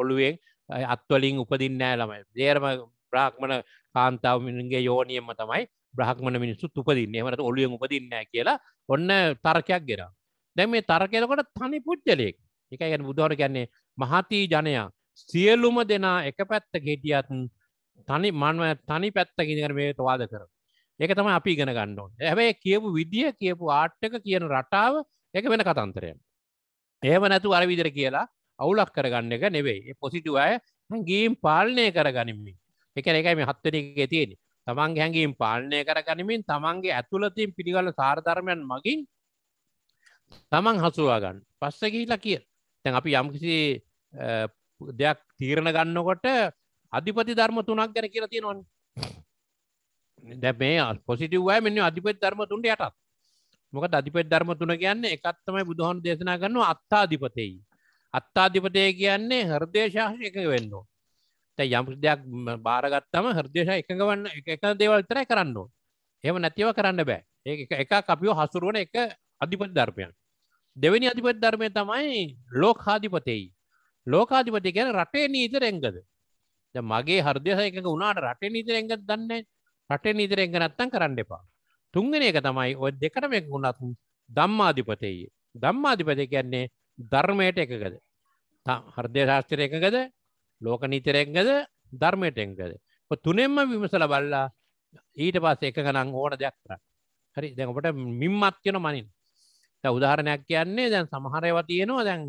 ඔළුවෙන් අත්වලින් උපදින්නෑ ළමයි දේරම බ්‍රහ්මණ කාන්තාව මිනිගේ යෝනියම තමයි බ්‍රහ්මණ මිනිස්සු උපදින්න එමට ඔලියෙන් උපදින්නෑ කියලා ඔන්න තර්කයක් ගෙරම් දැ මේ තර්කයකොට තනි පුද්ගලයෙක් එක ගැන බුදුහර කියන්නේ මහතී ජනයා සියලුම දෙනා එක පැත්ත ගෙටියත් තනි මන්ව තනි පැත්ත ගිනිකර මේ තුවාද කර ඒක තම අපි ඉගෙන ගන්නඩුවන් ඇැබයි කියපු විදිිය කියපු ආට්ටක කියන රටාව එක වෙන කතන්තරය ඒම නැතු අරවිදිර කියලා අවුලක් කරගන්න එක නෙවෙයි පොසිටුව අය හැඟීම් පාලනය කර ගනිමින් එක එකයි මේ හත්තනක තියෙන තමන්ගේ හැඟීම් පාලනය කර ගනිමින් තමන්ගේ ඇතුළතින් පිළිගල සාර්ධර්මයන් මගින් තමන් හසුවා ගන්න පස්ස ගිහිලා කිය තැන් අපි යම්කිසි දෙයක් තීරණ ගන්නකොට අධිපති ධර්ම තුනක් ගැන කියලා තියෙනවන් දැ මේ පොසිටවය මෙන්න අධිපති ධර්ම තුන්ට යටත් මොක අධිපති ධර්ම තුන කියන්න එකත්තමයි බුදුහන් දේශනා කරනවා අත්තාධිපතෙයි අත්තාධිපතය කියන්නේ හර්දේශාහ එකඟ වෙන්න තැ යම් දෙයක් භාරගත්තම හර්දේශ එකඟ වන්න එක දේවල්තරය කරන්න එහෙම නැතිව කරන්න බෑ ඒ එක අපිෝ හසුරුවන එක අධිපති ධර්මයන් දෙවැනි අධිපති ධර්මය තමයි ලෝකාධිපතෙයි ලෝකාධිපති ගැන රටේ නීත රැංගද මගේ හර්දය එක උනාට රටේ නීත රැංග දන්න රටේ නීත රැංග නත්තන් කරන්න එපා තුන්ගෙන එක තමයි ඔය දෙකටම එක වුණත් දම්මාධිපතෙයි දම්මාධිපති කියන්නේ ධර්මයට එකකද හර්දය ශාස්ත්‍රය එකකද ලෝක නීති රැංගද ධර්මයට එංගද තුනෙන්ම විමසල බල්ලා ඊට පස්ස එක ගනම් ඕන දෙයක් කරන්න හරි දැකට මින්මත් කියන මනින් උදාහරණයක් කියන්නේ දැන් සමහරයවා තියෙනවා දැන්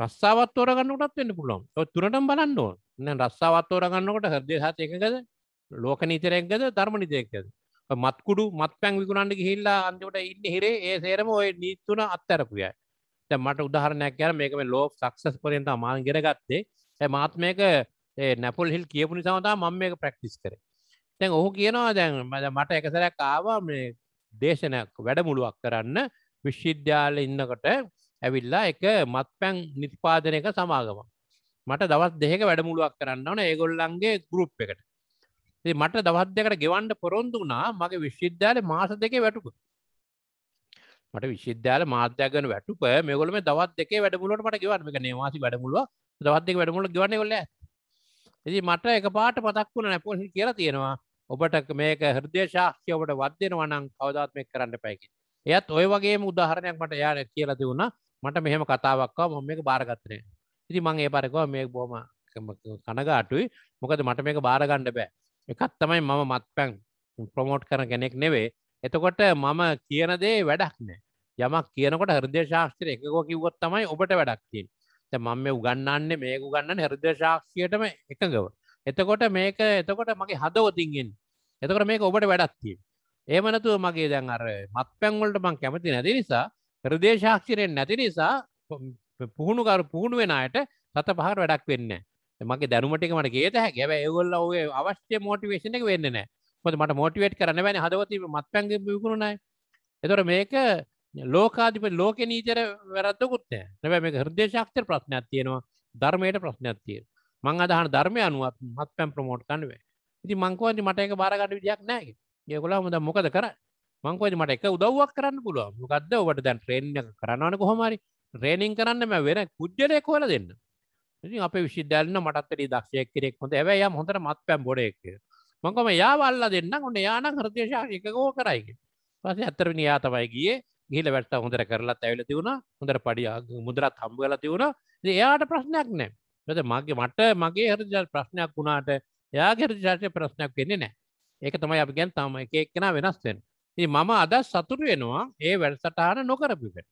රස්සාවත් තෝරගන්නකටත් වෙන්න පුළුවන් ඔ තුරටම බලන්න ඕන නැ රස්සාවත් තෝරගන්නකොට හෘදය හත එකකද ලෝක නීතරයක්ගද ධර්ම නිතයක්කද මත්කුඩු මත් පැන් විකුණන්ට හිල්ලා අන්තිට ඉන්න හිරේ ඒ සේරම ඔය නීතුන අත්තරපුය තැ මට උදාහරණයක් ගැන මේකම ලෝ සක්සස් පරෙන්ට මාන් ගෙරගත්තේ ඇ මාත්මයක නැපොල් හිල් කියපු නිසාමතා මම මේක ප්‍රක්ටිස් කර තැන් ඔහු කියනවා දැන් මට එකසරයක් ආවා මේ දේශනයක් වැඩමුළුවක් කරන්න විශ්විද්‍යාල ඉන්නකොට ඇවිල්ලා එක මත්පැන් නිතිපාදනයක සමාගම මට දවස් දෙක වැඩමුළුවක් කරන්න ඕන ඒගොල්ලන්ගේ ගරුප් එකට මට දවස් දෙකට ගෙවන්ඩ පොරොන්දු වුණා මගේ විශ්විද්‍යාල මාස දෙකේ වැටුප මට විශ්විද්‍යාල මාධ්‍යගන වැටුප මෙගොලම දවත් දෙකේ වැඩමුලට මට ගෙවන්න එක නවාසි වැඩමුලුව දවත් දෙක වැඩමුල ගවන්න කොල්ල ඇති මට එක පාට පතක් වුණ නැපොහි කියලා තියෙනවා ඔබට මේක හෘදය ශාක්්‍ය ඔබට වදයෙනවනම් කවදත්මය කරන්න පැකි එයත් ඔය වගේ මුදාහරණයක් මට යාට කියලා තිවුණ මට මෙහෙම කතාවක්වා මොම එක බාරගත්තරේ ඉති මං ඒ පරකවා මේ බෝම කනගාටුයි මොකද මට මේක බාරගණ්ඩ බෑ එකත් තමයි මම මත් පැන් ප්‍රමෝට් කර කෙනෙක් නෙවේ එතකොට මම කියනදේ වැඩක් නෑ යමක් කියනකොට හෘදය ශාස්ත්‍රය එකකෝ කිව්වොත් තමයි ඔබට වැඩක්තිී මම මේ උගන්නන්නේ මේක උගන්න හෘද ශාක්ෂයටම එකඟව එතකොට මේක එතකොට මගේ හදවතින්ගෙන් එතකොට මේක ඔබට වැඩත්තිී ඒම නැතුව මගේ දැන් අර මත් පැන්වලට මං කැමති නැති නිසා ප්‍රදේශාක්ෂරයෙන් නැති නිසා පුහුණුකර පුහුණු වෙනයට සත පහර වැඩක් වෙන්න මගේ දැනුමටික මට ගේත හැ ගැබ ඒවල්ල ඔගේ අවශ්‍ය මෝටිවේශන එක වෙන්න නෑ ොද මට මෝටිවේට් කරන වැනි හදවති මත් පැන්ග විකුණුණයි එතොට මේක ලෝකාධිප ලෝක නීතර වැරදකුත්ය නැබැ මේ හෘදේශක්තර ප්‍රශ්නයක් තියෙනවා ධර්මයට ප්‍රශ්නයක් තිය මං අදහන ධර්මය අනුවත් මත් පැම් ප්‍රමෝට් කන්නුවේ ඉති මංකවද මට එක බාරගට විදියක් නෑගේ යකොලා හොඳ මොකද කර මංකෝද මට එක උදව්වක් කරන්න පුළුව මොකක්ද ඔට දැන් ට්‍රේන් කරන්නන කොහොමරි රේනිින් කරන්න මැ වෙන කුද්ජලය කොල දෙන්න අප විශිදන්න මටත්තර දක්ෂයක් කරෙක් හොඳ ඇවයා හොඳට මත් පැම් බොඩක් මංකම යාවල්ල දෙන්න ඔන්න යාන හෘතිශා එකකෝ කරයිග පස ඇත්තරවනි යාතවයි ගිය ගිල වැට හොඳර කරලා ඇවිල තිවුණ හොඳර පඩිය මුදරත් හම්බල තිවුණ එයාට ප්‍රශ්නයක් නෑ ද මගේ මට මගේ හරජල් ප්‍රශ්නයක් වුණාට යාගේ රජාශය ප්‍රශ්නයක් වෙන්නේ නෑ ඒක තමයි අපි ගැන් තම එක එක්කෙන වෙනස්වෙන් ති මම අද සතුරු වෙනවා ඒ වැඩසටහන නොකරපිකට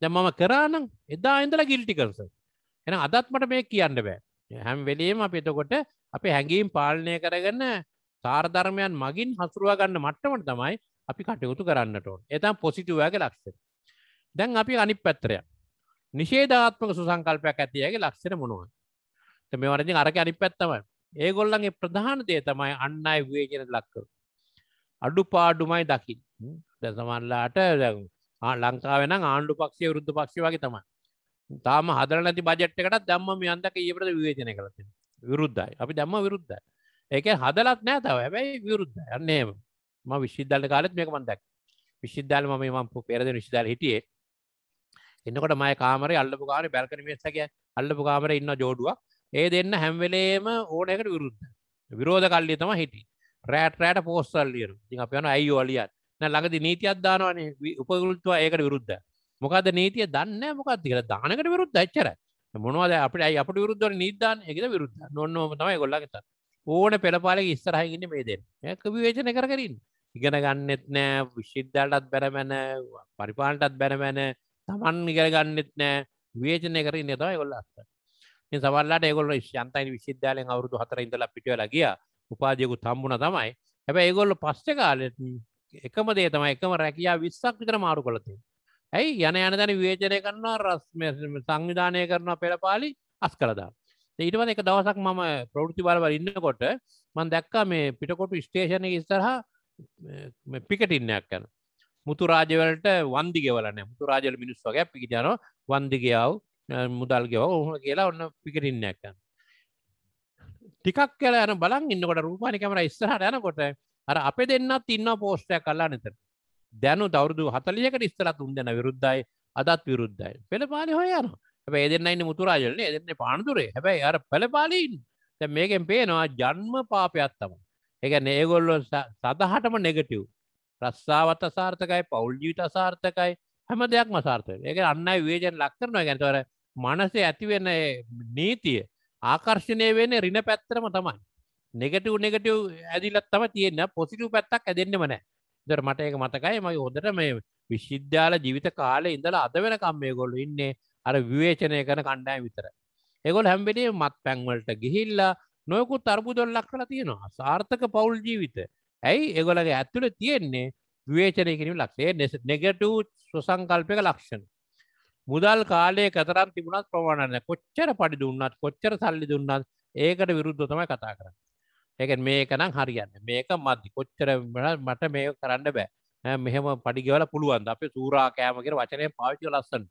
දැ මම කරානම් එදා ඉඳලා ගිල්ටි කරස එන අදත්මට මේ කියන්න බෑ හැම් වෙලීම අප එතකොට අපි හැඟීම් පාලනය කරගන්න සාර්ධර්මයන් මගින් හසුරුවගන්න මට්ටමට තමයි අපි කටයුතු කරන්නට ඕන් එතම් පොසිටවගේ ලක්ෂ දැන් අපි අනි පැත්තරය නිශේධාත්මක සුසංකල්පයක් ඇතියගේ ලක්ෂණ මොනුව මෙවරදි අරක අනි පැත්තවයි ඒගොල්ලන්ගේ ප්‍රධානතය තමයි අන්න අයි වේගෙන ලක්කර. අඩු පාඩුමයි දකිින් දැසමල්ලාට ලංකාවෙන ආණ්ඩු පක්ෂය වරුද්ධ පක්ෂි වගේ තමයි තාම හදර නැති බජට්කට දම්ම මියන්දක ඒපට විවේචන කරති විරුද්ධයි අපි දම්ම විරුද්ධයි ඒක හදලත් නෑ තව හැබැයි විරුද්ධ යන්නේ ම විශිද්ධල කාලත් මේක මන්දක් විශිද්ධල ම මම්පු පෙරද විශිධල හිටියේ එන්නකොට මය කාමර අල්ලපු කාර බැල්කන මේසක අල්ලපු කාමර ඉන්න ජෝඩුවක් ඒ දෙන්න හැම්වෙලේම ඕනකට විරුද්ධ විරෝධ කල්ලිය තම හිටි රෑට රෑට පෝස්සල්ලියන ති අප යන අයි ෝලියත් න ළඟද නීති අදදානවන උපගෘත්තුවා ඒකට විරුද්ධ මොකද නීතිය දන්න මොකක්ද කියලා දානකට විරුද්ධ ච්චර මොනවද අපට අයි අපට විරුද්ධ නිධාන එකද විරුද්ධ නොන්නම තමයි ගොල්ලගත ඕන පෙළපාලක ඉස්සරහහිගන්න මේදෙන් ඒක විවේචන කරකරින් ඉගෙන ගන්නෙත් නෑ විශිද්ධලටත් බැරමැන පරිපාලටත් බැරමැන තමන් ඉගර ගන්නෙත් නෑ වේචනය කරින් නතයි ගොල්ලත්ත ඉතින් සමහරලාට ඒගොල්ලෝ යන්තයින විශ්වවිද්‍යාලයෙන් අවුරුදු 4 ඉඳලා පිට වෙලා ගියා උපාධියකුත් හම්බුණා තමයි හැබැයි ඒගොල්ලෝ පස්සේ කාලේ එකම දේ තමයි එකම රැකියාව 20ක් විතර මාරු කළා තියෙනවා ඇයි යන යන දැන විවේචනය කරනවා රස්ම සංවිධානය කරනවා පෙරපාලි අස් කළා දානවා ඊටවත් එක දවසක් මම ප්‍රෘති බලවල ඉන්නකොට මන් දැක්කා මේ පිටකොටු ස්ටේෂන ඉස්සරහා පිකටින්නයක් යන මුතු රාජවලට වන්දිගෙවලන මුතු රාජල මිනිස් වගේ පිකිටයන වන්දිගියාව මුදල් ගෙව ඔහුම කියලා ඔන්න පිකරින්නක් ටිකක් කල යන බලන් ඉන්නකොට රූපාණ කැමර ස්ථහට යනකොට අර අප දෙන්නත් ඉන්න පෝස්ටයක් කල්ලා නතර දැනු දවරුදු හතලියකට ස්තරත් උන් දෙන විරුද්ධයි අදත් විරුද්ධයි පෙළපාලි හොය යන හැබැයි දෙන්නන්න මුතුරාජලන දෙන්න පානතුරේ හැබැයි අර පෙළපාලීන් මේකෙන් පේනවා ජන්ම පාපයක් තම එක නේගොල්ල සදහටම නෙගටව් ප්‍රස්සාාවත අසාර්ථකයි පවුල් ජීවිත අසාර්ථකයි හැම දෙයක් මසාර්ථය ඒක අන්න වේජෙන් ලක්කරනවා ගැතවර මනසේ ඇතිවෙන නීතිය ආකර්ශණය වෙන රින පැත්තරම තමයි නෙගටව නෙගටව ඇදිලත් තම තියෙන පොසිටු පැත්තක් ඇදෙන්න්නම නෑ දර මට එක මතකයි මයි හොදට මේ විශිද්ධාල ජීවිත කාලය ඉඳලා අද වෙන කම්මය ගොල්ලු ඉන්නේ අර විවේචනය කන කණ්ඩෑ විතර එගොල් හැම්බෙඩේ මත් පැංවලට ගිහිල්ලා නොයකු තර්බු දොල්ලක් කළ තියෙනවා සාර්ථක පවුල් ජීවිත ඇයි එගොලගේ ඇත්තුළ තියෙන්නේ විවේචනය කිරීම ලක්ෂේ නෙගටූ ස්වසංකල්පක ලක්ෂණ මුදල් කාලය කතරන් තිබුණත් ප්‍රමාණන්න කොච්චර පඩි දුන්නත් කොච්චර සල්ලි දුන්නත් ඒකට විරුද්ධ තමයි කතා කර ඒක මේකනම් හරියන්න මේක මධදි කොච්චර මට මේ කරන්න බෑ මෙහම පඩිගවල පුළුවන් අප සූරා කෑමගේ වචනය පාච්ච ලස්සන්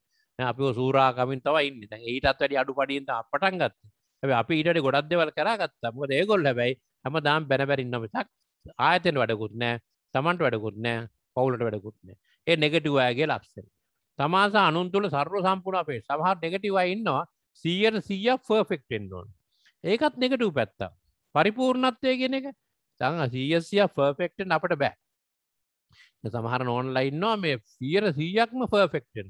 අපි සූරාකමින් තව ඉන්න ඒටත් වැඩි අඩු පඩින්ට අපටන් ගත්ත ඇ අපි ඊට ගොඩක් දෙවල් කරගත්තම ඒගොල් හැබැයි හම දාම් බැනැබැරින්න මිසක් ආයතෙන් වැඩකුත් නෑ තමන්ට වැඩකුත් නෑ පවුලට වැඩකුත් නෑ ඒ නෙගටවාගේ ලක්සෙල් තමාස අනුන් තුළ සර්ව සම්පුර්ණ අපේ සමහර නෙගටිවයි ඉන්නවා සීයට සීයක් ෆර්ෆෙක්ට් වෙන්නෝන් ඒකත් නෙගටව් පැත්තා පරිපූර්ණත්වය කියන එක තං සීසිය ෆර්ෆෙක්ටෙන් අපට බෑ සමහර නෝන්ලයින්නවා මේ සියර සීයක්ම ෆර්ෆෙක්ටෙන්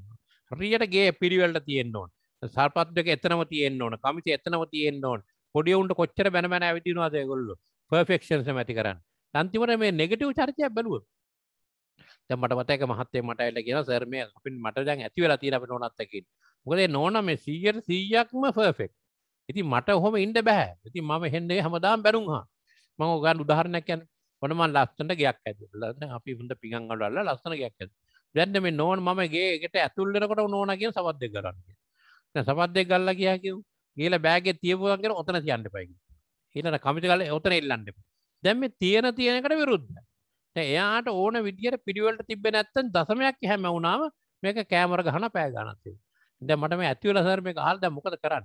හරියට ගේ පිරිවල්ට තියෙන් ඕන් සර්පත්ක එතනම තියෙන් ඕන කමිස එතනම තියෙන් ඕන් පොඩියවුන්ට කොච්චර බැනමැන ඇවිතිනවාදයගොල්ලු ෆර්ෆෙක්ෂන් සමැති කරන්න අන්තිමට මේ නෙගටව් චර්චය බැලුව මටමතක මහත්තේ මටයිල කියෙන සර්මය අපින් මටදන් ඇති වෙලා තින අපි නොනත්තකින් මොකදේ නොන මේ සීයට සීයක්ම ෆර්ෆෙක් ඉති මට හොම ඉන්ඩ බැහැ ඉති ම හෙන්ඩේ හමදාම් බැරුම් හා මං ගන්න උදාහරණයක්යන් වනමන් ලස්සට ගයක් ඇතිලන්න අපි හොඳ පිගංගලල්ල ලස්සන ගයක් ඇති දැන්න මේ නෝන් මමගේට ඇතුල්ලෙනකොට නෝනගෙන් සබද්ද කරන්න සබද්දය ගල්ල කියකිව කියල බෑගේ තියපුුවන්ගෙන ඔතන තියන්න පයි ඉලට කමිට කල ඔතන ඉල්ලන්න දැම තියෙන තියෙනකට විරුද්ධ එයාට ඕන විදිහට පිරිවලට තිබෙන ඇත්තන් දසමයක් හැම වුණාම මේක කෑමර ගහන පෑ ගනතේ ද මටම ඇතිවල සර මේ හල්ද මොකද කරන්න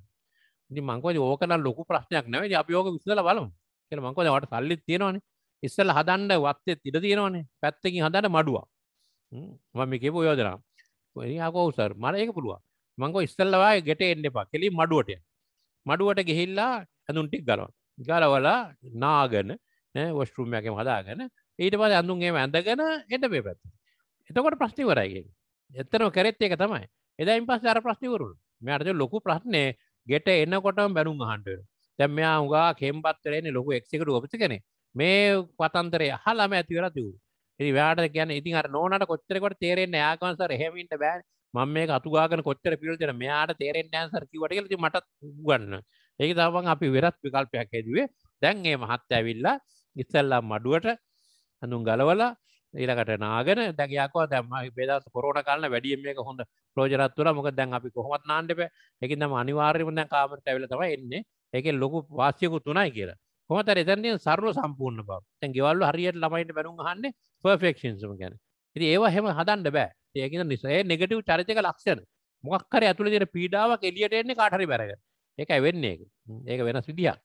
ඉදි මංකෝද ඕකන ලොකු ප්‍රශ්නයක් නැවේ අපියෝක විසල බලම් කියල මංකෝද වට සල්ලිත් තියෙනවාන ඉස්සල හදන්ඩ වත්තේ තිර තියෙනවානේ පැත්තකින් හදන්න මඩුවා මම කියපු යෝජනා යකෝසර් මර ඒක පුළුව මංකෝ ඉස්සල්ලවා ගෙට එන්න එපා කෙලි මඩුවට මඩුවට ගෙහිල්ලා ඇඳුන්ටික් ගලවන් ගලවලා නාගන වස්ටරුම්යකම හදාගන ඊට පද අඳුන්ගේ ඇඳගෙන එට පේ පැත් එතකොට ප්‍රශ්තිවරයිගේ එත්තන කරෙත් ඒක තමයි එදයින් පස් අර ප්‍රශ්තිවරුල් මෙයාට ලොකු ප්‍රශ්නය ගෙට එන්නකොටම බැනුම් හන්ඩ තැම්මයා උගා කෙම්පත්තරෙන්නේ ලොකු එක්සිකට ඔපති කෙනෙ මේ පතන්තරය හලාම ඇතිවරතිවූ වාට ගැන ඉතින් අර නෝනට කොච්චරකොට තේරෙන් යාකන්ස හෙමින්ට බෑ මම මේ කතුගාගන කොච්චර පිල්තෙන මෙයාට තේරෙන් ෑන්සර කිවට මට ගන්න ඒක තමන් අපි වෙරත් විකල්පයක් ඇදුවේ දැන් ඒ මහත්ත ඇවිල්ලා ඉස්සල්ලා මඩුවට ඇඳුම් ගලවල ඊළකට නාගෙන දැකයක්වා දැම පෙදස් කොරන කන්න වැඩිය මේක හොඳ ප්‍රෝජරත්තුර මොක දැන් අපි කොහොමත් නාන්ටප එකදම අනිවාර්යම දැන් කාමට ඇවිල තම එන්නේ එක ලොකු වාස්යකු තුනයි කියලා කොමත එතැන්නේ සරල සම්පූර්ණ බව තැන් ගෙවල්ල හරියට ළමයිට බැනුම් හන්න පර්ෆෙක්ෂන්සම ගැන ඉති ඒවා හෙම හදන්න බෑ ඒකන නිසාඒ නෙගටව් චරිතක ලක්ෂණ මොක්කර ඇතුළ දෙන පීඩාවක් එලියට එන්නේ කාටරි බැරග ඒක වෙන්නේ ඒක වෙනස් විදිියක්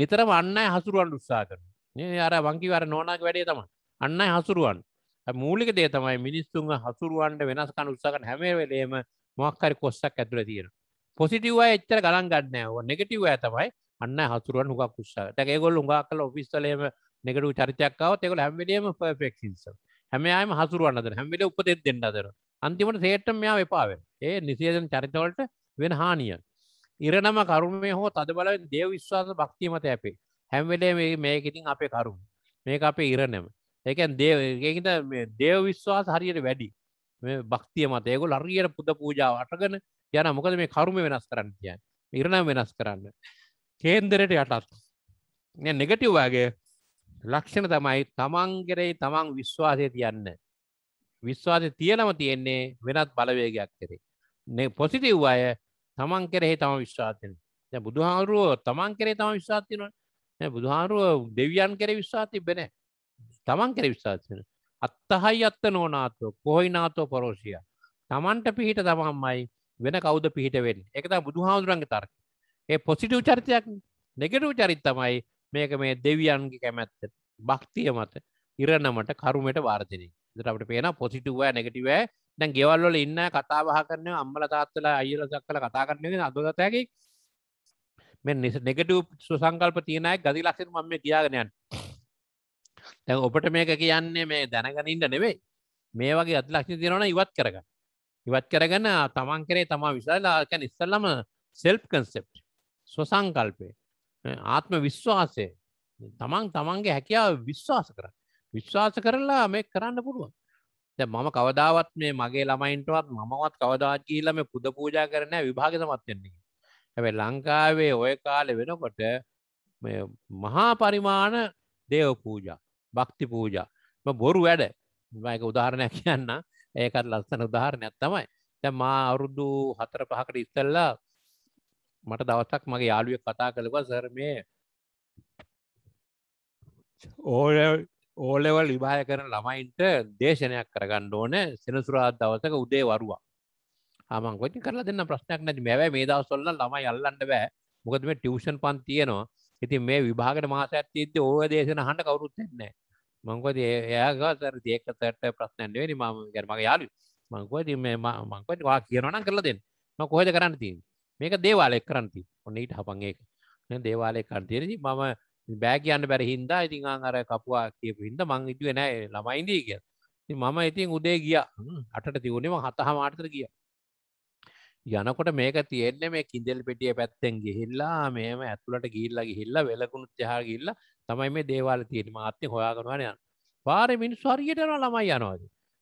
නිතර වන්න හසුරුවන් උත්සා කරන අර වංකිවර නෝනාක වැඩේ තම අන්න හසුරුවන් මූලික දේ තමයි මිනිස්සුන් හසුරුවන්ට වෙනස්කන උත්සකන හැමවෙලේම මොක්කරි කොස්සක් ඇතුළ තියෙන පොසිටව එච්චර ගලන් ගන්නව නෙගටව ඇතමයි අන්න හසුරුවන් හුක් කුස්සට ඒගොල් හුඟක් කල ඔෆිස්තලේම නෙගටු චරිතයක්කාව තෙකල හැමලියම පෙක්සිස හැමයාම හසුරුවන්නද හැමට උපතෙත් දෙන්න අදර අන්තිමට සේට්ටම් යා එපාව ඒ නිසිේදන චරිතවලට වෙන හානිය ඉරණම කරුමේ හෝ තද බලවෙන් දේව විශ්වාස භක්තිීමත ඇපේ හැම්වෙලේ මේක ඉතින් අපේ කරුම් මේක අපේ ඉරණම ඒකැන් දේවගේට දේව විශ්වාස හරියට වැඩි භක්තිය මත ඒගොල් හරියට පුද පූජාව අටගන යන මොකද මේ කරුම වෙනස් කරන්න කියය ඉරණම් වෙනස් කරන්න කේන්දරට යටත් නෙගටව්වාගේ ලක්ෂණ තමයි තමන්ගෙරෙයි තමන් විශ්වාසය තියන්න විශ්වාසය තියනම තියෙන්නේ වෙනත් බලවේගයක් කෙරේ පොසිටව් අය තමන් කෙරෙහි තම විශ්වාතින බුදුහාරුව තමන් කෙරේ තම විශ්වාතිනවා බුදුහාරුව දෙවියන් කෙර විශ්වා තිබෙන තමන් කෙර විශ්වාසන අත්තහයි අත්ත නෝනාතෝ කොහයි නාතෝ පරෝෂය තමන්ට පිහිට තමම්මයි වෙන කවුද පිහිට වෙන් එකත බුදුහාමුදුරන්ගේ තර්ක ඒ පොසිටව් චරිතයක් නෙගටූ චරිත් තමයි මේක මේ දෙවියන්ගේ කැමැත්ත භක්තිය මත ඉරණමට කරුමට වාර්ජනය දරට පේන පොසිටුව නැගටිව දැන් ගෙවල්ල ඉන්න කතාාවහ කරන අම්මල තාත්තල අයල දක්කල කතා කරනගෙන අදගතයකි මෙ නෙගටව් සුසංකල්ප තියෙනයි ගති ලක්ෂණ මම කියාගෙනයන් තැ ඔපට මේක කියන්නේ මේ දැනගනින්ට නෙවෙයි මේ වගේ අත් ලක්ෂණ තියෙනවන ඉවත් කරගන්න ඉවත් කරගන්න තමන් කරේ තමා විශලාකැන ඉස්සල්ලම සෙල්ප් කන්සෙප් සොසංකල්පය ආත්ම විශ්වාසය තමන් තමන්ගේ හැකියාව විශ්වාස කර විශ්වාස කරලා මේ කරන්න පුළුවන් මම කවදාවත් මේ මගේ ළමයින්ටවත් මමවත් කවදාත් කියීලම පුද පූජා කරන විභාග තමත්වෙන්නේ හැබැ ලංකාවේ ඔය කාලෙ වෙනකොට මහා පරිමාණ දේව පූජ භක්ති පූජ බොරු වැඩ මයක උදාහරණයක් කියන්න ඒකත් ලස්සන උදාහරණයක් තමයි තැ මා අවුරුදු හතර පහකට ඉස්සල්ලා මට දවසක් මගේ යාළුවෙක් කතා කළක සර්මය ඕල ඕලෙවල් විභාය කරන ළමයින්ට දේශනයක් කරගන්න ඕන සෙනසුරාත් දවසක උදේ වරුවා ආමං කොච්චර කරලා දෙන්න ප්‍රශ්නයක් නැති මේ හැබැයි මේ දවස්වල නම් ළමයි අල්ලන්න බෑ මොකද මේ ටියුෂන් පන් තියෙනවා ඉතින් මේ විභාගට මාසයක් තියෙද්දි ඕව දේශන අහන්න කවුරුත් එන්නේ නැහැ මං කොහොද එයා ගාව සර් ඒක සර්ට ප්‍රශ්නයක් නෙවෙයි මම කියන්නේ මගේ යාළුවෝ මං කොහොද මේ මං කොහොද වා කියනවා නම් කරලා දෙන්න මම කොහෙද කරන්න තියෙන්නේ මේක දේවාලයක් කරන්න තියෙන්නේ ඔන්න ඊට හපන් ඒක නේ දේවාලයක් කරන්න තියෙන්නේ මම බෑ කියන්න බැරි හින්දා ඉතින් අර කපුවා කියපු හින්දා මං හිතුවේ නෑ ළමයින්දී කියලා ඉතින් මම ඉතින් උදේ ගියා 8ට තිබුණේ මං 7:00 මාටතර ගියා යනකොට මේක තියෙන්නේ මේ කින්දෙල් පෙටිය පැත්තෙන් ගිහිල්ලා මේම ඇතුළට ගිල්ලා ගිහිල්ලා වෙලකුණුත් යහා ගිල්ලා තමයි මේ දේවල් තියෙන්නේ මාත්‍ය හොයාගෙන යන. පාරේ මිනිස්සු හරියට යනවා ළමයි යනවාද.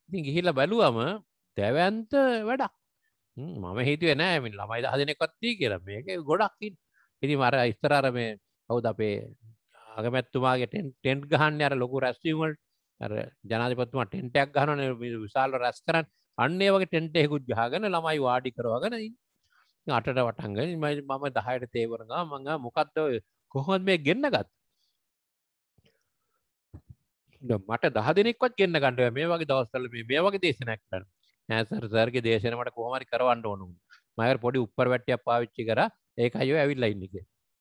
ඉතින් ගිහිල්ලා බැලුවම දැවැන්ත වැඩක්. මම හිතුවේ නෑ මින් ළමයි 10 දෙනෙක්වත් තිය කියලා. මේක ගොඩක් ඉන්න. ඉතින් අර ඉස්සර අර මේ කවුද අපේ අගමැතිතුමාගේ ටෙන්ට් ගහන්නේ අර ලොකු රැස්වීම් වලට අර ජනාධිපතිතුමා ටෙන්ට් එකක් ගහනවනේ විශාල රැස් කරන්නේ. අන්නේ වගේ ටෙන්ටෙකුත් ගාගෙන ළමයි වාඩි කරවාගෙන අටට වටන්ග මයි මම දහයට තේවරගා මඟ මොකක්ද කොහොන් මේ ගෙන්න්න ගත් මට දහ දෙනෙක්වත් ගෙන්න්න ගණඩුව මේ වගේ දවස්සල මේ වගේ දේශනැක් කරන ඇසර සර්ගේ දේශනමට කොහමරි කරවන්න ඕනු මයර පොඩි උපර වැට්ටිය පාවිච්චි කර ඒ අයෝ ඇවිල්ල ඉන්නක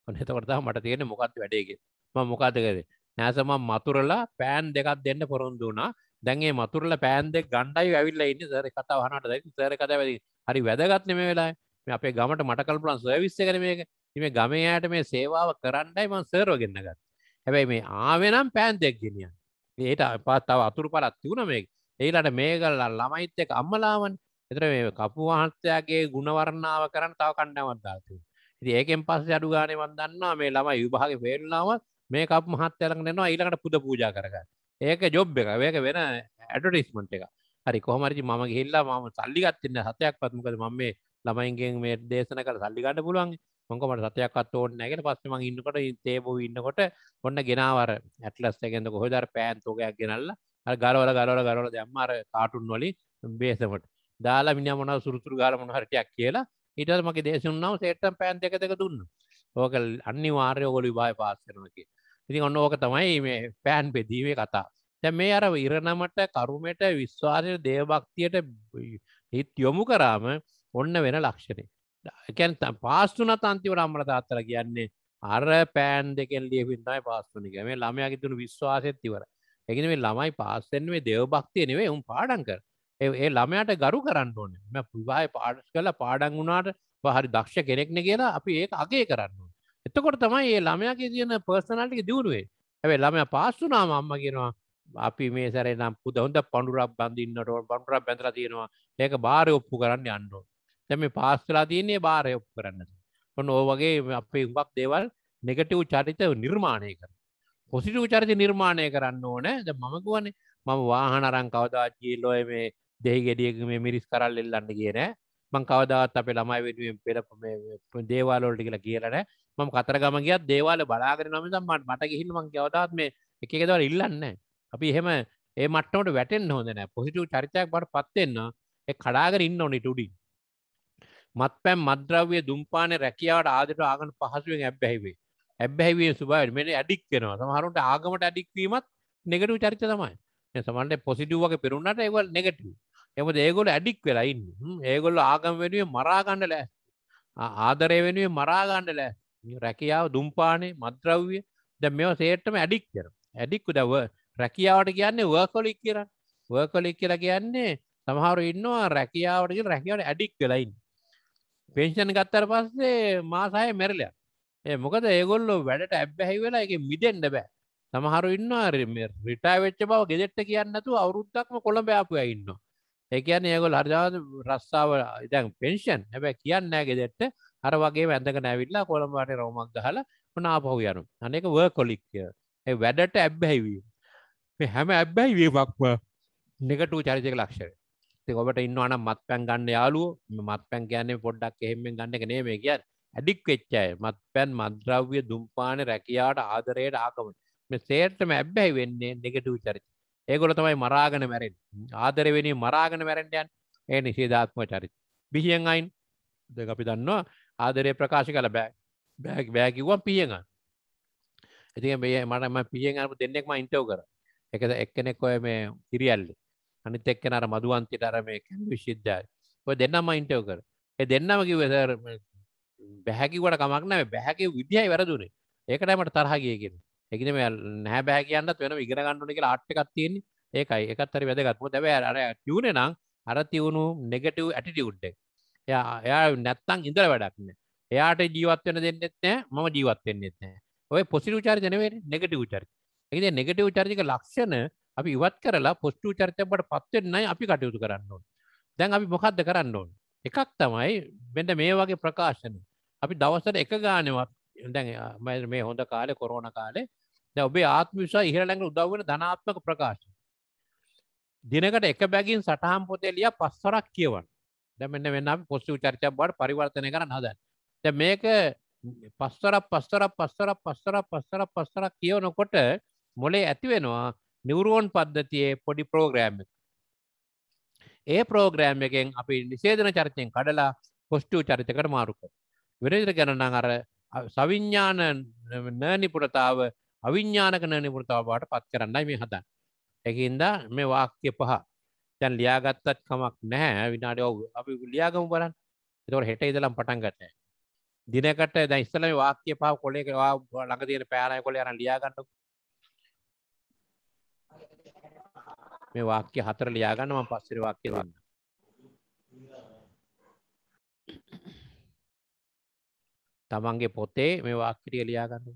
ඔනතවරතා මට තියෙන මොකක්ද වැඩේගේ ම මොකාතකද නෑසම මතුරලා පෑන් දෙකක් දෙන්න පොරොන්දුනා දැන්ගේ මතුරල පෑන්දෙක් ගණ්ඩයි ඇවිල්ල ඉන්න සර කතා හනට දැ සර කත වැදි හරි වැදගත්න මේ වෙලා අපේ ගමට මටකල්පලන් සොයවිස්ස කර මේක මේ ගමයායට මේ සේවාව කරන්නයි මන් සේරෝගෙන්න්නගත් හැබැයි මේ ආවෙනම් පෑන් දෙෙක් ගෙනියන් ඒට පත්තාව අතුරු පලත් තිවුණ මේ ඒලට මේකල්ල ළමයිත් එක අම්මලාවන් එතර මේ කපු වහන්සයාගේ ගුණවරණාව කරන්න තව කණ්ඩවන්දාතු ඉති ඒකෙන් පස්ස අඩු ගානය වන්දන්නා මේ ළමයි විභාග පේල්ලාව මේ කප මහත්තයලක් නෙනවා ඊලකට පුද පූජා කරගන්න ඒක ජොබ් එක ඒක වෙන ඇඩටිස්මට් එක හරි කොහමරි ම ගිල්ලා ම සල්ලිගත්තින්න සතයක් පත්මකද ම මේ ළමයින්ගෙන් මේ දේශන කර සල්ලිගන්න පුළුවන් මොකමට සතයක්ත් ඕන්න නැගෙන පස්සම ඉන්නකොට තේබ ඉන්නකොට ඔන්න ගෙනවර ඇටලස් එකගෙන්ද කොහොදර පෑන්තෝකයක් ගෙනල්ල ගරවල ගරවල ගරවල දැම්මර කාටුන් වලින් බේසමට දාලා මිනි මොන සුරතුරු ගාල මොනහරටයක් කියලා ඉටල් මගේ දේශුන්නාව සේටම් පෑන් දෙක දෙක දුන්න ඕකල් අනි වාර්ය ඔොලි බාය පාස්සරනකි ඉතින් ඔන්න ඕක තමයි මේ පෑන් බෙදීවේ කතා තැ මේ අර ඉරණමට කරුමට විශ්වාසය දේවභක්තියට හිත් යොමු කරාම ඔන්න වෙන ලක්ෂණය එකැන් පාස්තුන තන්තිවට අම්මර තාත්තර කියන්නේ අර පෑන් දෙකෙන් ලියවින්නයි පාස්තුනික මේ ළමයකි තුළු විශ්වාසයත්තිවර එකන මේ ළමයි පාස්සෙන් මේ දේවභක්තිය නෙවේ උම් පාඩන් කර ඒ ළමයට ගරු කරන්න ඕන මෙ පුවාය පාඩස් කල පාඩන් වුණාට පහරි දක්ෂ කෙනෙක්න කියලා අපි ඒ අගේ කරන්න එතකොට තමයි ඒ ළමයාගේ තියන පර්සනල්ටික දියුණුවේ ඇැ ළම පාස්සුනාම අම්ම කියෙනවා අපි මේ සැරනම් පුද හොඳ පඩුරක් බඳන්නට පඩුරක් බැඳලා තියෙනවා ඒක භාරය ඔප්පු කරන්න අන්නෝ දැම පාස්සලා තියන්නේ භාරය ඔප් කරන්න ඔන්න ඕවගේ අපේ උඹක් දේවල් නෙගටව් චරිත නිර්මාණය කර පොසිටු චරිත නිර්මාණය කරන්න ඕන ද මමකුවන්නේ මම වාහනරං කවදාජී ලොය මේ දෙහි ගෙඩියක මේ මිරිස් කරල් එල්ලන්න කියන මං කවදාවත් අපේ ළමයි වෙනුවෙන් පෙළ දේවාලෝල්ටි කියලා කියලන මම කතර ගම ගියත් දේවාල බලාගෙන නොම මට මට ගිහිල් මං කවතාත් මේ එක දවර ඉල්ලන්න අපි එහෙම ඒ මටනට වැටෙන් හොදන පොසිටු චරිතයක් බට පත්වෙන්න කඩාගර ඉන්න ඕනි ටුඩි මත් පැම් මද්‍රව්‍ය දුම්පාන රැකියාවට ආදට ආගන පහසුවෙන් ඇබ්බැහිවේ ඇබ්බැහිවේ සුබයි මෙට ඇඩික් වෙනවා සමහරුට ආගමට ඇඩික්වීමත් නෙගටු චරිත තමයි සමන්ට පොසිටුවක පෙරුණට ඒවල් නෙගටව එම ඒගොල ඇඩික් වෙලයින්න ඒගොල්ල ආගම් වෙනුවේ මරාගණ්ඩ ලෑ ආදරය වෙනුවේ මරාගණ්ඩ ලෑ රැකියාව දුම්පානේ මද්‍රව්ය ද මෙෝ සේටම ඇඩික් කර ඇඩික්කු දව රැකියාවට කියන්නේ වර්කොලික් කියර වර්කොලික් කියලා කියන්නේ සමහරු ඉන්නවා රැකියාවට රැකියාවට ඇඩික් කලයින් පේෂණ ගත්තර පස්සේ මාසාය මැරලයා ඒ මොකද ඒගොල්ලො වැඩට ඇබ්බැහි වෙලා එක මිදෙන්ඩ බෑ සමහරු ඉන්න රිටා වෙච්ච බව ගෙදෙට්ට කියන්නතු අවුරුද්දක්ම කොළඹ යාපුය ඉන්න ඒ කියන්නේ ඒගොල් හරිජාත රස්සාාව ඉතැන් පෙන්ෂන් හැබැ කියන්නෑ ගෙදෙට්ට අර වගේ වැඳක නැවිල්ලා කොළඹට රෝමක් ගහල නාපහු යනු අනෙක වර් කොලික්ය වැඩට ඇබ්බැහිවීම මේ හැම ඇබ්බැයි වීමක්ම නිකටූ චරිතක ලක්ෂර ඔබට ඉන්නවන මත් පැන් ගන්න යාලුව මත් පැන් කියන්නේ පොඩ්ඩක් එහෙමෙන් ගන්න එක නේ මේ කියන්න ඇඩික් වෙච්චයි මත් පැන් මද්‍රව්‍ය දුම්පාන රැකියාට ආදරයට ආකම මේ සේර්ටම ඇබ්බැයි වෙන්නේ නිගටූ චරිත ඒගොල තමයි මරාගෙන මැරෙන් ආදරවෙනි මරාගෙන මැරෙන්ටයන් ඒ නිසේධාත්ම චරිත බිහියෙන් අයින් දෙ අපි දන්නවා ආදරය ප්‍රකාශ කළ බෑ බෑක් බෑකිව්වන් පියග ඇති මේ මටම පියෙන් අරපු දෙන්නෙක්ම ඉන්ටව කර එක එක්කෙනෙක් ඔය මේ කිරියල්ලි අනිත් එක්කෙන අර මදුවන්තිට අර මේ විශිද්ධයි ඔය දෙන්නම ඉන්ටව කර ඒ දෙන්නම කිවසර බැහැකිවට කමක් නෑ බැහැකි විදිහයි වැරදුනේ ඒකටමට තරහගයකින් එකන මේ නැහැ බැහ කියන්නත් වෙන ඉගෙන ගන්නුන කියලා ආට්ටකක් තියෙන්නේ ඒකයි එකත්තර වැදගත්ම දැව අර ටියුණ නම් අර තිවුණු නෙගටව් ඇටිටියුඩ්ඩෙක් එයා එයා නැත්තං ඉඳල වැඩක්න එයාට ජීවත්වෙන දෙන්නෙත්නෑ මම ජීවත්වෙන්නෙත්නෑ ඔය පොසිට චර්ජනවේ නෙගට චර් එකද නෙගට චර්ජික ලක්ෂණ අපි ඉවත් කරලා පොස්ටු චර්තයට පත්වෙන්නයි අපි කටයුතු කරන්න දැන් අපි මොකක්ද කරන්න ඕන් එකක් තමයි වෙඩ මේ වගේ ප්‍රකාශන අපි දවසට එක ගානවත් දැන් මේ හොඳ කාලෙ කොරෝන කාලේ දැ ඔබේ ආත්මිසා ඉහළඟ උදව්වන ධනාත්මක ප්‍රකාශ දිනකට එක බැගින් සටහම් පොතේ ලිය පස්වරක් කියවන්න දැමන්න වෙන්න පොස්සිව චරිචක් බඩ පරිවර්තනය කරන්න හදන්න ද මේක පස්තරක් පස්තරක් පස්තරක් පස්තරක් පස්තරක් පස්තරක් කියවනකොට මොලේ ඇතිවෙනවා නිවරෝන් පද්ධතියේ පොඩි ප්‍රෝග්‍රෑම් එක ඒ ප්‍රෝග්‍රෑම් එකෙන් අපි නිසේදන චරිතයෙන් කඩලා පොස්ටිව් චරිතකට මාරුක විරජර ගැනනම් අර සවිඤ්ඥාන නනිපුරතාව අවිඤ්ඥානක නනිපුරතාවට පත් කරන්නයි මේ හදන් එකන්ද මේ වාක්‍ය පහ දැන් ලියාගත්තත් කමක් නැහැ විනාඩි ඔව් අපි ලියාගමු බලන්න එතකොට හෙට ඉඳලම පටන් ගන්න දිනකට දැන් ඉස්සෙල්ලා මේ වාක්‍ය පහ කොලේක ළඟ තියෙන පෑනයි කොලේ අරන් ලියා ගන්නකො මේ වාක්‍ය හතර ලියා ගන්න මම පස්සේ වාක්‍ය ලියන්න තමන්ගේ පොතේ මේ වාක්‍ය ටික ලියා ගන්නකො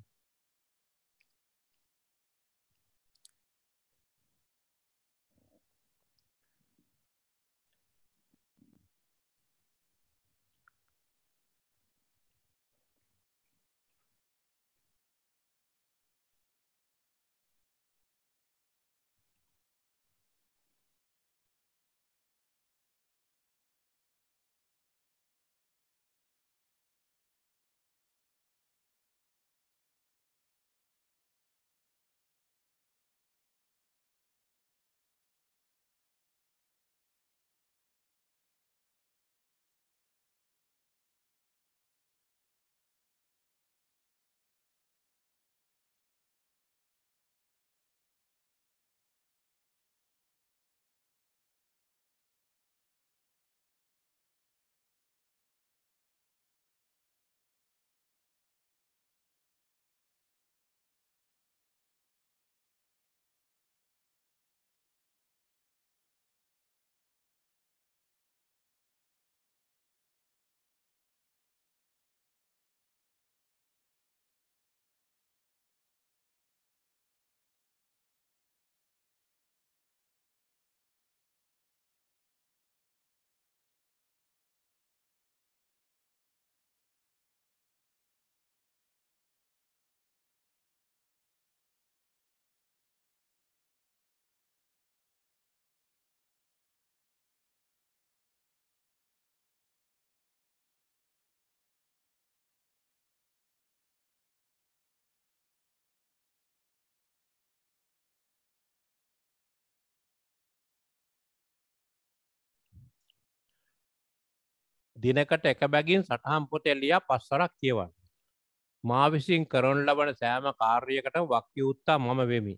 දිනකට එක බැගින් සටහම් පොතේ ලියා පස්වරක් කියවන්න. මා විසින් කරන ලබන සෑම කාර්යයකටම වක්‍යුත්තා මම වෙමි.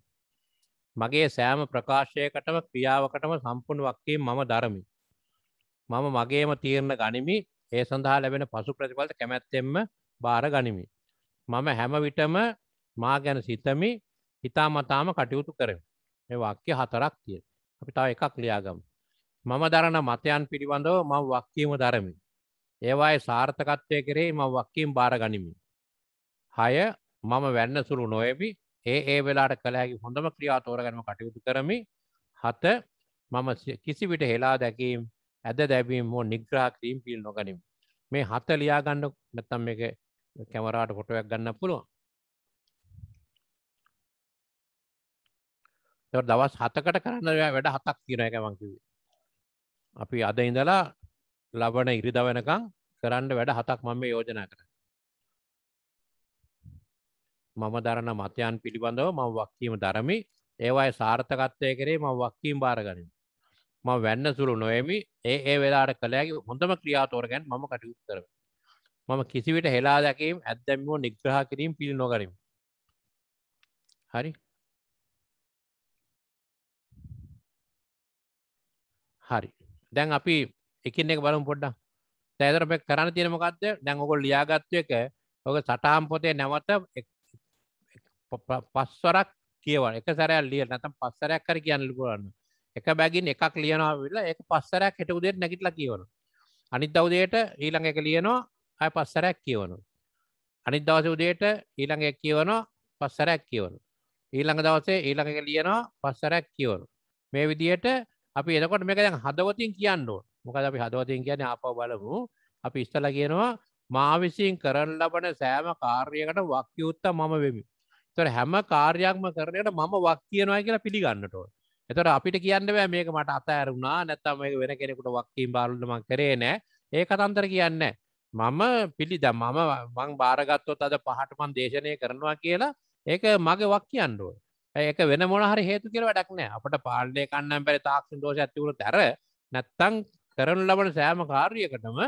මගේ සෑම ප්‍රකාශයකටම ක්‍රියාවකටම සම්පූර්ණ වක්කීම් මම දරමි. මම මගේම තීරණ ගනිමි. ඒ සඳහා ලැබෙන පසු ප්‍රතිඵලත කැමැත්තෙන්ම බාර ගනිමි. මම හැම විටම මා ගැන සිතමි. හිතාමතාම කටයුතු කරමි. මේ වාක්‍ය හතරක් තියෙනවා. අපි තව එකක් ලියාගමු. මම දරන මතයන් පිළිබඳව මම වක්කීම දරමි. ඒවායි සාර්ථකත්වය කරේ ම වක්කින් බාර ගනිමි. හය මම වැන්න සුරු නොයබි ඒ ඒ වෙලාට කළහැකි හොඳම ක්‍රියා තෝරගැනම කටයුතු කරමි හත මම කිසිවිට හෙලා දැකීම් ඇද දැබීම් හෝ නිග්‍රා ක්‍රීම් පිල් නොගනිම් මේ හත ලියාගන්න නැතම් එක කැමරාට කොටුවක් ගන්න පුළුව දවස් හතකට කරන්න වැඩ හතක් කියන එක මංකිවේ අපි අද ඉඳලා ලබන ඉරිද වෙනකං කරන්න වැඩ හතක් මම යෝජනා කර මම දරන මතයන් පිළිබඳව ම වක්කීම දරමි ඒවායි සාර්ථකත්වය කරේ ම වක්කීම් භාරගනින් ම වැන්න සුළු නොයමි ඒ ඒ වෙලාට කළෑගේ හොඳම ක්‍රියාතෝරගැන් මම කටයුත් කරම මම කිසිවිට හෙලා දැකීම ඇත්දැම්මෝ නිග්‍රහ කිරීම පිළි නොකරින් හරි හරි දැන් අපි එකින් එක බලම් පොඩ්ඩා තෑතර මේ කරන්න තියෙන මොකක්ද දැන් ඔකොල් ලියාගත්තු එක ඔක සටහම් පොතේ නැවත පස්වරක් කියවන එක සැරයක් ලියන නැත්නම් පස්සරයක් කර කියන්න පුළුවන් එක බැගින් එකක් ලියනවා විලා ඒක පස්සරයක් හෙට උදේට නැගිටලා කියවනවා අනිත් දවසේට ඊළඟ එක ලියනවා ආය පස්සරයක් කියවනවා අනිත් දවසේ උදේට ඊළඟ එක කියවනවා පස්සරයක් කියවනවා ඊළඟ දවසේ ඊළඟ එක ලියනවා පස්සරයක් කියවනවා මේ විදිහට අපි එතකොට මේක දැන් හදවතින් කියන්න ඕන මොකද අපි හදවතින් ගැන අප බලමු අපි ඉස්තල කියනවා මාවිසින් කරන ලබන සෑම කාර්යකට වක්්‍යයුත්ත මම වෙමි තොර හැම කාර්යක්ම කරනයට මම වක් කියනවා කියලා පිළිගන්නට එතොට අපිට කියන්න බෑ මේක මට අත ඇරුුණා නැත්තම එක වෙන කෙනෙකුට වක්කින් බාලුම කරේ නෑ ඒ කතන්තර කියන්න මම පිළිද මම මං භාරගත්තොත් අද පහටමන් දේශනය කරනවා කියලා ඒක මගේ වක් කියන්නුව ඒක වෙන මොනහරි හේතු කියල වැඩක්නෑ අපට පාලනය කන්නම් පැරි තාක්ෂන් දෝෂ ඇතිවුණු තැර නැත්තං කරන ලබන සෑම කාර්යකටම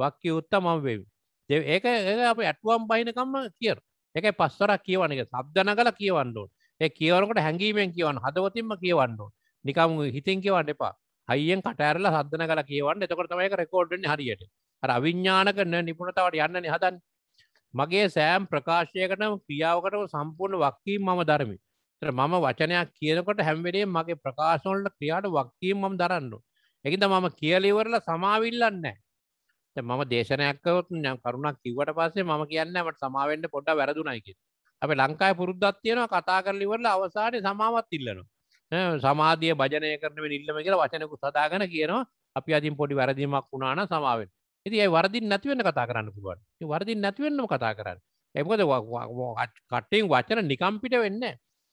වක්්‍ය උත්තමම වෙමි. ඒක අප ඇටුවම් බහිනකම්ම කියර එක පස්වරක් කියවන එක සබ්දන කල කියවන්නඩුවන් ඒ කියවරකට හැඟීමෙන් කියවන්න හදවතින්ම කියවන්නඩුව නිකම හිතන් කියවන්න එපා අයියෙන් කටඇරල සදන කල කියවන්න එතකොටමයක රෙකෝඩ්ඩන හරියට අර අවිඤ්ඥානකන නිපුණතාවට යන්න නිහදන් මගේ සෑම් ප්‍රකාශයකටම ක්‍රියාවකටම සම්පූර්ණ වක්කීම් මම ධර්මි මම වචනයක් කියනකොට හැම්වරේ මගේ ප්‍රකාශවලට ක්‍රියාට වක්කීම් මම දරන්නු එකද මම කියලිවරල සමාවිල්ලන්න මම දේශනයක්කවත් කරුණක් කිවට පස්සේ මම කියන්නට සමාවෙන්ට පොඩ වැරදුනයිකි අප ලංකායි පුරුද්ධත් තියෙන කතා කරලිවරල අවසානය සමාවත් ඉල්ලනවා සමාධිය භජනය කරනව නිල්ලම කියලා වචනකු සදාගන කියනවා අපි අදින් පොඩි වැරදිීමක් වුණාන සමාවෙන් ඉතියි වරදිින් නැතිවෙන්න කතා කරන්න පුුවන් වරදිින් නැතිවෙන්නම කතා කරන්න එකොද කට්ටෙන් වචන නිකම්පිට වෙන්න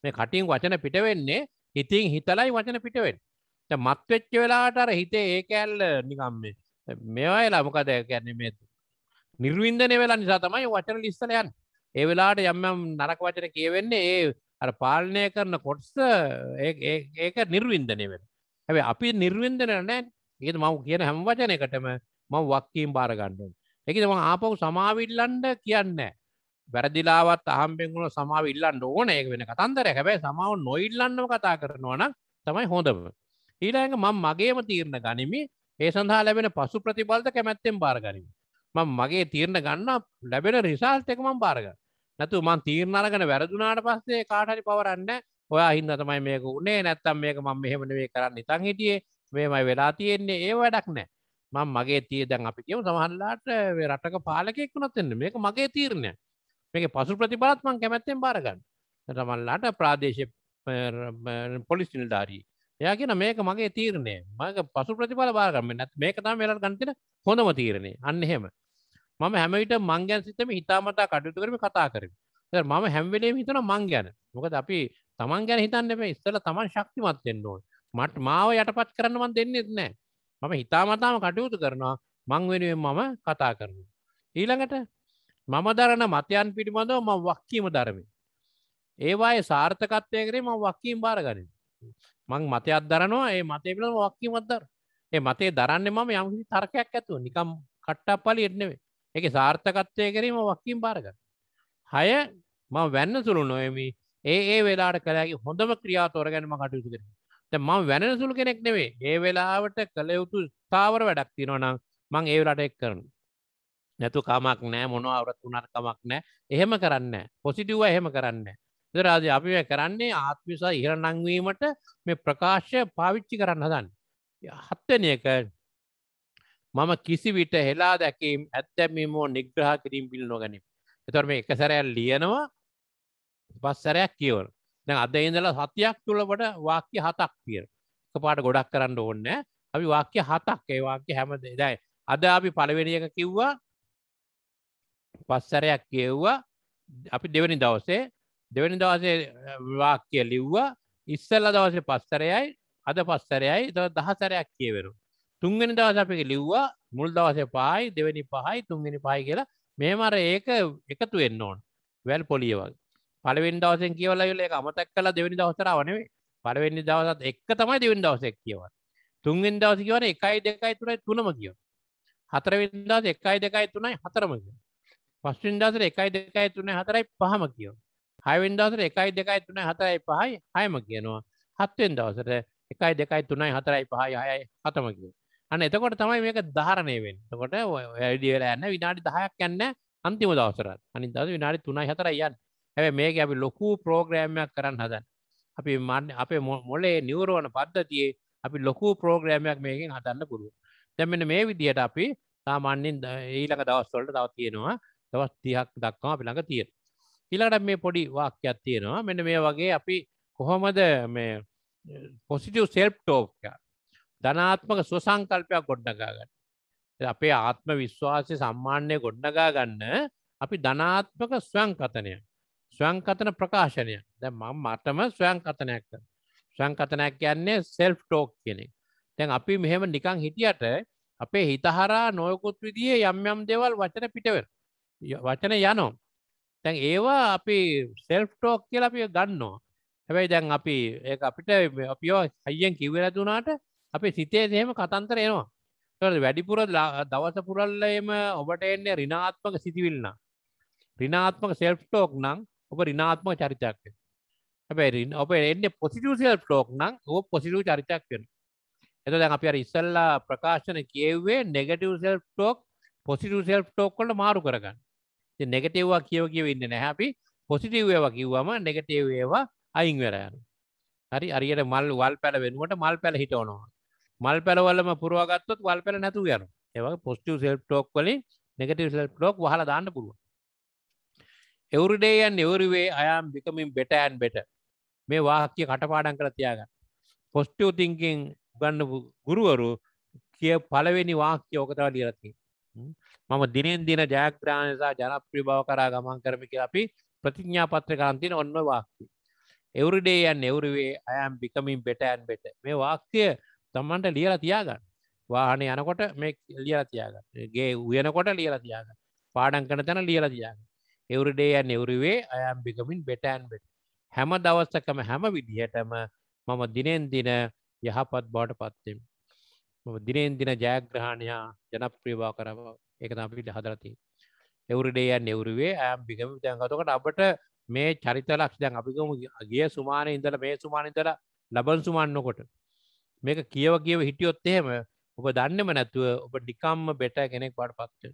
මේ කටින් වචන පිට වෙන්නේ ඉතින් හිතලයි වචන පිටවෙන් මත්වෙච්ච වෙලාට අර හිතේ ඒ කැල්ල නිකම්ම මේවා ලාමකද කැන්නේ මේ නිර්වින්දනය වෙලා නිසා තමයි වචන ලිස්සලයන් ඒ වෙලාට යම්යම් නරක වචන කියවෙන්නේ ඒ අර පාලනය කරන කොටස ඒක නිර්වින්දනය වෙන හැබ අපි නිර්වින්දන නෑ ඒද මව කියන හැම වචන එකටම ම වක්කීම් බාරගණ්ඩුවන් එකද ම ආපහු සමාවිල්ලන්ඩ කියන්න වැරදිලාවත් අහම්බෙන්ගුල සමාවිල්ලන්න ඕන ඒක වෙන කතන්දර හැබැයි සමාව නොඉල්ලන්නව කතා කරනවන තමයි හොඳම ඊළඟ මං මගේම තීරණ ගනිමි ඒ සඳහා ලැබෙන පසු ප්‍රතිබලද කැමැත්තෙන් බාරගනිමි මං මගේ තීරණ ගන්න ලැබෙන රිසාල්ට එක මං බාරග නැතු මන් තීරණ අරගෙන වැරදුනාට පස්සේ කාටරි පවරන්න ඔයා හින්ද තමයි මේක උනේ නැත්තම් මේක මං මෙහෙමනවේ කරන්න ඉතන් හිටියේ මේමයි වෙලා තියෙන්නේ ඒ වැඩක් නෑ මං මගේ තිය දැන් අපි කියම සමහල්ලාට රටක පාලකෙක් වුණොත්න්න මේක මගේ තීරණය මේක පසු ප්‍රතිබලත් මං කැමැත්තෙන් බාරගන්න තමල්ලාට ප්‍රාදේශ පොලිස් නිල්ධාරී එයා කියෙන මේක මගේ තීරණය මක පසු ප්‍රතිඵල බාගම නැත් මේක තම වෙලට ගන්තින හොඳම තීරණය අන්න එහෙම මම හැමවිට මංගයන් සිතම හිතාමතා කටයුතු කරම කතා කරම මම හැම්වෙලේ හිතන මං ගැන මොකද අපි තමන් ගැන හිතන්න එම ඉස්සල තමන් ශක්තිමත් දෙන්න ඕන මට මාව යටපත් කරන්නවන් දෙන්නෙත් නෑ මම හිතාමතාම කටයුතු කරනවා මං වෙනුවෙන් මම කතා කරනු ඊළඟට මම දරන මතයන් පිටිබඳව ම වක්කීම දරමින් ඒවායේ සාර්ථකත්වය කරේ ම වක්කීම් බාරගනින් මං මතයක් දරනවා ඒ මතේපිල වක්කීමත්දර ඒ මතේ දරන්න මම යමසි තර්කයක් ඇතුව නිකම් කට්ටක් පලි එන්නවේ එක සාර්ථකත්වය කිරීම වක්කින් බාරග හය ම වැන්න සුළු නොයමි ඒ ඒ වෙලාට කලෑගේ හොඳම ක්‍රියා තෝරගැනම කටයුතු කර මං වැන සුළු කෙනෙක් නෙවේ ඒ වෙලාවට කළයුතු ස්ථාවර වැඩක් තිනොනම් මං ඒවලට එක් කරන නැතු කමක් නෑ මොන අවරත් වුණට කමක් නෑ එහෙම කරන්න පොසිටව්ව එහෙම කරන්න දරාද අපි කරන්නේ ආත්මිසා ඉහර නංවීමට මේ ප්‍රකාශය පාවිච්චි කරන්න හදන් හත්තන එක මම කිසි විට හෙලා දැකීම් ඇත්තැමීම ෝ නිග්‍රහ කිරීම් පිල් නොගැනීම එතොර මේ එක සැරයක් ලියනවා පස්සරයක් කියවල දැ අද ඉඳලා සතියක් තුළට වාක්‍ය හතක් තිය එක පාට ගොඩක් කරන්න ඕන්න අපි වාක්‍ය හතක් ඒවාක්‍ය හැම දෙදයි අද අපි පළවෙනිියක කිව්වා පස්සරයක් කියව්වා අපි දෙවැනි දවසේ දෙවැනි දවසේ වාක්‍ය ලිව්වා ඉස්සල්ල දවස පස්තරයයි අද පස්තරයයි ත දහසරයක් කියවරු. තුන්ගෙන දවස අපික ලිව්වා මුල් දවස පායි දෙවැනි පහයි තුන්ගෙන පහයි කියලා මේමර ඒක එකතු වෙන්න ඕන් වැල් පොලිය වගේ පලවෙන් දවසෙන් කියවලයුල එක අමතක් කලා දෙවැනි දවසරාවනේ පලවෙනි දවසත් එක්ක තමයි දෙවැනි දවසක් කියව තුන්ගෙන් දවස කියවන එකයි දෙකයි තුනයි තුනම කියව හතරවෙන් දවස එකයි දෙකයි තුනයි හතරම කිය පස්වෙන් දවසර එකයි දෙකයි තුනයි හතරයි පහම කියව හයිවෙන් දවසර එකයි දෙකයි තුනයි හතරයි පහයි හයම කියනවා හත්වෙන් දවසට එකයි දෙකයි තුනයි හතරයි පහයි හයයි හතම කිය අන්න එතකොට තමයි මේක ධාරණයවෙන් තකොට ඩියල ඇන්න විනාඩි දහයක් යන්න අන්තිම දවසර අනි දස විනාඩි තුනයි හතරයි යන්න ඇ මේක අපි ලොකු ප්‍රෝග්‍රෑම්යක් කරන්න හදන් අපි මන්න අපේ මොලේ නිවරෝණ පද්ධතියේ අපි ලොකු ප්‍රෝග්‍රෑමයක් මේකින් හදන්න පුළුව දැමෙන මේ විදිහට අපි සාමාන්‍යෙන් ඊලක දවස්වලට තව තියෙනවා තවත් තියක් දක්වා අපි ළඟ තියෙන ඊළඟට මේ පොඩි වාක්‍යයක් තියෙනවා මෙන්න මේ වගේ අපි කොහොමද මේ පොසිටව් සෙල්ප් ටෝක්ය ධනාත්මක ස්වසංකල්පයක් ගොඩ්ඩගා ගන්න අපේ ආත්ම විශ්වාසය සම්මාන්‍යය ගොඩ්ඩගා ගන්න අපි ධනාත්මක ස්වංකතනය ස්වංකතන ප්‍රකාශනය දැ මම මටම ස්වංකතනයක් ස්වංකතනයක් කියන්නේ සෙල්ෆ් ටෝක් කෙනෙක් තැන් අපි මෙහෙම නිකං හිටියට අපේ හිතහරා නොයකුත් විදිිය යම් යම් දෙවල් වචන පිටව වචන යනෝ තැන් ඒවා අපි සෙල්ෆ් ටෝක් කියලා අපි ගන්නවා හැබැයි දැන් අපි ඒ අපිට අපිෝ හයියෙන් කිව රැතුනාට අපි සිතේ දෙහෙම කතන්තර එනවා වැඩිපුර දවස පුරල්ලම ඔබට එන්නේ රිනාත්මක සිතිවිල්න්න රිනාත්මක සෙල්ෆ් ටෝක් නම් ඔබ රිනාත්ම චරිතයක්ය හැබැයි ඔබ එන්නේ පොසිටව සෙල්ෆ් ටෝක් නම් ඔ පොසිටව චරිතයක් වෙන එත දැන් අපි අර ඉස්සල්ලා ප්‍රකාශන කියව්වේ negative self talk positive self talk කොට මාරු කරගන්න නෙගටව්වා කියව කියව ඉන්න නැහැපි පොසිටව්ව කිව්වම නෙගටේවේවා අයිංවරයන් හරි අරියට මල් වල් පැල වෙනුවට මල් පැල හිටවනවා මල් පැලවලම පුරුවගත්තොත් වල් පැල නැතු යන ඒව පොස්ටව සෙල් ටෝක් වලින් නෙගටව සෙල් ලෝක් හල දාන්න පුළුව එවරුඩේයන් එවරුවේ අයම් බිකමින් බෙටඇන් බෙට මේ වාහක්්‍ය කටපාඩන් කර තියාගන්න පොස්ටව තිංකින් ගන්න ගුරුවරු කිය පලවෙනි වාක්‍ය ඕකතව ලියරති මම දිනෙන් දින ජයග්‍රාණ නිසා ජනප්‍රිය බව කරා ගමන් කරමි කියලා අපි ප්‍රතිඥාපත්‍ර කාන්තින ඔන්න වාක්‍ය. එවරිඩේ යන් එවරුවේ අයම් බිකමින් බෙට ඇන් බෙට මේ වාක්‍යය තමන්ට ලියලා තියාගන්න වාහන යනකොට මේ ලියලා තියාගන්න ගේ උයනකොට ලියලා තියාගන්න පාඩන් කන තැන ලියලා තියාගන්න එවරිඩේ යන් එවරුවේ අයම් බිකමින් බෙට ඇන් බෙට හැම දවස්සකම හැම විදිහටම මම දිනෙන් දින යහපත් බවට පත්වෙමි දිනෙන් දින ජයග්‍රහණයා ජනප්‍රියවා කරව එක අපිට හදරති එවරුඩේය නෙවරුවේ ඇම් බිගම දැන්ගතකට අපට මේ චරිත ලක්ෂ දැන් අපිකම ගිය සුමාන ඉඳල මේ සුමානතල ලබන් සුමන්නකොට මේක කියව කියව හිටියොත් එහෙම ඔබ දන්නම නැතුව ඔබ ඩිකම්ම බෙට කෙනෙක් පට පත්ව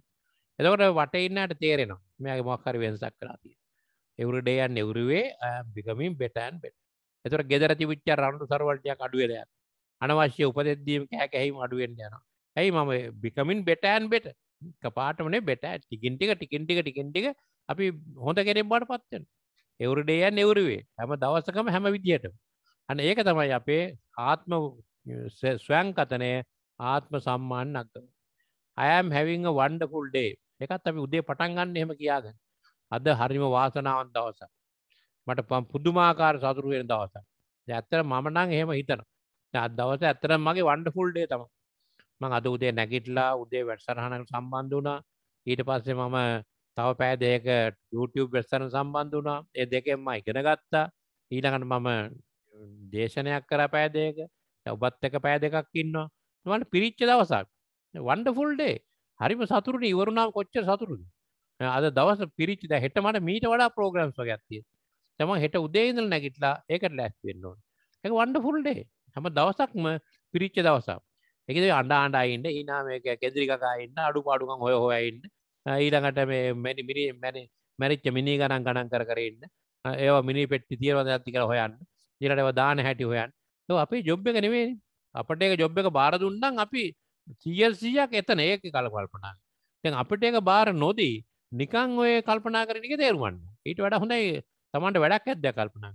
එතකොට වට ඉන්නට තේරෙනවා මේගේ මොක්කර වෙනසක් කරාතිය එවරුඩේයන් එවරුවේ බිගමින් බෙටන් බෙට එතුර ගෙදරති විච්චා රණු සරවල්ටයක් අඩුවලයක් අනවශ්‍ය උපදෙදීම කෑ කැහිම අඩුවෙන්ට යනවා ඇයි මම බිකමින් බෙටෑන් බෙට කපාටමනේ බෙට ටිකින්ටික ටිකින්ටික ටිකින්ටික අපි හොඳ කෙනෙක් බට පත්වෙන එවරුඩේය නෙවරුවේ හැම දවසකම හැම විදිහට අන ඒක තමයි අපේ ආත්ම ස්වයන් කතනය ආත්ම සම්මාන් අක්ක අයම් හැවිං වන්ඩෆුල් ඩේ එකත් අපි උදේ පටන්ගන්න එහෙම කියාගන්න අද හරිම වාසනාවන් දවස මට පම් පුදුමාකාර සතුරුවෙන දවස ඇත්තර මමනං එහෙම හිතනවා අදවස ඇත්තර මගේ වන්ඩෆුල්ඩේ තම මං අද උදේ නැගිටලා උදේ වැඩසරහනක සම්බන්ධ වුණා ඊට පස්සේ මම තව පෑ දෙක YouTube වෙස්සන සම්බන්ධ වුණා ඒ දෙකෙන්ම ඉගෙන ගත්තා ඊළඟට මම දේශනයක් කර පෑ දෙක ඔබත් එක පෑ දෙකක් ඉන්නවා මට පිරිච්ච දවසක් වන්ඩෆුල්ඩේ හරිම සතුරට ඉවරුණාව කොච්චර සතුරුද අද දවස පිරිච්ච ද හෙට මට මීට වඩා ප්‍රෝග්‍රම්ස් වගත්තිය තම හෙට උදේඉදල් නැගිටලා ඒකට ලැස්වෙන්නවා එක වන්ඩෆුල්ඩේ හැම දවසක්ම පිරිච්ච දවසක් එකද අන්ඩා අන්ඩායින්න ඒනාමක කෙදිරිකායින්න අඩු පාඩුකන් හොය හොයයින්න ඊළඟට මේ මැනි මිනි මැන මැරිච්ච මිනි ගණන් ගණන් කර කරන්න ඒ මිනි පෙට්ටි තියරවද ඇති කර හොයන්න දිරටව දාන හැටි හොයන් ත අපි ජොබ් එක නෙවේ අපට එක ජොබ් එක බාර දුන්නම් අපි සියල්සියක් එතන ඒක කලපල්පනා තැන් අපිට එක බාර නොදී නිකං ඔය කල්පනා කරනික තේරුවන්න ඊට වැඩ හොඳයි තමන්ට වැඩක් ඇත්ද කල්පනා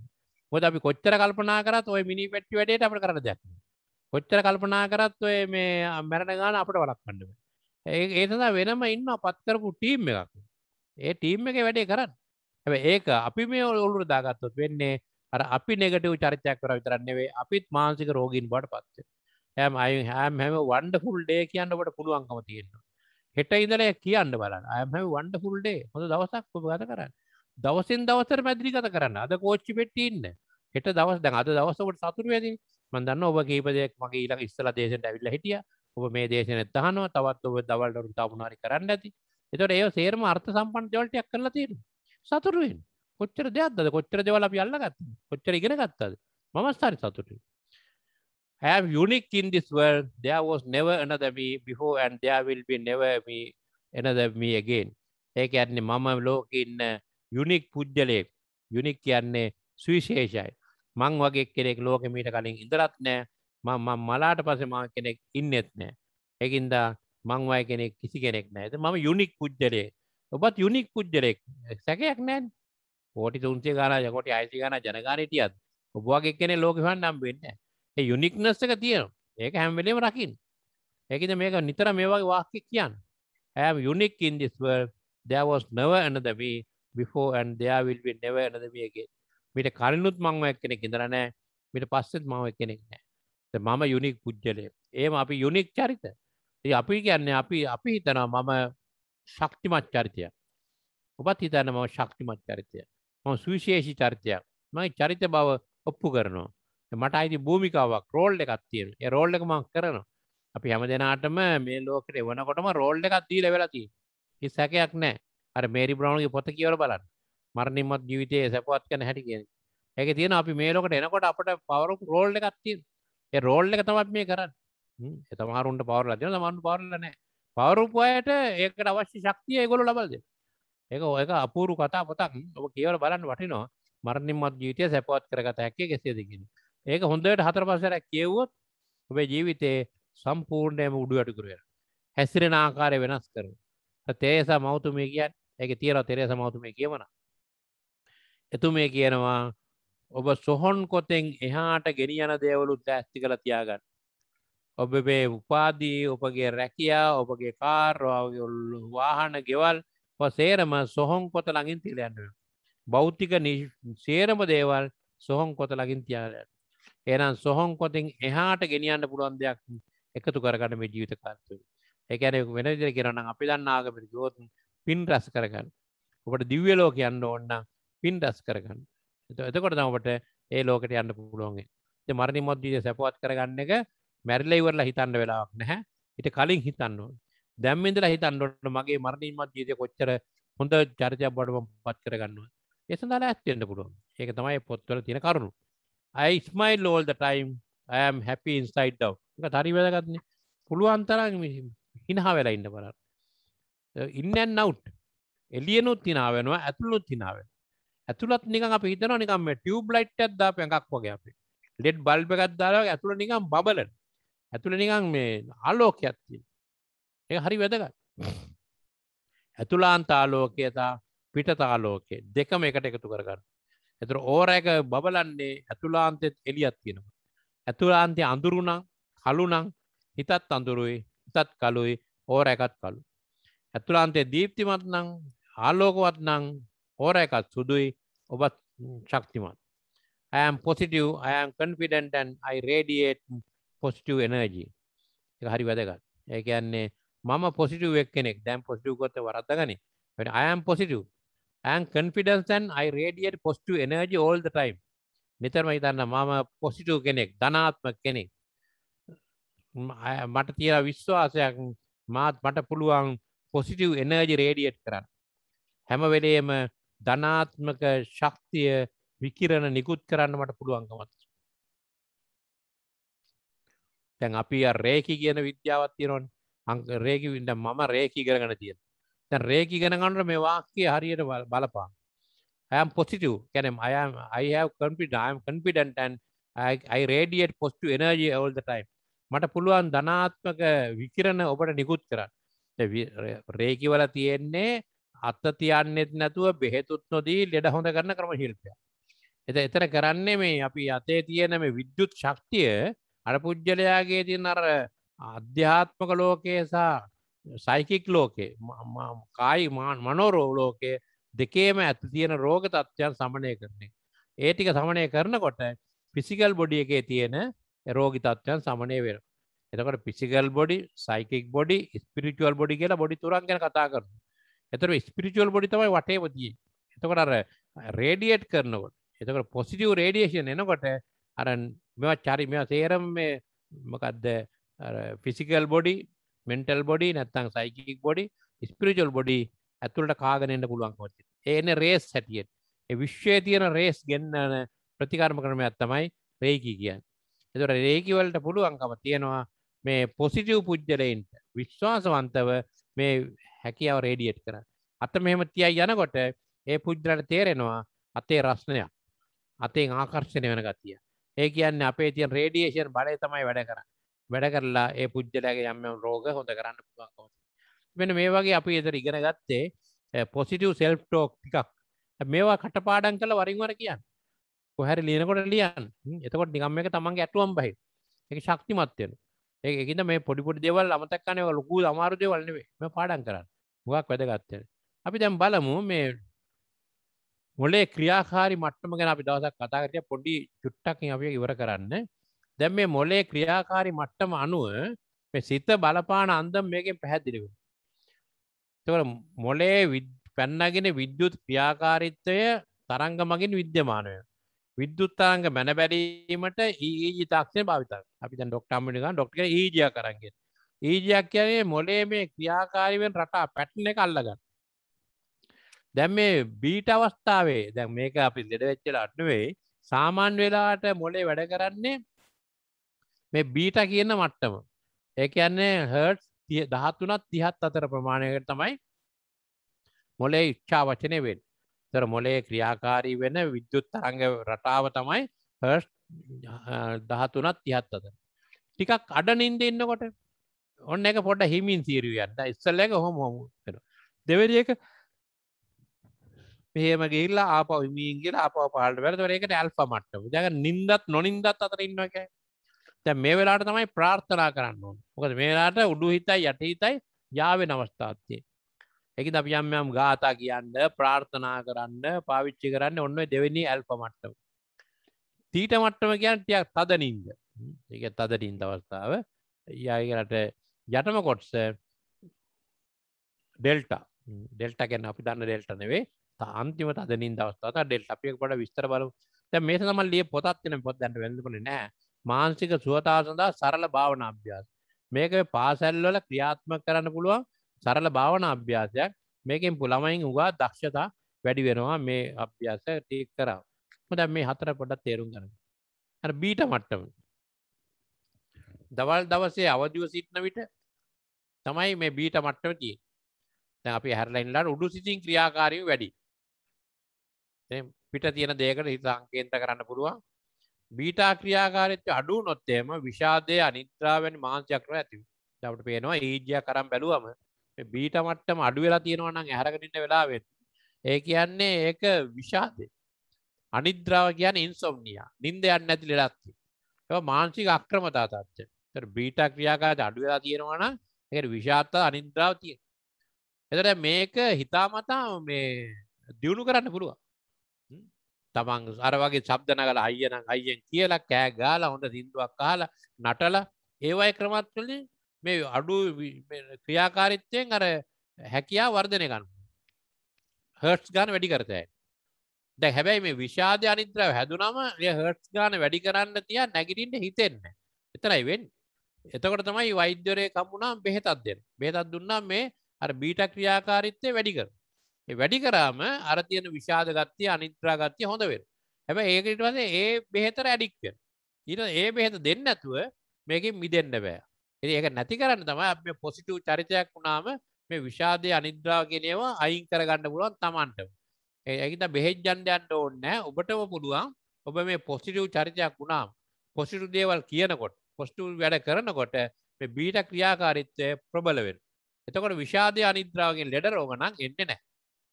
මොද අපි කොච්චර කල්පනා කරත් ඔය මිනි පෙට්ටි වැඩට අපට කර දෙයක් කොච්චර කල්පනා කරත් ඔය මේ මැරණ ගාන අපට වලක් පඩුව ඒ ඒතදා වෙනම ඉන්න පත්කරපු ටීම් එකක් ඒ ටීම් එක වැඩේ කරන්න ඇ ඒක අපි මේ ඔල්ලුර දාගත්තොත් වෙන්නේ අර අපි නෙගටව චරිතයක් කර විතරන්නේවේ අපිත් මාන්සික රෝගීන් බට පත්ස හැම අයි හැම් හැම වන්ඩ ෆුල්ඩේ කියන්නට පුළුවන්කම තියෙන්න්න හෙට ඉදල කියන්න බලන්න අයම වන්ඩ ෆුල්ඩේ හොඳ දවසක් ගත කරන්න දවසෙන් දවසර මැදිරිගත කරන්න අද කෝච්චි පෙට්ටඉන්න හෙට දවස් දැන් අද දවසවට සතුර ඇති මදන්න ඔබ කීපදයක් මගේ ඊලක් ඉස්සල දේශට ඇවිල්ල හිටිය ඔබ මේ දේශනත් තහනවා තවත් ඔබ දවල්ඩරු තමුණනාරි කරන්න ඇති එතට ඒ සේරම අර්ථ සම්පන්ටවලටයක් කරලා තියෙන සතුරුවෙන් කොච්චර දෙයක්ද කොච්චර දෙවල අපි අල්ලගත් කොච්චර ඉගෙන ගත්තද මමස්ථරි සතුටු have unique in this world there was never another me before and there will be never me another me again ඒක ඇන්නේ මම ලෝක ඉන්න යුනික් පුද්ගලයෙක් යුනික් කියන්නේ සුවිශේෂයි මං වගේ කෙනෙක් ලෝක මීට කලින් ඉඳරත් නෑ මම මලාට පස මා කෙනෙක් ඉන්නෙත් නෑ එකින්දා මංවය කෙනෙක් කිසි කෙනෙක් නෑද ම යුනික් පුද්ජලේ ඔබත් යුනික් පුද්ජලෙක් සැකයක් නෑන් පෝටි තුන්සේ ගාන යකොට අයිසි ගන ජනගානටියත් ඔබවාගේ කෙනෙ ලෝකවන් නම් වෙන්න ඒ යුනික්නස්සක තියෙන ඒක හැම්වෙලේම රකින් ඒකද මේක නිතර මේ වගේ වාක්‍ය කියන්න ඇම් යුනික් ඉන්දිස්වර් දෑවෝස් නව ඇනදවී before and there will be never another me again මිට කලනුත් මංව එක් කෙනෙක් ඉඳර නෑ මිට පස්සෙත් මව එක් කෙනෙක් නෑ මම යුනික් පුද්ජලය ඒම අපි යුනික් චරිත ඒ අපි කියන්නේ අපි අපි හිතනවා මම ශක්තිමත් චරිතය ඔබත් හිතන්න මම ශක්තිමත් චරිතය මම සුවිශේෂි චරිතයක් මයි චරිත බව ඔප්පු කරනවා මට අයිති භූමිකාවක් රෝල් එකක් තියෙන ඒ රෝල් එක මං කරනවා අපි හැම දෙනාටම මේ ලෝකෙට එවනකොටම රෝල් එකක් දීලා වෙලා තියෙන කිසි සැකයක් නැහැ අර මේරි බ්‍රවණගේ පොත කියවල බලන්න මරණින්මත් ජීවිතයේ සැපවත් කන හැටි කියන ඒක තියෙන අපි මේ ලොකට එනකොට අපට පවරු රෝල් එකක් තියෙන ඒ රෝල් එක තමයි මේ කරන්නේ තමහරුන්ට පවරලා දෙන තමන්ට පවරලා නැහැ පවරුපු අයට ඒකට අවශ්‍ය ශක්තිය ඒගොල්ලෝ ලබා දෙනවා ඒක ඔයක අපූරු කතා පොතක් ඔබ කියවල බලන්න වටිනවා මරණින්මත් ජීවිතය සැපවත් කරගත හැකේ කෙසේද කියන ඒක හොඳට හතර පස්සට කියවුවොත් ඔබේ ජීවිතේ සම්පූර්ණයම උඩු අටුකර වෙනවා හැසිරෙන ආකාරය වෙනස් කරනවා තේසා මෞතුමිය කියන් ඇක තියර තෙරය සමවතුම කියවන එතුමේ කියනවා ඔබ සොහොන් කොතෙන් එහාට ගෙන යන දේවලුත් ඇස්ති කළ තියාගන්න ඔබ බේ උපාදී ඔපගේ රැකයා ඔබගේ කාර්වාගේ ඔල්ලු වාහන ගෙවල් සේරම සොහොන් කොත ලඟින් තිලයන්න බෞද්ධික සේරම දේවල් සොහොන් කොත ලගින් තියාලට එනම් සොහොන් කොතින් එහාට ගෙනියන්න පුළුවන් දෙයක් එකතු කරගන්න මේ ජීවිත කාර්තු එකැන වෙන විදිර කරන අපි දන්නාගමට ගෝතුන් පින් රැස් කරගන්න. ඔබට දිව්‍ය ලෝක යන්න ඕන්න පින් රැස් කරගන්න. එතකොට තමට ඒ ලෝකට යන්න පුළුවන්ගේ මරණ මොද්දීය සැපවත් කරගන්න එක මැරිලයිවරලා හිතන්න වෙලාක් නැහැ ඉට කලින් හිතන්න දැම්මින්දල හිතන්නට මගේ මරණින් මත් ජීතය කොච්චර හොඳ චරිතය බඩුවම් පත් කරගන්නවා එසඳලා ඇත්තෙන්ට පුළුවන් ඒක තමයි පොත්වල තියෙන කරුණු අයිස්මයි ලෝල් ටයිම් ඇම් හැපි ඉන්ස්ටයිට් ව එක තරි වැදගත්න්නේ පුළුවන්තරන් හිනහා වෙලා ඉන්න පරන්න ඉන්නන් eh, නව් එලියනුත් තිනාවෙනවා ඇතුළුත් තිනාවෙන ඇතුළත් නික අප හිතන නිකම ටියව් ලයිට් අද්දා පැකක් වගේ අපේ ලෙඩ් බල්ප එකත්දාලා ඇතුළ නිකම් බබලන ඇතුළ නිකං මේ ආලෝකයක්ත්ති ඒ හරි වැදකයි ඇතුලාන්තාලෝකයතා පිටතාලෝකේ දෙකම එකට එකතු කරගන්න එතුර ඕරෑක බබලන්නේ ඇතුලාන්තෙත් එලියත් තියෙනවා ඇතුලාන්තය අඳුරුණං කලුනං හිතත් අඳුරුයි හිතත් කලුයි ඕරෑකත් කලු ඇතුළන්තේ දීප්තිමත් නං ආලෝකවත් නං ඕර එකත් සුදුයි ඔබත් ශක්තිමත්. I am positive, I am confident and I radiate positive energy. එක හරි වැදගත්. ඒ කියන්නේ මම positive එක් කෙනෙක්. දැන් positive කොට වරද්දගනි. When I am positive, I am confident and I radiate positive energy all the time. නිතරම හිතන්න මම positive කෙනෙක්, ධනාත්මක කෙනෙක්. මට තියෙන විශ්වාසයක් මාත් මට පුළුවන් පොසිටව් එනජි රේඩියට් කරන්න හැමවෙලේම ධනාත්මක ශක්තිය විකිරණ නිකුත් කරන්න මට පුළුවන්කමත් තැන් අපි රේකි කියන විද්‍යාවත් තියෙනොන් අංක රේකිවිට මම රේකි කරගන තියෙන තැන් රේකි ගෙනගන්නට මේ වාක්‍යය හරියට බලපා am positive can I'm I have competent I'm confident I radiate positive energy all the time මට පුළුවන් ධනාත්මක විකිරණ ඔබට නිකුත් කරන්න රේකිවල තියෙන්නේ අත්ත තියන්නෙත් නැතුව බෙහෙතුත් නොදී ලෙඩ හොඳ කරන්න ක්‍රම ශිල්පය. එත එතන කරන්නේ මේ අපි අතේ තියෙන මේ විද්‍යුත් ශක්තිය අර පුද්ගලයාගේ තින් අර අධ්‍යාත්මක ලෝකයේ සහ සයිකික් ලෝකේ කායි මනෝරෝ ලෝකයේ දෙකේම ඇත තියෙන රෝග තත්ත්වයන් සමනය කරන්නේ. ඒ ටික සමනය කරනකොට ෆිසිකල් බොඩිය එකේ තියෙන රෝගි තත්ත්වයන් සමනය වෙන. එතකට physical body psychic body spiritual body කියලා බොඩි තුරන් ගැන කතා කරන එතර ස්පිරිචුවල් බොඩි තමයි වටේවතිය එතකට අර රේඩියට් කරනකොට එතකට පොසිටව් රේඩියේෂන් එනකොට අර මෙවා චරි මෙවා සේරම් මේ මොකක්ද ෆිසිකල් බොඩි මෙන්ටල් බොඩි නැත්තං සයිකක් බොඩි ස්පිරිචුවල් බොඩි ඇතුළට කාගනන්න පුළුවන් කොත් ඒන රේස් හැටියෙන් විශ්වය තියෙන රේස් ගෙන්න්නන ප්‍රතිකර්ම කරමයක් තමයි රේකි කියන්න එතුට රේකිවලට පුළුවන්කම තියෙනවා මේ පොසිටව් පුද්ජලයින්ට විශ්වාසවන්තව මේ හැකියාව රේඩියට් කර අත මෙහෙම තියයි යනකොට ඒ පුද්ජලට තේරෙනවා අතේ රස්නයක් අතෙන් ආකර්ශණය වෙන ගතිය ඒ කියන්න අපේ තියන් රේඩියේෂන් බලය තමයි වැඩ කර වැඩ කරලා ඒ පුද්ජලගේ යම්ම රෝග හොඳ කරන්න පුුවන්කෝ වෙන මේ වගේ අපි එතර ඉගෙන ගත්තේ පොසිටව් සෙල්් ටෝක් ටිකක් මේවා කටපාඩන් කළ වරින්වර කියන්න කොහැරි ලියනකොට ලියන් එතකොට නිගම්ම එක තමන්ගේ ඇටුවම් බහි එක ශක්තිමත්වයෙන ඒකන්න මේ පොඩිපොඩි දෙවල් අමතක්කනව ලොකු අමාරුදය වලනේ මේ පාඩන් කරන්න ගක් වැදගත්තෙන අපි දැම් බලමු මේ මොලේ ක්‍රියාකාරි මට්ටම ගැන අපි දවසක් කතාකරය පොඩි චුට්ටකින් අපි ඉවර කරන්න දැම් මේ මොලේ ක්‍රියාකාරි මට්ටම අනුව සිත බලපාන අන්දම් මේකෙන් පැහැදිලිව තවට මොලේ පැන්නගෙන විද්‍යුත් ක්‍රියාකාරිත්වය තරංග මගින් විද්‍යමානය විද්‍යුත්තාංග මැනබැරීමට ඊජි තාක්ෂය භාවිත අපි ඩොක්ටම්මිනික ඩොක්ට ඊජිය කරගෙන් ඊජයක් කියන්නේ මොලේ මේ ක්‍රියාකාරීවෙන් රටා පැට්න එක අල්ලගන්න දැම් මේ බීට අවස්ථාවේ දැන් මේක අපි ලෙඩවෙච්චල අටනුවේ සාමාන් වෙලාට මොලේ වැඩ කරන්නේ මේ බීට කියන්න මට්ටම ඒක යන්නේ හර්ට් දහත්තුනත් තිහත් අතර ප්‍රමාණයකට තමයි මොලේ ඉච්චා වචනය වෙන් තර මොලේ ක්‍රියාකාරී වෙන විද්‍යුත් තරංග රටාව තමයි හර්ස් දහතුනත් තිහත් අතර ටිකක් අඩ නින්ද ඉන්නකොට ඔන්න එක පොඩ හිමින් සීරිය අන්න ඉස්සල්ල එක හොම හොම වෙන දෙවැරි එක පේම ගේල්ලා ආප විමීන්ගේ අප පාට වැරතවරකට ඇල්ප මට්ටම ජක නින්දත් නොනින්දත් අතර ඉන්නක තැ මේ වෙලාට තමයි ප්‍රාර්ථනා කරන්න ඕන මොකද මේලාට උඩු හිතයි යට හිතයි යාවෙන අවස්ථාත්තියේ එකද අපියම් යම් ගාතා කියන්න ප්‍රාර්ථනා කරන්න පාවිච්චි කරන්න ඔන්න දෙවෙනි ඇල්ප මට්ටම තීට මට්ටම කියන්න ටියක් තදනින්ද එක තදටින්ද අවස්ථාව යාගරට යටම කොටස ඩෙල්ට ඩෙල්ට ගැන අපි දන්න ඩෙල්ට නෙවේ තාන්තිම තදනින් දවස්ථාව ඩෙල්ට අපියක් පට විස්තර බලු තැ මේ සමල්ලිය පොතත්තින පොත් දැන්ට වැඳපන නෑ මාන්සික සුවතා සඳහා සරල භාවන අභ්‍යාස මේක පාසැල්වල ක්‍රියාත්ම කරන්න පුළුවන් සරල භාවන අභ්‍යාසයක් මේකෙන් පුළමයින් වුගා දක්ෂතා වැඩි වෙනවා මේ අභ්‍යාස ටීක් කරා මද මේ හතර පොඩත් තේරුම් කරන බීට මට්ටම දවල් දවසේ අවදිව සිටන විට තමයි මේ බීට මට්ටම තිය අපි හැරලයින්ලාට උඩු සිතින් ක්‍රියාකාරයු වැඩි පිට තියෙන දේකට හිත සංකේන්ත කරන්න පුළුවන් බීටා ක්‍රියාකාරච්ච අඩු නොත්තේම විශාදය අනිත්‍රාවැනි මාංචක්‍ර ඇති දවට පේනවා ඒජය කරම් බැලුවම බීට මට්ටම අඩු වෙලා තියෙනවා නම් ඇහරකටින්න වෙලාවෙත් ඒ කියන්නේ ඒක විෂාදය අනිද්‍රාව කියන ඉන්සොම්නිය නින්ද යන්න ඇති ලෙඩත්ති මාංසික අක්‍රමතා තත්ච බීට ක්‍රියාකාද අඩු වෙලා තියෙනවාන එකට විශාත්ත අනිද්‍රාව තිය එතට මේක හිතාමතා මේ දියුණු කරන්න පුළුව තමන් අර වගේ සබ්දන කල අයනම් අයියෙන් කියලා කෑ ගාල හොඳ සිින්දුවක් කාල නටල ඒවයි ක්‍රමත්වලින් මේ අඩු ක්‍රියාකාරිත්වයෙන් අර හැකයා වර්ධනය ගන්න හර්ටස් ගාන වැඩි කරතයි දැ හැබැයි මේ විශාධය අනිද්‍රව හැදුනම හර්ටස් ගාන වැඩි කරන්න තිය නැගිටින්ට හිතෙන්න එතරයි වෙන් එතකට තමයි වෛද්‍යරය කම්මුණම් බෙහෙතත් දෙෙන බෙතත් දුන්නා මේ අර බීට ක්‍රියාකාරිත්වය වැඩිකර වැඩි කරාම අර තියෙන විශාද ගත්තිය අනිත්‍රා ගත්තිය හොඳවෙෙන හැබ ඒකට වස ඒ බෙහෙතර ඇඩික්වෙන ඉට ඒ බෙහෙත දෙන්න ඇතුව මේක මිදෙන්න්න බෑ ඒක නැති කරන්න තම අප පොසිටව් චරිතයක් වුණාම මේ විශාදය අනිද්‍රාගෙනවා අයින් කරගන්න පුළුවන් තමන්ට ඒකට බෙහෙජ්ජන්ඩයන්ට ඕන්න ඔබටම පුළුවන් ඔබ මේ පොසිටව් චරිතයක් වුණාම් පොසිටු දේවල් කියනකොට පොස්ටල් වැඩ කරනකොට මේ බීට ක්‍රියාකාරිත්වය ප්‍රබලවෙන් එතකොට විශාදය අනිද්‍රාගෙන් ලෙඩ රෝගනක් එන්න නෑ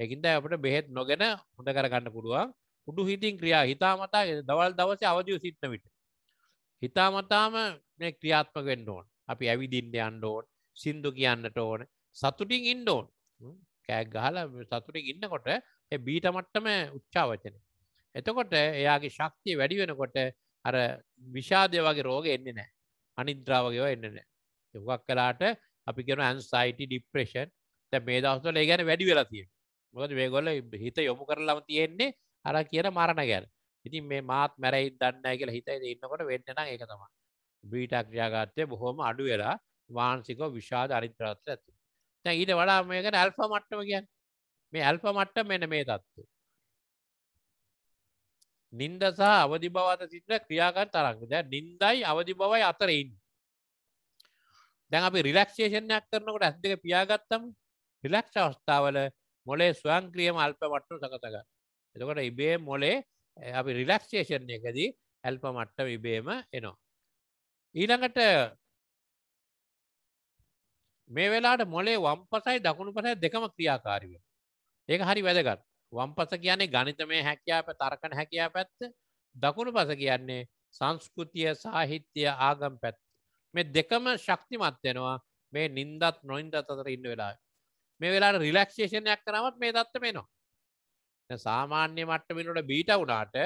එකින්ද අපට බෙහෙත් නොගෙන හොඳ කරගන්න පුළුවන් උඩු හිතින් ක්‍රියා හිතාමතා දවල් දවස අවදිය සිත්න විට හිතාමතාම මේ ක්‍රියාත්මක වෙන්න ඕන අපි ඇවිදින්ට අන්ඩෝන් සින්දු කියන්නට ඕන සතුටින් ඉන්ඩෝන් කෑ ගහල සතුටින් ඉන්නකොට බීටමට්ටම උච්චාවචන. එතකොට එයාගේ ශක්තිය වැඩි වෙනකොට අර විෂාදය වගේ රෝග එන්නේ නෑ අනිද්‍රාවගේව එන්න නෑ. යොගක් කලාට අපි කෙන ඇන්සයිට ඩිප්‍රේෂන් තැ මේ දවස්වල ගැන වැඩි වෙලාතිය මොද මේගොල්ල හිත යොමු කරලාම තියෙන්නේ අර කියන මරණ ගැන ඉතින් මේ මාත් මැරයි දන්න කියලා හිතයි ඉන්නකොට වෙන්නන ඒක තමා බීටා ක්‍රියාගත්තය බොහොම අඩු වෙලා මානසිකෝ විශාද අරිතරත්ව ඇතු තැ ඊට වඩා මේකට ඇල්ප මට්ටම කියන් මේ ඇල්ප මට්ට මෙන මේ තත්තු නින්ද සහ අවධි බවත සිත්‍ර ක්‍රියාකර තරක් ද නින්දයි අවධි බවයි අතරයින් දැන් අපි රිලක්ෂේෂණයක් කරනකට ඇස් දෙක පියාගත්තම රිලක්ෂ අවස්ථාවල මොලේ ස්වංක්‍රියම අල්ප මට්ටු සකතක එතකොට ඉබේ මොලේ අපි රිලක්ෂේෂණයකදී ඇල්ප මට්ට විබේම එනවා ඊළඟට මේ වෙලාට මොලේ වම් පසයි දකුණු පසයි දෙකම ක්‍රියාකාරිව. ඒක හරි වැදගත් වම් පස කියන්නේ ගනිතමය හැකියා පැ තරකන හැකියා පැත්ත දකුණු පස කියන්නේ සංස්කෘතිය සාහිත්‍යය ආගම් පැත් මේ දෙකම ශක්තිමත් වෙනවා මේ නින්දත් නොයින්ද අතර ඉන්න වෙලා මේ වෙලා රිලක්ෂේෂණයක් කරනවත් මේ දත්ත වෙනවා සාමාන්‍ය මට්ටමිනට බීට වුණාට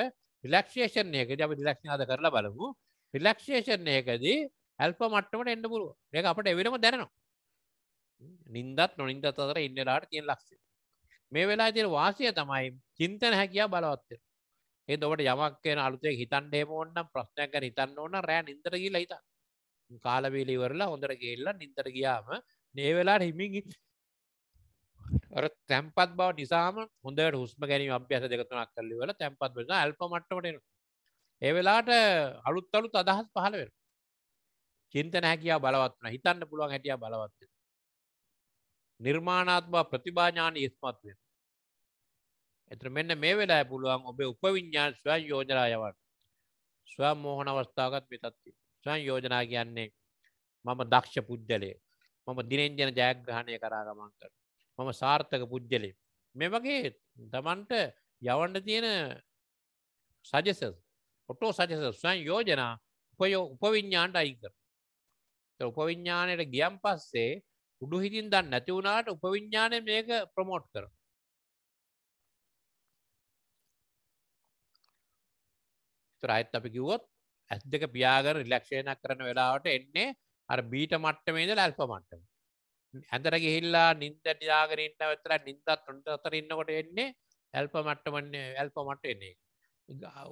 රිලක්ෂේෂණයක ජ රිලක්ෂනාද කරලා බලමු රිලක්ෂේෂන් එකදී ඇල්ප මට්ටමට එන්න පුරුව එක අපට එවෙනම දැනවා නින්දත් නොනින්දත් අතර ඉන්නලාට තියෙන ලක්ෂේ මේ වෙලා තින වාසය තමයි චින්තන හැකියා බලවත්තය ඒ ඔට යමක්කෙන අලුතේ හිතන්ඩේ ඕන්නම් ප්‍රශ්නයක් ගැ හිතන්න ඕන රෑ නින්දර කියලා හිතා කාලවීලිවරලා හොඳර ගේල්ලා නින්දර ගියාම නේවෙලා හිමින් තැම්පත් බව නිසාම හොඳට හුස්ම ගැනීම අභ්‍යස දෙකතුනක් කල්ලිවල තැම්පත් වෙන ඇල්ප මට්ටමටනවා ඒ වෙලාට අලුත් අලුත් අදහස් පහළවෙන චින්තන හැකියා බලවත් වන හිතන්න පුළුවන් හැටිය බලවත් නිර්මාණාත්ම ප්‍රතිභාඥාන ඉස්මත් වෙන එතර මෙන්න මේ වෙලා පුළුවන් ඔබේ උපවිඤ්ඥාන් ස්වයන් යෝජනායවන් ස්වයම් මෝහන අවස්ථාවගත් මෙතත්ති ස්වයන් යෝජනා කියන්නේ මම දක්ෂ පුද්ගලය මම දිනෙන්ජන ජයග්‍රහණය කරාගමන් කර මම සාර්ථක පුද්ගලේ මෙ වගේ තමන්ට යවන්න තියෙන සජසස් ඔටෝ සජස ස්වයන් යෝජනා උපයෝ උපවිඤ්ඥාන්ට අයිකර උපවිඤ්ඥානයට ගියම් පස්සේ උඩු හිතින් දන්න නැති වුණට උපවිඤ්ඥානය මේක ප්‍රමෝට් කර තරයිත් අපි කිවොත් ඇත් දෙක පියාගර රිලක්ෂයනක් කරන වෙලාවට එන්නේ අර බීට මට්ටමේද ඇල්ප මට්ටම ඇඳර ගිහිල්ලා නින්ද නිදාගරන්න වෙතර නින්දත් ොට අතර ඉන්නකොට එන්නේ ඇල්ප මට්ටමන්නේ ඇල්ප මට එන්නේ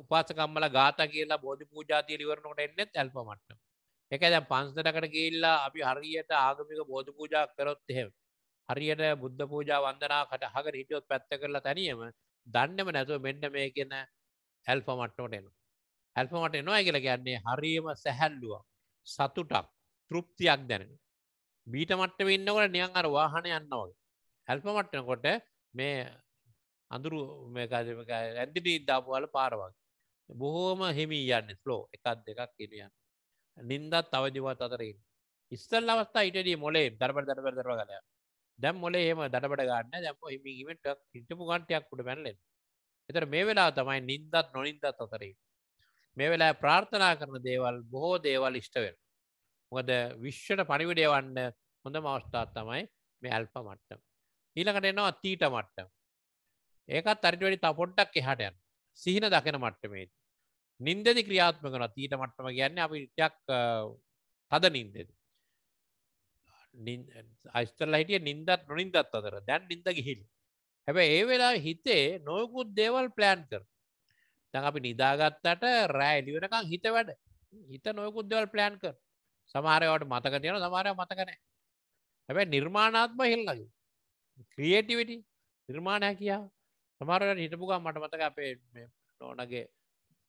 උපාසකම්මල ගාත කියලා බෝධි පූජාතිය ලිවරනට එන්නෙත් ඇල්පමට්ට එක දැ පන්සදකට කියල්ලා අපි හරියට ආගමික බෝධි පූජා කරොත් එහෙම හරියට බුද්ධ පූජා වන්දනාකට හකට හිටියොත් පැත්ත කරලා තැනියම දන්නම නැතුව මෙන්න මේ කියන ඇල්පමට්නෝට එනු ඇල්පමට එනවා කියලා කියන්නේ හරිම සැහැල්ලුව සතුටක් තෘප්තියක් දැනෙන බීට මට්ටම ඉන්නකොට නියන් අර වාහන යන්නවගේ ඇල්පමට්ටනකොට මේ අඳුරු ඇදිටී දාපුවාල පාරවක් බොහෝම හෙමී යන්න ස්ලෝ එකත් දෙකක් කිරියන්න නින්දත් තවජවත් අතරින් ඉස්සල් අවස්ථා ඉටඩිය මොලේ දරපට දරපර දරව කලය දැම් මොලේ හෙම දටපට ගන්න දැම හිමීීමට හිටපු ගන්ටයක් පුට පැනලෙන් එතර මේ වෙලා තමයි නින්දත් නොනින්දත් අතරින් මේ වෙලා ප්‍රාර්ථනා කරන දේවල් බොහෝ දේවල් ඉෂ්ටවෙන් මොකද විශ්වට පනිවිඩයවන්න හොඳ මවස්ථාත් තමයි මේ ඇල්ප මට්ටම් ඊළකට එනවා තීට මට්ටම් ඒකත් අරිට වැඩි තපොඩ්ඩක් එහට යන් සිහින දකින මට්ටමේ නින්දදි ක්‍රියාත්මකන තීට මට්ටම ගැන්න අපි ඉටක් තද නින්දෙද අස්තරල හිටිය නින්දත් නොනින්දත් අතර දැන් නින්ද ගිහිල් හැබ ඒ වෙලා හිතේ නොයකුත් දේවල් ප්ලෑන් කර තැන් අපි නිදාගත්තට රෑ ලිවෙනකං හිත වැඩ හිත නොයකුත් දෙවල් ප්ලෑන් කර සමාරයට මතක තියෙන සමාරය මතකනෑ හැබැ නිර්මාණාත්ම හෙල්ලගේ ක්‍රියටිවිටි නිර්මාණය කියා සමරට හිටපුගම් මට මතක අපේ නෝනගේ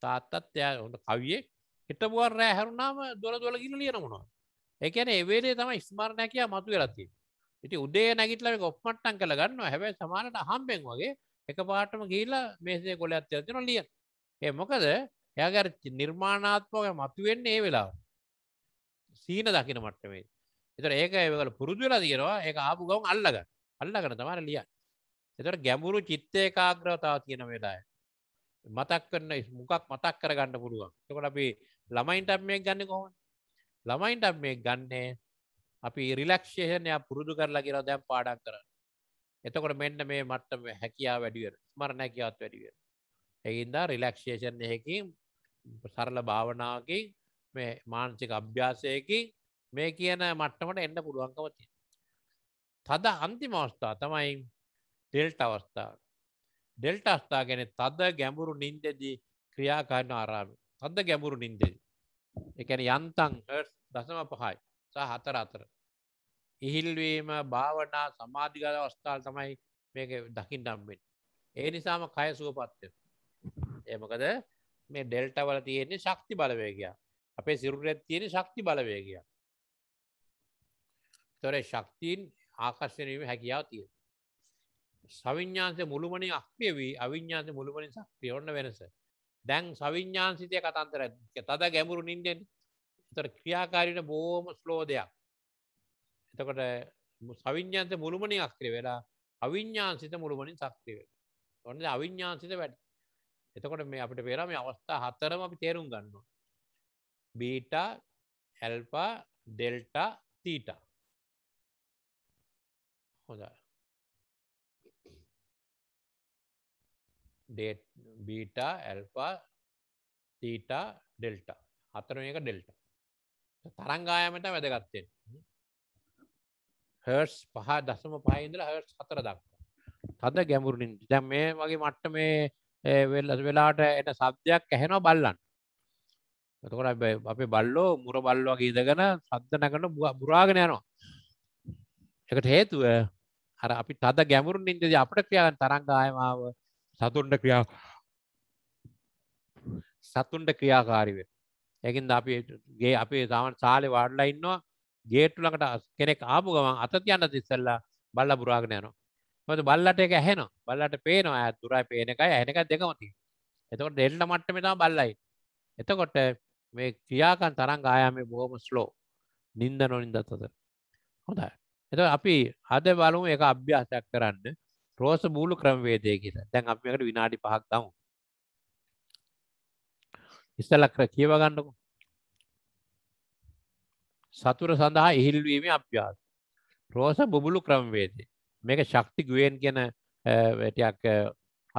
තාත්තත් යා හොට කවියෙක් හිටපුුවන් රෑ හැරුණාම දොල දොල ගිල ලියනමුණවා එකන ඒවේදේ තම ස්මාරණයකය මතු වෙලත්ති ඉති උදේ නැගිටලව ඔප්මට්ටන් කළ ගන්න හැබැයි සමානට හම්බෙන් වගේ එක පාටම ගීලා මේසේ කොල අත් ඇතින ලිය ඒ මොකද එයාගර නිර්මාණාත්මෝක මතුවෙන්නේ ඒ වෙලා සීන දකින මට්ටමේ එතර ඒක ඒකල පුරුදුවෙලා දීරවා ඒ ආපු ගවන් අල්ලග අල්ලගන තමාර ලියන් එතට ගැඹුරු චිත්ත ඒකාග්‍රතාව තියෙන වෙලාය මතක් කරන්න මොකක් මතක් කර ගන්න පුළුවන් තකොට අපි ළමයින්ට මේ ගන්න කොහොම ළමයින්ට මේ ගන්නේ අපි රිලක්ෂේෂණය පුරුදු කරලා කියලා දැම් පාඩක් කරන්න එතකොට මෙන්න මේ මට්ටම හැකියා වැඩිුවර ස්මරණ හැකියාවත් වැඩිුවර එයින්දා රිලක්ෂේෂන් එහකින් සරල භාවනාවකින් මේ මානසික අභ්‍යාසයකින් මේ කියන මට්ටමට එන්න පුළුවන්කවති තද අන්තිම අවස්ථා තමයි ඩෙල්ට අවස්ථාව. ඩෙල්ට අස්ථා ගැන තද ගැඹුරු නින්දෙදී ක්‍රියාකාරන ආරාම තද ගැඹුරු නින්දෙදී. එකන යන්තන් හර්ස් දසම පහයි සහ හතර අතර. ඉහිල්වීම භාවනා සමාධිගල අවස්ථාල් තමයි මේක දකිින් ඩම්බෙන්. ඒ නිසාම කය සුවපත්ය. ඒමකද මේ ඩෙල්ට වල තියෙන්නේ ශක්ති බලවේගය අපේ සිරුරැත් තියෙන ශක්ති බලවේගය තොර ශක්තිීන් ආකර්ශනීම හැකියාව තිය සවිඤ්ඥාන්සය මුළුමනි අක්්‍රිය වී අවිඤ්ඥාන්සය මුළුමනි සක්්‍රිය ඔන්න වෙනස දැන් සවිඤ්ඥාන්සිතය කතන්තර තද ගැමුරු නින්දෙන් තර ක්‍රියාකාරන බෝම ස්ලෝ දෙයක් එතකොට සවිඤ්ඥාන්ත මුළුමනි අක්්‍රිය වෙලා අවිඤ්ඥාන්සිත මුළුමනින් සක්්‍රිය ඔන්න අවිඤ්ඥාන්සිත වැඩ එතකොට මේ අපට පෙරම අවස්ථා හත්තරම අපි තේරුම් ගන්න බීට ඇල්පා ඩෙල්ට තීට හොඳයි බීට ඇල්පා තීට ඩෙල්ට අතර මේක ඩෙල්ට තරංගායමට වැදගත්තෙන් හර්ස් පහ දසම පහහින්දල හර්ස් හතර දක්වා තද ගැමුරුණින් දැම් මේ වගේ මට්ට මේ වෙල් වෙලාට එන සබ්දයක් ඇහෙනෝ බල්ලන්න එතකොට අපේ බල්ලෝ මුර බල්ලෝ ගීදගෙන සද්ධ නැකට බුරාගෙන යනවා එකට හේතුව හර අපි තද ගැමුරුන් ඉන්දදී අපට ක්‍රියාවන් තරංගායමාව සතුන්ට ක්‍රියා සතුන්ට ක්‍රියාකාරිව යකින්ද අපිගේ අපේ සාමන් සාලෙ වාඩලා ඉන්නවා ගේට්ටු ළඟට කෙනෙක් ආපු ගමන් අත තියන්න ඉස්සෙල්ලා බල්ලා පුරාගෙන යනවා මොකද බල්ලට ඒක ඇහෙනවා බල්ලට පේනවා ඈ දුරයි පේන එකයි ඇහෙන එකයි දෙකම තියෙනවා එතකොට දෙන්න මට්ටමේ තමයි බල්ලා ඉන්නේ එතකොට මේ ක්‍රියාකන් තරංග ආයාමේ බොහොම ස්ලෝ නිින්ද නොනින්දත් අතර හොඳයි එතකොට අපි අද බලමු ඒක අභ්‍යාසයක් කරන්න රෝස මූලු ක්‍රමවේදය කියලා. දැන් අපි මේකට විනාඩි 5ක් ගමු. ඉස්සලා කර කියව ගන්නකො. සතුර සඳහා ඉහිල්වීමේ අභ්‍යාස. රෝස බුබුලු ක්‍රමවේදය. මේක ශක්ති ගුවෙන් කියන ටිකක්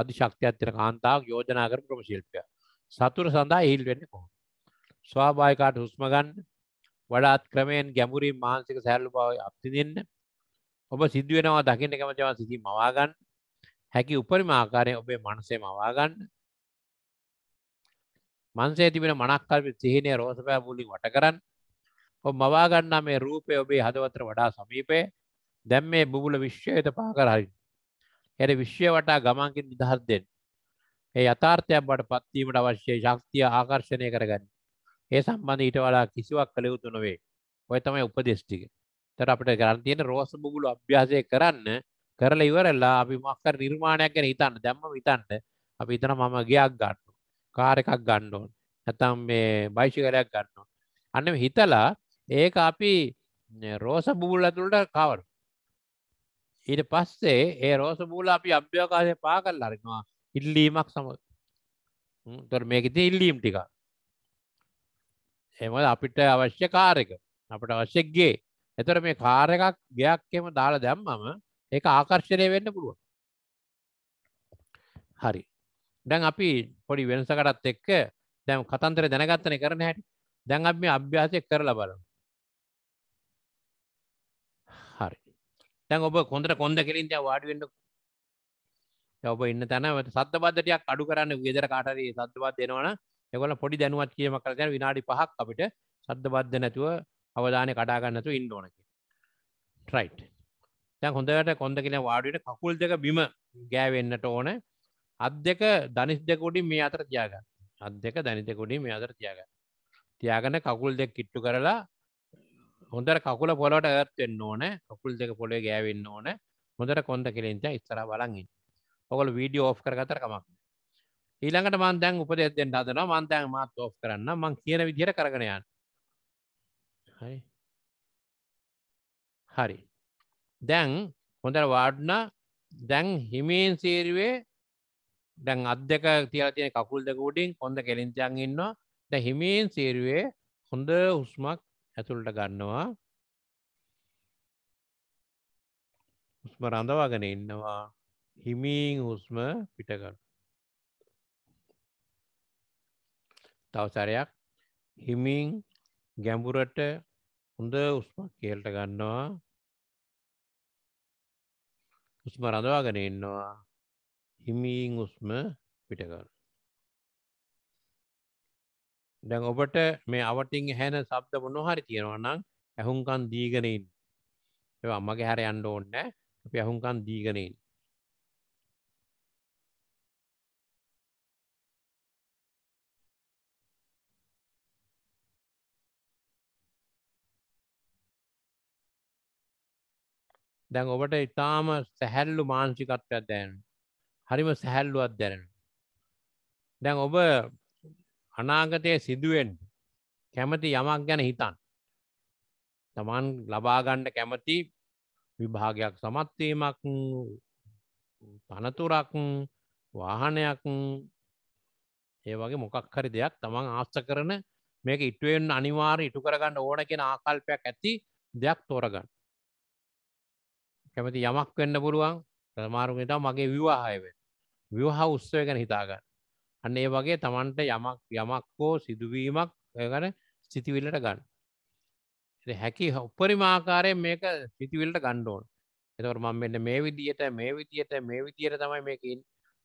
අධි ශක්තියක් තියෙන කාන්තාවක් යෝජනා කරපු ක්‍රම ශිල්පයක්. සතුර සඳහා ඉහිල් වෙන්නේ කොහොමද? ස්වාභාවිකවට හුස්ම ගන්න වඩාත් ක්‍රමයෙන් ගැඹුරින් මානසික සැහැල්ලු බව අත්විඳින්න ඔබ සිදුවෙනවා දකින්න කැමතිව සිති මවාගන්න හැකි උපරිම ආකාරයෙන් ඔබේ මනසේ මවාගන්න මන්සේ තිබෙන මනක්කල්ප සිහිනය රෝසපෑ බූලින් වට කරන්න ඔබ මවාගන්නා මේ රූපය ඔබේ හදවතට වඩා සමීපය දැම් මේ බුබුල විශ්වයට පාකර හරි එර විශ්වය වටා ගමන්කින් නිදහස් දෙෙන් ඒ යථාර්ථයක් බට පත්වීමට අවශ්‍ය ශක්තිය ආකර්ශණය කරගන්න ඒ සම්බන්ධ ඊට වඩා කිසිවක් කළ යුතු නොවේ ඔය තමයි උපදෙස්්ටික තර අපට කරන්න තියෙන රෝස බුබුලු අභ්‍යාසය කරන්න කරලා ඉවරලා අපි මොකක් නිර්මාණයක් ගැන හිතන්න දැම්ම හිතන්න අපි හිතන මම ගයක් ගන්න කාර් එකක් ගන්න ඕන නැත්නම් මේ බයිසිකලයක් ගන්න ඕන අන්න හිතලා ඒක අපි රෝස බුබුල ඇතුළට කවර ඊට පස්සේ ඒ රෝස බුබුල අපි අභ්‍යවකාශය පා කරලා අරිනවා ඉල්ලීමක් සමග තොර මේකෙදී ඉල්ලීම් ටික එහෙමද අපිට අවශ්‍ය කාර් එක අපිට අවශ්‍ය ගේ එතර මේ කාර එකක් ගයක් එම දාලා දැම්මම ඒක ආකර්ශණය වෙන්න පුළුවන්. හරි. දැන් අපි පොඩි වෙනසකටත් එක්ක දැන් කතන්දර දැනගත්තනේ කරන හැටි. දැන් අපි මේ අභ්‍යාසය කරලා බලමු. හරි. දැන් ඔබ කොන්දර කොන්ද කෙලින් දැන් වාඩි වෙන්න. දැන් ඔබ ඉන්න තැන සද්ද බද්ද ටිකක් අඩු කරන්න ගෙදර කාට හරි සද්ද බද්ද එනවනම් ඒගොල්ලෝ පොඩි දැනුවත් කීමක් කරලා දැන් විනාඩි 5ක් අපිට සද්ද බද්ද නැතුව අවධානය කඩාගන්නතු ඉන්න ඕනක ට්‍රයිට් තැන් හොඳට කොඳ කියෙන වාඩුවට කකුල් දෙක බිම ගෑවෙන්නට ඕන අත් දෙක දනිස් දෙකුඩි මේ අතර තියාග අත් දෙක දනිතකුඩි මේ අතර තියාග තියාගන කකුල් දෙක් කිට්ටු කරලා හොඳර කකුල පොලොට ඇත්වෙන්න ඕන කකුල් දෙක පොලේ ගෑවෙන්න ඕන හොඳට කොන්ද කෙලින්ච ඉස්සර බලගින් ඔකල් වීඩිය ඕ් කරගතර කමක් ඊළඟට මන්තැන් උපදෙත්ෙන් අදන මන්තැන් මාත් ඕ් කරන්න මං කියන විදිර කරගනයන් හරි හරි දැන් හොඳට වාඩනා දැන් හිමේන් සේරුවේ දැන් අත් දෙක තියලා තියෙන කකුල් දෙක උඩින් කොන්ද කෙලින්චන් ඉන්නවා. දැන් හිමේන් සේරුවේ හොඳ හුස්මක් ඇතුළට ගන්නවා. හුස්ම රඳවාගෙන ඉන්නවා. හිමින් හුස්ම පිට කරනවා. තව සැරයක් හිමින් ගැඹුරට හොඳ උස්මක් කියල්ට ගන්නවා උස්ම රඳවාගෙන ඉන්නවා හිමීන් උස්ම පිටකර දැන් ඔබට මේ අවටින් හැන සබ්ද මොනොහරි තියෙනවා නම් ඇහුන්කන් දීගෙනයින් එ අම්මගේ හැර යන්න ඕන්න අප ඇහුන්කන් දීගෙනයින් දැන් ඔබට ඉතාම සැහැල්ලු මාංචිකත්වයක් දැන හරිම සැහැල්ලුවත් දැනෙන දැන් ඔබ අනාගතය සිදුවෙන් කැමති යමක් ගැන හිතන් තමන් ලබාගණ්ඩ කැමති විභාගයක් සමත්වීමක් තනතුරක් වාහනයක් ඒ වගේ මොකක් හරි දෙයක් තමන් ආස්ස කරන මේක ඉටුවෙන් අනිවාර ඉටු කරගන්න ඕන කියෙන ආකල්පයක් ඇති දෙයක් තෝරගන්න කැමති යමක් වෙන්න පුළුවන් ප්‍රමාරුගෙට මගේ විවාහයව විවාහ උත්සව ගැන හිතාගන්න අන්න ඒ වගේ තමන්ට යමක් යමක් හෝ සිදුවීමක් ගැන සිතිවිල්ලට ගන්න හැකි උපරිමාකාරයෙන් මේක සිතිවිල්ට ගණ්ඩෝන් එතවට මම මෙන්න මේ විදියට මේ විදියට මේ විදියට තමයි මේකින්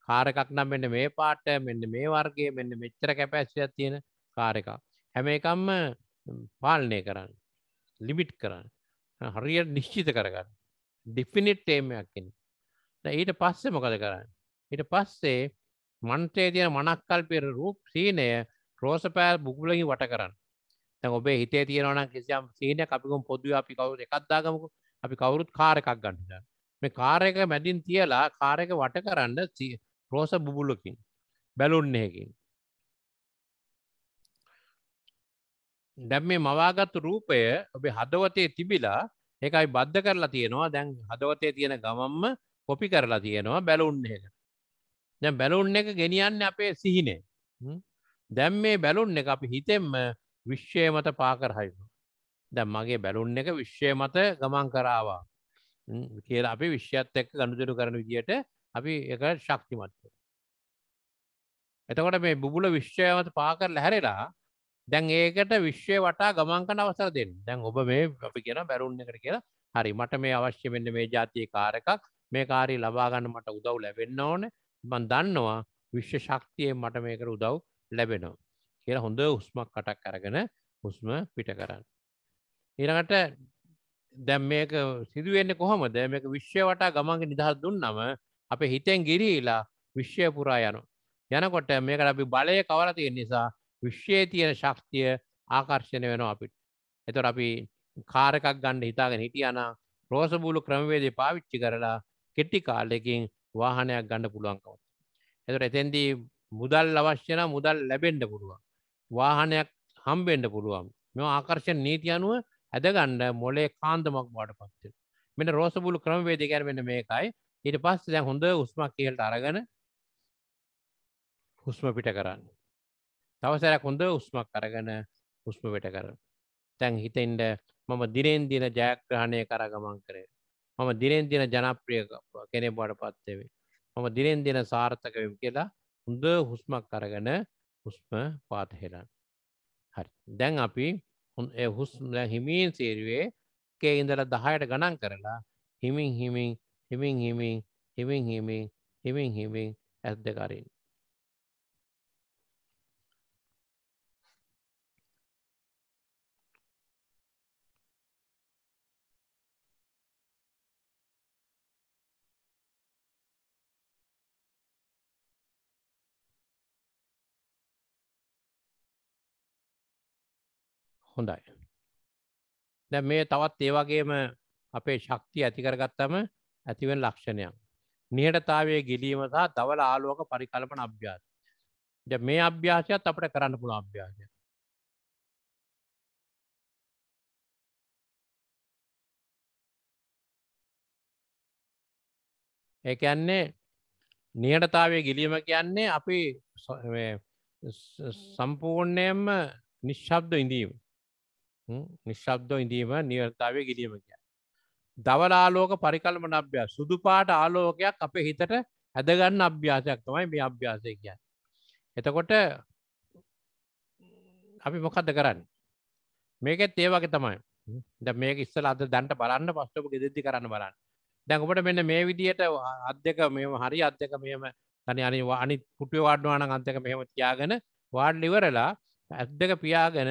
කාරකක් නම් මෙන්න මේ පාට මෙන්න මේ වර්ගේ මෙන්න මෙච්චර කැපැස්සියක් තියෙන කාර එකක් හැම එකම්ම පාලනය කරන්න ලිමිට් කරන්න හරියට නිශ්චිත කරගන්න ඩිෆිනිට්ටේමයක් කෙන ඊට පස්සේ මොකද කරන්න ඊට පස්සේ මන්ත්‍රේ තියෙන මනක්කල් පෙර රූප සීනය රෝස පෑල් බුගලගින් වට කරන්න තැ ඔබේ හිතේ තියෙනවන කිසියම් සීනය අපිකුම් පොදුව අපි කවුරු එකක්දාගමකු අපි කවුරුත් කාරකක් ගන්නට මේ කාරයක මැදින් තියලා කාරයක වට කරන්න රෝස බුබුලකින් බැලුන්නේකින් දැම් මේ මවාගත්තු රූපය ඔබේ හදවතේ තිබිලා ඒකයි බද්ධ කරලා තියෙනවා දැන් හදවතේ තියෙන ගමම්ම කොපි කරලා තියෙනවා බැලුන් එක දැ බැලුන් එක ගෙනියන්න අපේ සිහිනේ දැම් මේ බැලුන් එක අපි හිතෙම්ම විශ්ෂය මත පාකරහයු දැම් මගේ බැලුන් එක විශ්ෂය මත ගමන් කරාවා කියලා අපි විශ්්‍යත් එක්ක ගණුදරු කරන විදියට අපි එක ශක්තිමත්ව එතකොට මේ බුබුල විශ්ෂයමත පාකරල හැරලා දැන් ඒකට විශ්වය වටා ගමන්කන අවසර දෙන්න දැන් ඔබ මේ අපි කියෙන බැරුන්න එකට කියලා හරි මට මේ අවශ්‍ය වෙන්න මේ ජාතිය කාරකක් මේ කාරී ලබාගන්න මට උදව් ලැබෙන්න ඕන බන් දන්නවා විශ්ව ශක්තියෙන් මට මේකට උදව් ලැබෙනවා කියලා හොඳ උස්මක් කටක් අරගෙන හුස්ම පිට කරන්න. ඊළඟට දැම් මේක සිදුවෙන්න කොහොම ද මේක විශ්්‍ය වටා ගමන්ග නිදහස් දුන්නම අප හිතෙන් ගිරීලා විශ්්‍යය පුරා යනු. යනකොට මේක අපි බලය කවරතිය නිසා විශ්වයේ තියෙන ශක්තිය ආකර්ශණය වෙනවා අපිට. එතොට අපි කාරකක් ගණ්ඩ හිතාගෙන හිටියන රෝසබූලු ක්‍රමවේදේ පාවිච්චි කරලා කෙට්ටි කාල්ලකින් වාහනයක් ගණඩ පුළුවන්කව. එතොට එතැන්දී මුදල් අවශ්‍යන මුදල් ලැබෙන්ඩ පුළුවන්. වාහනයක් හම්බෙන්ඩ පුළුවන් මෙ ආකර්ශණ නීති අනුව ඇදගණ්ඩ මොලේ කාන්දමක් බාට පත්ත මෙට රෝසබුලු ක්‍රමවේද ගැරවෙන්න මේකයි ඊට පස්ස දැ හොඳ උස්මක් කියලට අරගන හුස්ම පිට කරන්න තවසරක් හොඳ උස්මක් කරගන හුස්ම වෙට කර තැන් හිතෙන්ට මම දිරෙන් දින ජයග්‍රහණය කරගමන් කරේ මම දිරෙන් දින ජනප්‍රිය කෙනෙ බොඩ පත්තේවේ මම දිරෙන් දින සාර්ථක වෙම් කියලා හොඳ හුස්මක් කරගන හුස්ම පාතහෙලන් හරි දැන් අපි හුස්ම හිමීන් සේරුවේ එකේ ඉඳල දහයට ගණන් කරලා හිමින් හිමින් හිමින් හිමින් හිමින් හිමින් හිමින් හිමින් ඇස් දෙකරින් හොඳයි. දැ මේ තවත් ඒ වගේම අපේ ශක්තිය ඇතිකරගත්තම ඇතිවෙන් ලක්ෂණයක්. නිහටතාවේ ගිලීම සහ දවල ආලෝක පරිකල්පන අභ්‍යාස. ද මේ අභ්‍යාසයත් අපට කරන්න පුළ අභ්‍යාසය. ඒකන්නේ නිහටතාවේ ගිලීම කියන්නේ අපි සම්පූර්ණයම නිශ්ශබ්ද ඉඳීම නිශ්ශබ්දෝ ඉඳීම නිවර්තාවය ගිලීම කිය. දවලාලෝක පරිකල්මන අභ්‍යා සුදු පාට ආලෝකයක් අපේ හිතට හැදගන්න අභ්‍යාසයක් තමයි මේ අභ්‍යාසය කිය. එතකොට අපි මොකක්ද කරන්න. මේකෙත් ඒ වගේ තමයි ද මේක ඉස්සල අද දැන්ට බලන්න පස්සපු ගෙදෙද්දි කරන්න බලන්න දැකට මෙන්න මේ විදියට අධ්‍යක මෙම හරි අධ්‍යක මෙම තනි අනි අනි පුටිය වාඩ්වාන අන්තක මෙහෙම තියාගෙන වාඩ්ලිවරලා ඇත් දෙක පියාගෙන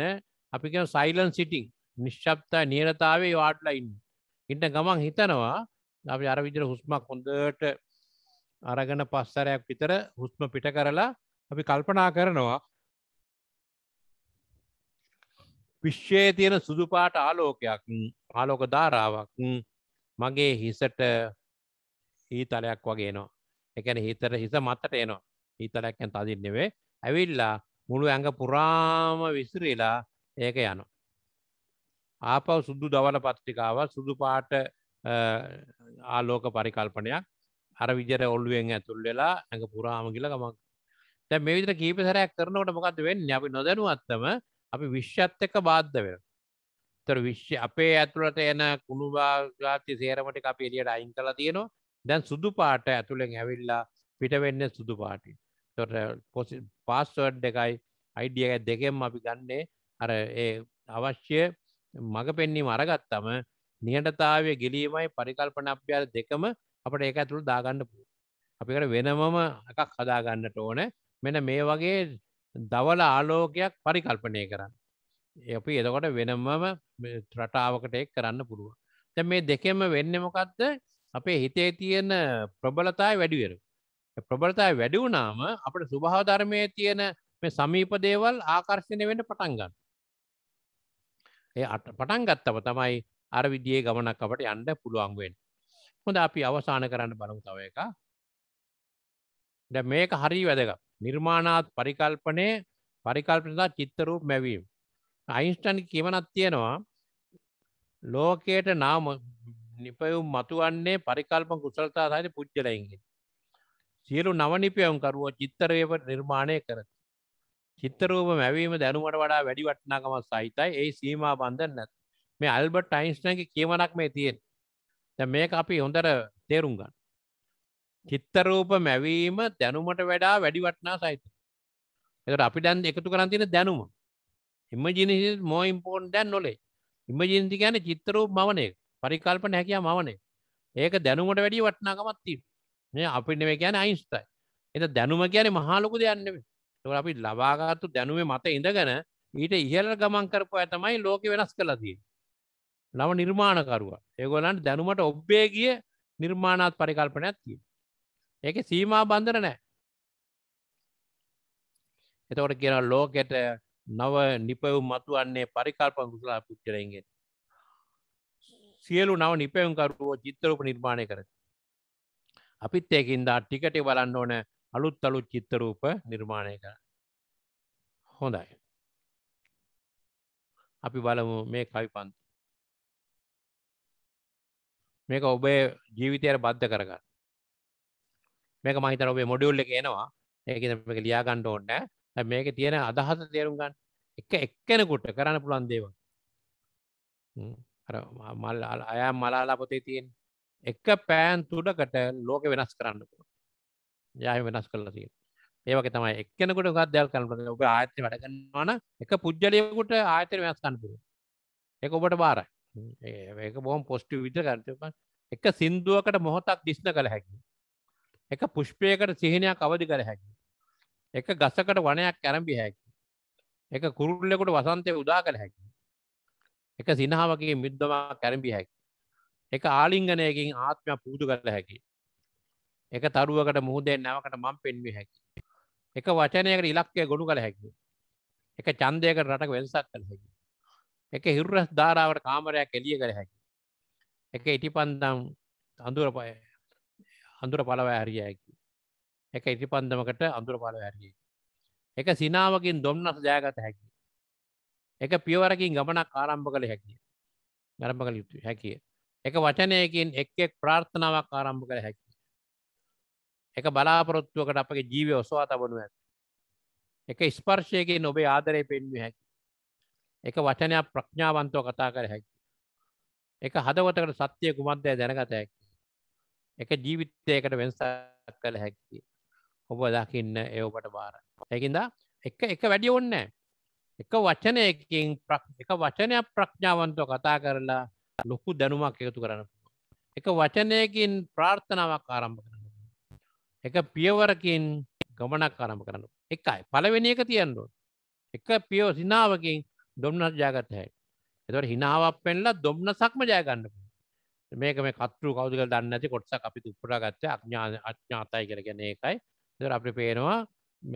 අපි සයිලන් සිටිං නිශ්ශබ්ත නියනතාවේ වාටලයින් ඉන්න ගමන් හිතනවා අපි අරවිදිර හුස්මක් හොඳට අරගන පස්සරයක් විතර හුස්ම පිට කරලා අපි කල්පනා කරනවා විශ්ෂයේ තියෙන සුදුපාට ආලෝකයක් ආලෝක ධාරාවක් මගේ හිසට හීතලයක් වගේ නවා එකැන හිතර හිස මත්තට එනවා හිතලැක්කැන් තදින්නෙවේ ඇවිල්ලා මුළු ඇඟ පුරාම විසිරලා ඒක යන. ආපව සුද්දු දවල පත්්‍රිකාව සුදු පාට ආලෝක පරිකල්පනයක් අර විජර ඔල්ුවෙන් ඇතුල් වෙලා ඇඟ පුරාම ගිල ගමක් තැ මේ විතර කීප සැරයක් කරනවට මොකක්ද වෙන්න අපි නොදැනුවත්තම අපි විශ්්‍යත් එක බාද්ධ වෙන තර විශ්්‍ය අපේ ඇතුළට එන කුණුභාගාති සේරමට අප එලියට අයින් කලා තියෙනවා දැන් සුදු පාට ඇතුළෙන් ඇවිල්ලා පිටවෙන්න සුදු පාටි තොට පොසි පාස්වඩ් එකයි අයිඩිය දෙකෙන් අපි ගන්නේ අර ඒ අවශ්‍ය මඟ පෙන්නීම අරගත්තම නිහටතාවය ගෙලීමයි පරිකල්පන අප්‍යාල දෙකම අපට ඒක ඇතුළු දාගන්න පුුව. අපිකට වෙනමම එකක් හදාගන්නට ඕන මෙන මේ වගේ දවල ආලෝකයක් පරිකල්පනය කරන්න. අපි එදකොට වෙනමම රටාවකට එක් කරන්න පුළුව. තැ මේ දෙකෙම වෙන්නමොකක්ද අපේ හිතේ තියෙන ප්‍රබලතායි වැඩිවර. ප්‍රබලතායි වැඩි වුණාම අපට සුභහාධර්මය තියෙන මේ සමීප දේවල් ආකර්ශණය වෙන්න පටන්ගන්න. ඒ අට පටන් ගත්තව තමයි අර විදිියේ ගමනක් අපට අන්ඩ පුළුවන්ගුවෙන් හොඳ අපි අවසාන කරන්න බලමු තව එක ද මේක හරි වැදක නිර්මාණත් පරිකල්පනය පරිකල්පනතා චිත්තරූප මැවීම් අයින්ස්ටන් කිවනත් තියෙනවා ලෝකයට නාම නිපයුම් මතුවන්නේ පරිකල්ප කුසලතා සහිත පුද්ගලයින්ගෙන් සියලු නවනිපයවුම් කරුව චිත්තරයව නිර්මාණය කරති චිත්තරූප මැවීම දැනුමට වඩා වැඩි වටනාකමක් සහිතයි ඒ සීමා බන්ධ නැත මේ අල්බට ටයින්ස්නක කියමනක් මේ තියෙන් දැ මේක අපි හොඳර තේරුම් ගන්න චිත්තරූප මැවීම දැනුමට වඩා වැඩි වටනා සහිත එකට අපි දැන් එකතු කරන්තින දැනුම ඉමජිනි මෝ ඉම්පෝර්න් දැන් නොලේ ඉමජිනිති ගැන චිත්තරූප මවනය පරිකල්ප නැකයා මවනේ ඒක දැනුමට වැඩි වටනාකමත්තිීම මේ අපි නෙම ගැන අයින්ස්තයි එත දැනුම කියන මහාලොකු දෙයන්නෙමේ තොර අපි ලබාගත්තු දැනුවේ මත ඉඳගෙන ඊට ඉහල ගමන් කරපු ඇතමයි ලෝක වෙනස් කළදී. නව නිර්මාණකරුව ඒගොලන්ට දැනුමට ඔබ්බේ ගිය නිර්මාණත් පරිකල්පනයක් තිය. ඒක සීමා බන්ධර නෑ. එතවට කියෙන ලෝකෙට නව නිපවුම් මතුවන්නේ පරිකල්පන ගුසලා පුච්චරෙන්ගෙන්. සියලු නව නිපැවුම්කරුවෝ චිත්තරූප නිර්මාණය කර. අපිත් ඒකින්දා ටිකට බලන්න ඕනෑ අලුත් අලුත් චිත්තරූප නිර්මාණය කර හොඳයි අපි බලමු මේ කවි පන්ත මේක ඔබේ ජීවිතයට බද්ධ කරගන්න මේක මහිතර ඔබේ මොඩියුල් එක එනවා ඒක මේක ලියාගන්න ඕන්න මේක තියෙන අදහස තේරුම් ගන්න එක එක්කෙනකුට කරන්න පුළුවන් දේව මල් අය මලාලා පොතේ තියෙන් එක පෑන් තුඩකට ලෝක වෙනස් කරන්න පුළුව යාය වෙනස් කරලා තියෙන ඒවගේ තමයි එක්කෙනකුට ගත්දයක් කරනට ඔබ ආයතය වැඩගන්නවන එක පුද්ජලයකුට ආයතන වෙනස් කන්නපුර එක ඔබට බාරයි ඒක බොහම පොස්ටි විට කරතප එක සින්දුවකට මොහොතක් දිස්න කළ හැකි එක පුෂ්පයකට සිහිනයක් අවධි කළ හැකි එක ගසකට වනයක් කැරම්බි හැකි එක කුරුල්ලෙකුට වසන්තය උදා කළ හැකි එක සිනාවගේ මිද්දවා කැරම්බි හැකි එක ආලිංගනයකින් ආත්මයක් පුදු කළ හැකි එක තරුවකට මුහදෙන් නැවකට මං පෙන්විය හැකි එක වචනයකට ඉලක්කය ගොුණු කළ හැකි එක චන්දයකට රට වෙනසක් කළ හැකි එක හිරුරස් ධාරාවට කාමරයක් එලිය කළ හැකි එක ඉටි පන්දම් අඳුර පය අඳුර පලව ඇරිය හැකි එක ඉටි පන්දමකට අඳුර පලව ඇරිය එක සිනාවකින් දොම්න්නස් ජයගත හැකි එක පියවරකින් ගමනක් ආරම්භ කළ හැකිය ගරම්භ කළ යුතු හැකිය එක වචනයකින් එක් එක් ප්‍රාර්ථනාවක් ආරම්භ කළ හැකි එක බලාපොරොත්තුවකට අපගේ ජීවය ඔස්වා තබනු ඇත. එක ස්පර්ශයගේ නොබේ ආදරය පෙන්විය හැකි. එක වචනයක් ප්‍රඥාවන්තව කතා කර හැකි. එක හදවතකට සත්‍යය කුමන්දය දැනගත හැකි. එක ජීවිතයකට වෙනසක් කළ හැකි. ඔබ දකින්න ඒඔබට බාර. හැකින්දා එක එක වැඩි ඔන්නෑ. එක වචනයකින් එක වචනයක් ප්‍රඥාවන්තව කතා කරලා ලොකු දැනුමක් එකතු කරන්න. එක වචනයකින් ප්‍රාර්ථනාවක් ආරම්භ කර එක පියවරකින් ගමනක් ආරම කරන්න එකයි පලවෙෙන එක තියෙන්ඩු එක පියෝ සිනාවකින් දොම්නත් ජාගතය එතවට හිනාවක් පෙන්ලා දොම්න සක්ම ජයගන්න මේක මේ කතරු කවදක දන්න ඇති කොටසක් අපි උපරාගත්ත අඥාන අඥාතයි කරගෙන එකයි එතර අපි පේනවා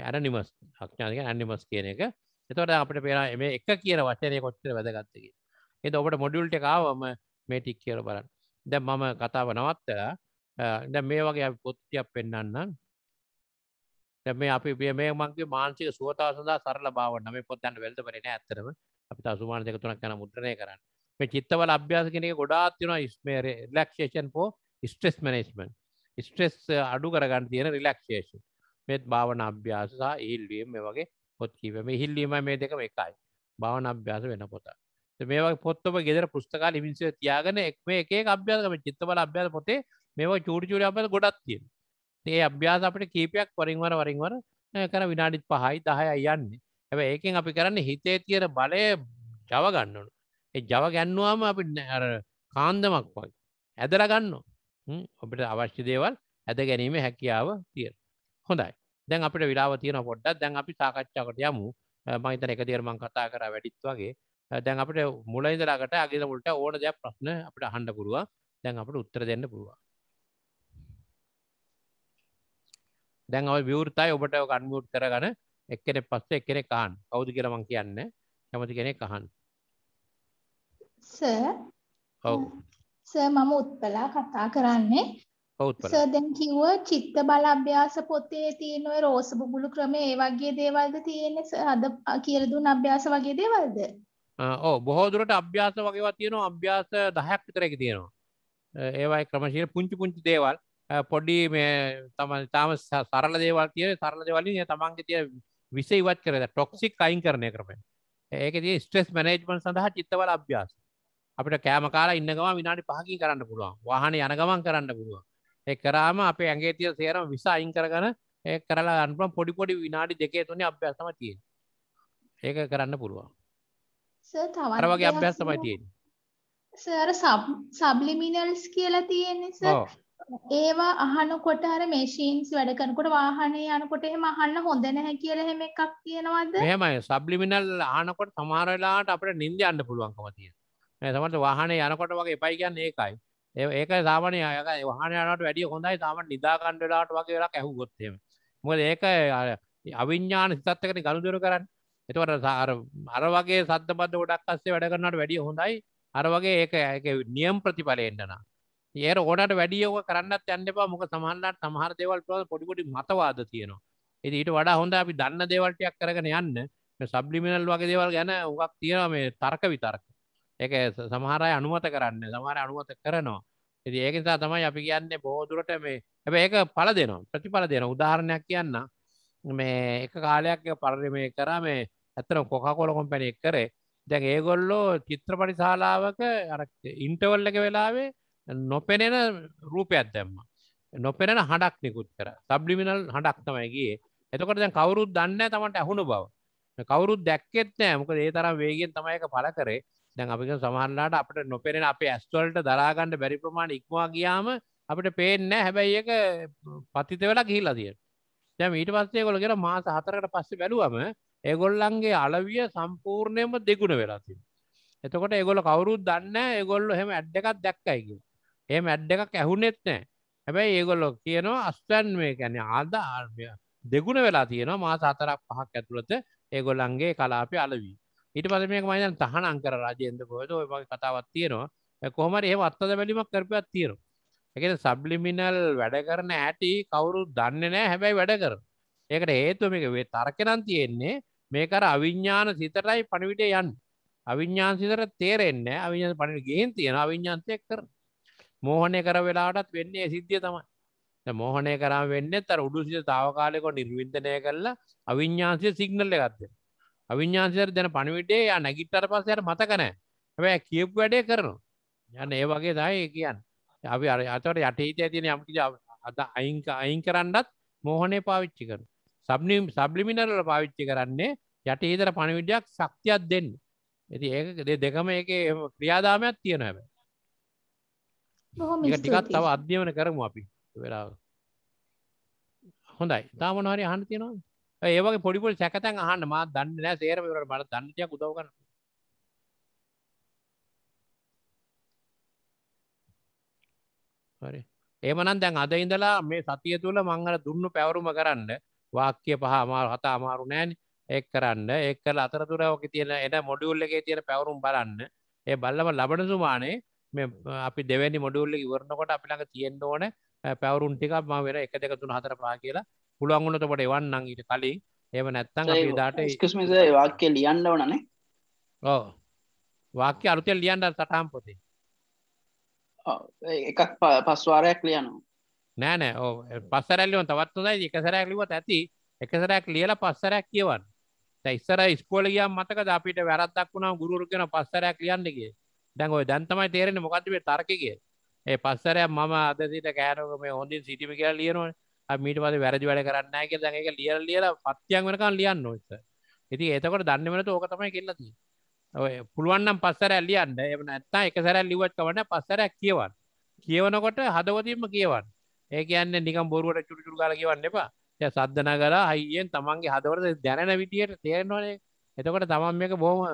ඇර නිමස් අඥාතික ඇනිමස් කියන එක එතවට අපට පේන මේ එක කියන වචනය කොච්චර වැදගත්තකි එද ඔබට මොඩියුල්ට කාවම මේටික් කියර බලන්න දැ මම කතාව නවත්තලා දැ මේ වගේ අපි පොත්තියක් පෙන්න්නන්නම් දැ මේ අපි පිය මේ මගේ මාන්සික සුවතා සඳහා සරල බාවන මේ පොත්තන්න වෙල්ද පරෙන ඇතරම අපි අසුමාන දෙක තුනක් යන මුද්‍රණය කරන්න මේ චිත්තවල අභ්‍යාස කෙනෙක ගොඩාත්තින ස්මේර ලක්ෂේෂන් පෝ ස්ට්‍රෙස් මනස්මන් ස්ට්‍රෙස් අඩු කරගන්න තියෙන රිලක්ෂේෂන් මෙත් භාවන අභ්‍යාස සහ ඉල්වීම මේ වගේ පොත් කිවම හිල්ලීම මේ දෙක එකයි භාවන අභ්‍යාස වෙන පොතා මේවා පොත්තම ගෙදර පුස්තකාල ඉමින්සේ තියාගෙන එක් මේ එක අභ්‍යාසකම චිත්තවල අභ්‍යාස පොතේ මේවා චූඩිචූඩි අප ගොඩත් තියෙන ඒ අභ්‍යාස අපට කීපයක් වරින්වර වරින්වර කර විනාඩිත් පහයි දහය යන්නේ ඇැ ඒකෙන් අපි කරන්න හිතේ තියෙන බලය ජවගන්නනු ඒ ජව ගැන්නුවාම අපි අර කාන්දමක් වයි ඇදර ගන්න අපිට අවශ්‍ය දේවල් ඇද ගැනීම හැකියාව තිය හොඳයි දැන් අපට විලාව තියෙන පොඩ්ඩ දැන් අපි සාකච්ඡාකට යමු මහිතන එක තේරමං කතා කර වැඩිත් වගේ දැන් අපට මුලයිදරකට අගේ මුලට ඕන දෙයක් ප්‍රශ්න අපට හන්ඩ පුරුව දැන් අපට උත්තර දෙන්න පුළුවන් දැන් ඔය විවෘතයි ඔබට කන්මියුට් කරගන එක්කෙනෙක් පස්සේ එක්කෙනෙක් අහන්න. කවුද කියලා මං කියන්නේ. කැමති කෙනෙක් අහන්න. සර් ඔව්. සර් uh, මම උත්පලා කතා කරන්නේ. ඔව් උත්පලා. සර් දැන් කිව්ව චිත්ත බල අභ්‍යාස පොතේ තියෙන ඔය රෝස බුබුලු ක්‍රම ඒ වගේ දේවල්ද තියෙන්නේ සර් අද කියලා දුන්න අභ්‍යාස වගේ දේවල්ද? ඕ uh, බොහෝ දුරට අභ්‍යාස වගේවා තියෙනවා අභ්‍යාස 10ක් විතර එක තියෙනවා. Uh, ඒවයි ක්‍රමශීල පුංචි පුංචි දේවල්. පොඩි මේ තම තාම සරල දේවල් තිය සරල දෙවලින් තමන්ගේ තිය විස ඉවත් කරද ටොක්සික් අයින් කරනය කරම ඒක ති ස්ට්‍රෙස් මනේජ්මන් සඳහා චිත්තවල අභ්‍යාස අපිට කෑම කාලා ඉන්නගම විනාඩි පහකින් කරන්න පුළුවන් වාහන යනගමන් කරන්න පුළුවන් ඒ කරාම අපේ ඇගේ තිය සේරම විස අයින් කරගන ඒ කරලා අන්පම් පොඩිපොඩි විනාඩි දෙකේ තුනේ අභ්‍යස්තම තියෙන ඒක කරන්න පුළුවන් තවගේ අභ්‍යස්තමයි තියෙන සර සබ්ලිමිනල්ස් කියලා තියෙන්නේ ඒවා අහනකොට අර මේෂීන්ස් වැඩ කරනකොට වාහනේ යනකොට එහෙම අහන්න හොඳ නැහැ කියලා එහෙම එකක් තියෙනවද? එහෙමයි සබ්ලිමිනල් අහනකොට සමහර වෙලාවට අපිට නිින්ද යන්න පුළුවන්කම තියෙනවා. ඒ සමහර වාහනේ යනකොට වගේ එපයි කියන්නේ ඒකයි. ඒක සාමාන්‍ය වාහනේ යනකොට වැඩිය හොඳයි සාමාන්‍ය නිදා ගන්න වෙලාවට වගේ වෙලාවක් ඇහුවොත් එහෙම. මොකද ඒක අවිඥාන සිතත් එක්කනේ ගනුදෙනු කරන්නේ. එතකොට අර අර වගේ සද්ද බද්ද ගොඩක් අස්සේ වැඩ කරනවට වැඩිය හොඳයි. අර වගේ ඒක ඒක නියම ප්‍රතිඵලෙ එන්න නම්. ඒ ඕනට වැඩියෝක කරන්නත් යන්නවා මොක සමහන්ලට සමහර දෙවල් පල පොඩිපොඩි මතවාද තියෙනවා එති ඊට වඩා හොඳ අපි දන්න දෙවල්ටයක් කරගෙන යන්න සබ්ලිමිනල් වගේ දෙවල් ගැන උගක් තියෙනවා මේ තර්ක විතර්ක එක සමහරයි අනුමත කරන්න සමහර අනුමත කරනවා ඇති ඒකනිසා තමයි අපි කියන්නේ බෝදුරට මේ ඇැ ඒක පල දෙනවා ප්‍රතිඵල දෙන උදාහරණයක් කියන්න මේ එක කාලයක් පරමය කරා මේ ඇතන කොකකොල කොම්පැනෙක් කරේ දැන් ඒගොල්ලෝ චිත්‍රපටි ශාලාවක ඉන්ටවල්ලක වෙලාවේ නොපෙනෙන රූපයක් දැම්ම නොපෙනෙන හඩක් නිකුත් කර සබ්ලිමිනල් හඩක් තමයිගේ එතකට දැන් කවුරුත් දන්න තමට ඇහුණු බව කවුරුත් දැක්කෙත් නෑ මොක ඒ තරම් වේගෙන් තමයික පල කරේ දැන් අපික සමහරලාට අපට නොපෙනෙන අප ඇස්වලට දරාගණ්ඩ බැරි ප්‍රමාණ ඉක්වා ගියාම අපට පේන්න හැබැයි එක පතිත වෙලා ගිහිල්ලා තිය දැම ඊට පස්සේ කොළ කියෙන මාස හතරකට පස්සේ බැලුවම ඒගොල්ලන්ගේ අලවිය සම්පූර්ණයම දෙගුණ වෙලාති එතකොට ඒගොල කවුරුත් දන්න ඒගොල්ලො හෙම ඇඩ්ඩකත් දැක්කයිකිලා ඒ මැඩ් එකක් ඇහුනෙත් නෑ හැබැයි ඒගොල්ලො කියනවා අස්වැන් මේ ගැන ආද ආර්මය දෙගුණ වෙලා තියෙනවා මා සතරක් පහක් ඇතුළත ඒගොල්ලන්ගේ කලාපය අලවී ඊට පස මේක මයින් තහනම් කර රජයෙන්ද කොහද ඔය වගේ කතාවත් තියෙනවා කොහමට ඒ අත්තද වැලිමක් කරපයක් තියෙනවා එකන සබ්ලිමිනල් වැඩ කරන ඇටි කවුරු දන්න නෑ හැබැයි වැඩ කර ඒකට හේතුව මේක වේ තර්කනන් තියෙන්නේ මේකර අවිඤ්ඥාන සිතරයි පණවිට යන් අවිඤ්ඥාන් සිතර තේරෙන්නේ අවිඥ පණි ගෙන් තියෙන අවිඤ්ඥාන්තයක් කරන මෝහනය කර වෙලාටත් වෙන්නේ සිද්ධිය තමයි මෝහනය කරම් වෙන්න තර උඩු සිට තාවකාලෙකො නිර්වින්දනය කරලා අවිඤ්ඥාන්සය සිගනල්ල ගත්ත අවිඤ්ඥාන්සයට දැන පණවිටේ ය නැගිත්තර පස්සයට මතකනෑ හැබැ කියපු වැඩේ කරනවා යන්න ඒ වගේ දයි කියන්න අපි අර අතට යටහිත ඇතින යම්කි අද අයිංක අයින් කරන්නත් මෝහනය පාවිච්චි කර සබ්නම් සබ්ලිමිනරල පාවිච්චි කරන්නේ යටහිතර පණවිඩයක් ශක්තියක් දෙන්න ඇති ඒක දෙකම එක ක්‍රියාදාමයක් තියෙන හැබ ටිකත් තව අධ්‍යවන කරමු අපි වෙලාව හොඳයි තාමනවාරය හන්න තියෙනවා ඒවගේ පොඩිපොල් සැකතන් අහන්න මා දන්න නෑ සේරමට බට දන්නටයක් උදව කරන හරි ඒමනන් දැන් අද ඉඳලා මේ සතිය තුළ මංහල දුන්නු පැවරුම කරන්න වාක්‍ය පහ අමාර හතා අමාරු නෑන් එක් කරන්න එක්කල අතරතුර ෝක තියෙන එන මොඩියුල්ල එකේ තියෙන පැවරුම් බලන්න ඒ බල්ලම ලබන සුමානේ මේ අපි දෙවැනි මොඩුල්ල ඉවරණකොට අපි ළඟ තියෙන්න්න ඕන පැවරුන් ටික ම වෙන එක දෙක තුන හතර පා කියලා පුළුවන්ගුණතකොට එවන්නන් ඊට කලින් එම නැත්තන් දාට ස්කස්මිස වාක්‍ය ලියන්න ඕනනේ ඕ වාක්‍ය අරුතය ලියන්ඩ සටහම් පොතේ එකක් පස්වාරයක් ලියනු නෑනෑ ඕ පස්සරැල්ලිව තවත්තුනයි එකසරැක්ලිවත් ඇති එකසරැක් ලියල පස්සරැක් කියවන්න ඉස්සර ස්කෝලගිය මතක අපිට වැරත්දක් වුණා ගුරුරුගෙන පස්සරැක් ලියන්නගේ දැන් ඔය දැන් තමයි තේරෙන්නේ මොකද්ද මේ තර්කය කියලා. ඒ පස්සරයක් මම අද සිට කෑනක මේ හොඳින් සිටිමි කියලා ලියනවනේ. අපි මීට පස්සේ වැරදි වැඩ කරන්නේ නැහැ කියලා දැන් ඒක ලියලා ලියලා පත්තියන් වෙනකන් ලියන්න ඕනේ ඉතින්. ඉතින් එතකොට දන්නේ නැතුව ඕක තමයි කියලා තියෙන්නේ. ඔය පුළුවන් නම් පස්සරයක් ලියන්න. එහෙම නැත්නම් එක සැරයක් ලිව්වත් කවන්න පස්සරයක් කියවන්න. කියවනකොට හදවතින්ම කියවන්න. ඒ කියන්නේ නිකන් බොරුවට චුටු චුටු ගාලා කියවන්න එපා. දැන් සද්දනා ගාලා හයියෙන් තමන්ගේ හදවත දැනෙන විදියට තේරෙනවනේ. එතකොට තමන් මේක බොහොම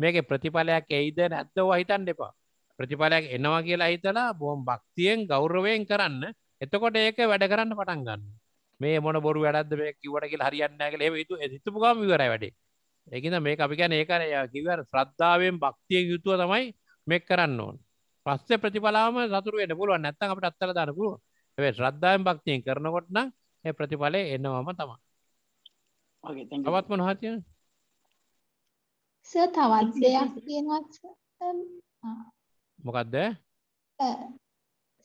මේක ප්‍රතිඵලයක් එයිද නැද්දව හිතන් දෙපා ප්‍රතිඵලයක් එනවා කියලා හිතලා බොහොම භක්තියෙන් ගෞරවයෙන් කරන්න එතකොට ඒක වැඩ කරන්න පටන් ගන්න මේ මොන බොරු වැඩද මේ කිවට කියලා හරියන්නේ නැහැ කියලා එහෙම හිතුව හිතපු ගම ඉවරයි වැඩේ. ඒකින්ද මේක අපි කියන්නේ ඒක කිව්වර ශ්‍රද්ධාවෙන් භක්තියෙන් යුතුව තමයි මේක කරන්න ඕන. පස්සේ ප්‍රතිඵලාවම සතුරු වෙන්න පුළුවන් නැත්නම් අපිට අත්තල දාන්න පුළුවන්. හැබැයි ශ්‍රද්ධාවෙන් භක්තියෙන් කරනකොට නම් ඒ ප්‍රතිඵලය එනවම තමයි. ඔකේ තවත් මොනවද තියෙන්නේ? ස තවත් දෙයක් තියෙනවත් මොකක්ද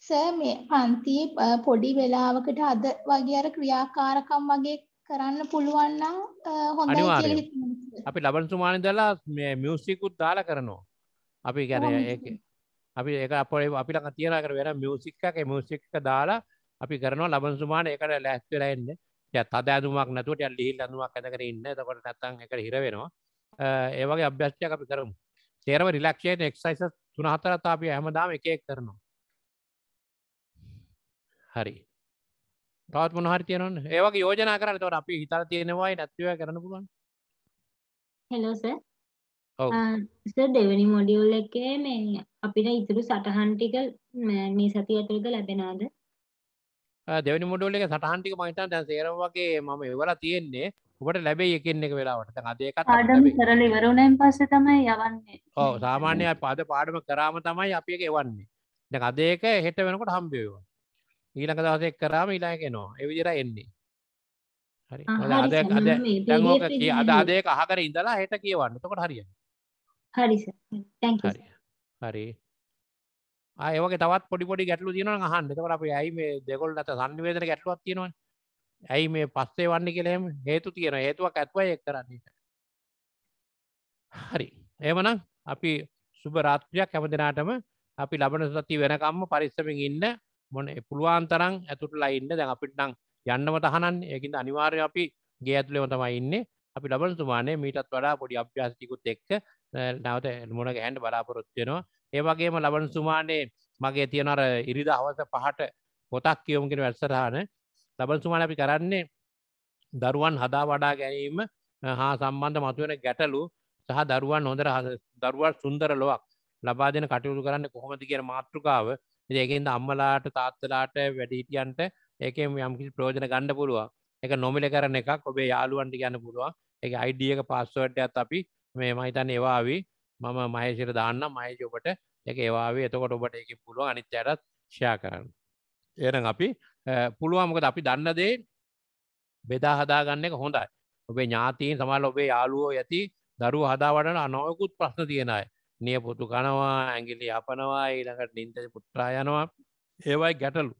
ස මේ පන්ති පොඩි වෙලාවකට අද වගේ අර ක්‍රියාකාරකම් වගේ කරන්න පුළුවන් නම් හොඳයි කියලා හිතනවා අපි ලබන සුමානේ දලා මේ මියුසිකුත් දාලා කරනවා අපි කියන්නේ ඒක අපි ඒක අපේ අපි ළඟ තියන එකට වෙන මියුසික් එකේ මියුසික් එක දාලා අපි කරනවා ලබන සුමානේ ඒකට ලෑස්ති වෙලා ඉන්න. ටිකක් තද ඇඳුමක් නැතුව ටිකක් ලිහිල් ඇඳුමක් ඇඳගෙන ඉන්න. එතකොට නැත්තම් ඒකට හිර වෙනවා. ඒවගේ අභ්‍යශ්ය අපි කරමු තේරව රිලක්ෂයට එක්සයිස තුන හතරත් අපි හැමදාම එකෙක් කරනවා හරි තවත් මොනහරි තියෙනවන්න ඒවගේ යෝජනා කරන්න තවට අපි හිතර තියෙනවායි නැත්තිව කරන පුළුවන් හෙලෝස දෙවැනි මොඩියුල් එකේ මේ අපිට ඉතුරු සටහන්ටික මේ සති ඇතුළක ලැබෙනද දෙවැනි මොඩුවල එක සටහන්ටික මහිතන් දැන් සේරම් වගේ මම ඉවලා තියෙන්නේ ඔබට ලැබේ එකෙන් එක වෙලාවට අද එකත් පාඩම කරලා ඉවරුණෙන් පස්සේ තමයි යවන්නේ. ඔව් සාමාන්‍ය පාද පාඩම කරාම තමයි අපි එක එවන්නේ. දැන් අද එක හෙට වෙනකොට හම්බ වෙනවා. ඊළඟ දවසේ කරාම ඊළඟ එනවා. ඒ විදිහට එන්නේ. හරි. අද අද දැන් ඕක අද අද එක අහකර ඉඳලා හෙට කියවන්න. එතකොට හරියයි. හරි සර්. thank you. හරි. හරි. ආ ඒ වගේ තවත් පොඩි පොඩි ගැටලු තියෙනවා නම් අහන්න. එතකොට අපි ඇයි මේ දෙකොල්ලට සංනිවේදන ගැටලුවක් තියෙනවනේ. ඇයි මේ පස්සේ වන්න කෙළෙම හේතු තියෙන හේතුවක් ඇත්වය එක් කරන්නේට හරි එමනම් අපි සුබ රාත්‍රයක් හැම දෙනාටම අපි ලබන සති වෙනකම්ම පරිස්සමින් ඉන්න මොන පුළුවන් තරම් ඇතුටලා ඉන්න දැන් අපිට නම් යන්නම තහනන් ඒකින් අනිවාර්ය අපි ගේ ඇතුළේම තමයි ඉන්නේ අපි ලබන තුමානේ මීටත් වඩා පොඩි අභ්‍යාසිකුත් එක්ක නැවත මොන ගැහන්ට බලාපොරොත්තු වෙනවා ඒ වගේම ලබන සුමානේ මගේ තියෙනර ඉරිදා හවස පහට පොතක් කියවමුගෙන වැඩසටහන ලබන්සුමාන අපි කරන්නේ දරුවන් හදා වඩා ගැනීම හා සම්බන්ධ මතුවෙන ගැටලු සහ දරුවන් හොඳර දරුවන් සුන්දර ලොවක් ලබා දෙන කටයුතු කරන්න කොහොමති කියන මාතෘකාව ඒකෙන්ද අම්මලාට තාත්තලාට වැඩිහිටියන්ට ඒකෙන් යම්කි ප්‍රෝජන ගණ්ඩ පුළුවන් එක නොමිල කරන එකක් ඔබේ යාලුවන්ට ගන්න පුළුවන් එක අයිඩියක පස්සවටයත් අපි මේ මහිතන් ඒවාවි මම මහේසිර දාන්න මහේජ ඔබට එක ඒවාවේ එතකොට ඔබට එක පුළුව අනිත්‍යයටත් ෂයා කරන්න එරන් අපි පුළුවමකද අපි දන්න දේ බෙදා හදාගන්න එක හොඳයි ඔබේ ඥාතීන් සමල් ඔබේ යාලුවෝ ඇති දරු හදාවටන අනෝයකුත් ප්‍රශ්න තියෙනයි නිය පුතු කනවා ඇගිලි අපනවා ඊළඟට නින්ත පුට්ටා යනවා ඒවයි ගැටලු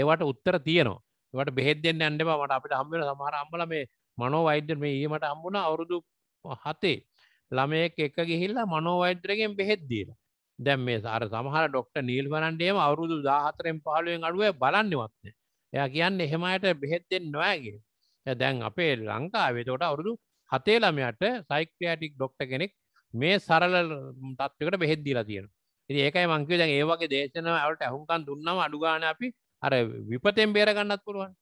ඒවට උත්තර තියනවා ඒවට බෙහෙත් දෙන්න ඇන්ඩවා මට අපිට හම්බෙන සමහර අම්බල මේ මනෝ වෛද්‍ය මේ ඒීමට අම්බුණ අවුරුදු හතේ ළමයෙක් එක ගිහිල්ලා මනෝවෛද්‍රගෙන් බෙහෙත් දීලා දැම් මේ අර සමහර ඩොක්ට නීල් වනන්ඩේම අවුරුදු දාහතරෙන් පහලුවෙන් අඩුවේ බලන්නවත්න එය කියන්න එහෙමයට බෙහෙත්තෙන් නොයගේ දැන් අපේ ලංකාවේතෝට අවුරුදු හතේ ළමයට සයික්‍රයාටික් ඩොක්ට කෙනෙක් මේ සරල තත්වකට බෙහෙද්දිලා තියෙන ඒකයි මංකව දැන් ඒවගේ දේශනවට ඇහුම්කන් දුන්නම අඩුගාන අපි අර විපතෙන් බේරගන්නත් පුළුවන්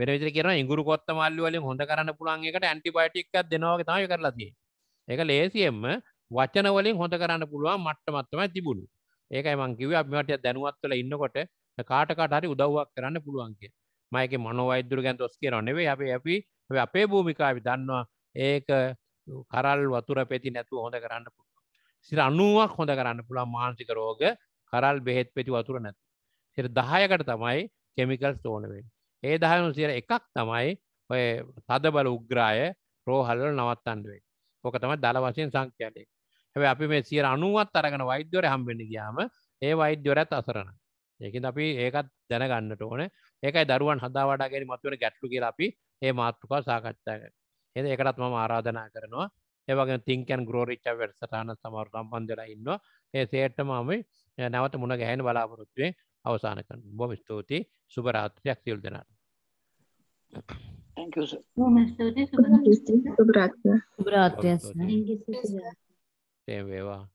වෙරවිතර කියන ඉගුරු කොත්ත මල්ලි වලින් හොඳ කරන්න පුළුවන් එකට ඇන්ටිබයිටික්ක් දෙනවාගේ තමයි කරලා තියෙන්නේ ඒක ලේසියෙන්ම වචනවලින් හොඳ කරන්න පුළුවන් මට්ටමත්තම තිබුණු ඒකයි මංකිව අපිමට දැනුවත්වල ඉන්නකොට කාටකාට හරි උදව්වක් කරන්න පුළුවන්ගේ මයක මනොවෛදුර ගැන් දොස් කරනෙවේ අප අපි අපේ භූමිකාවි දන්නවා ඒක කරල් වතුර පෙති නැතුව හොඳ කරන්න පුළුව සිර අනුවක් හොඳ කරන්න පුළුවන් මාන්සික රෝග කරල් බෙහෙත් පෙති වතුර නැතු සිර දහයකට තමයි කෙමිකල් ස්ටෝනවෙන් ඒ දහනු සිර එකක් තමයි ඔය තදබල උග්‍රාය රෝහල්ල නවත්තන්ුවේ ඕක තමයි දල වශයෙන් සංඛ්‍යාලය හැබ අපි මේ සියර අනුවත් අරගෙන වෛද්‍යවර හම්බෙන ගියාම ඒ වෛද්‍යොරත් අසරන ඒකින් අපි ඒකත් දැනගන්නට ඕන ඒකයි දරුවන් හදාවඩාගෙන මතුවන ගැට්ලු කියලා අපි ඒ මාතෘකා සාකච්ඡාක එද ඒකටත් මම ආරාධනා කරනවා ඒවගේ තිංකන් ග්‍රෝරිච්ච වැඩසටහන සමර සම්බන්ධලා ඉන්නවා ඒ සේට්ටම අම නැවත මුණ ගැහෙන බලාපොරොත්තුවේ අවසාන කන බොම ස්තුතියි සුභරාත්‍රයක් සියල් දෙනාට Thank you, sir. Namaste. Good afternoon. Good afternoon. Good afternoon. 对，对吧？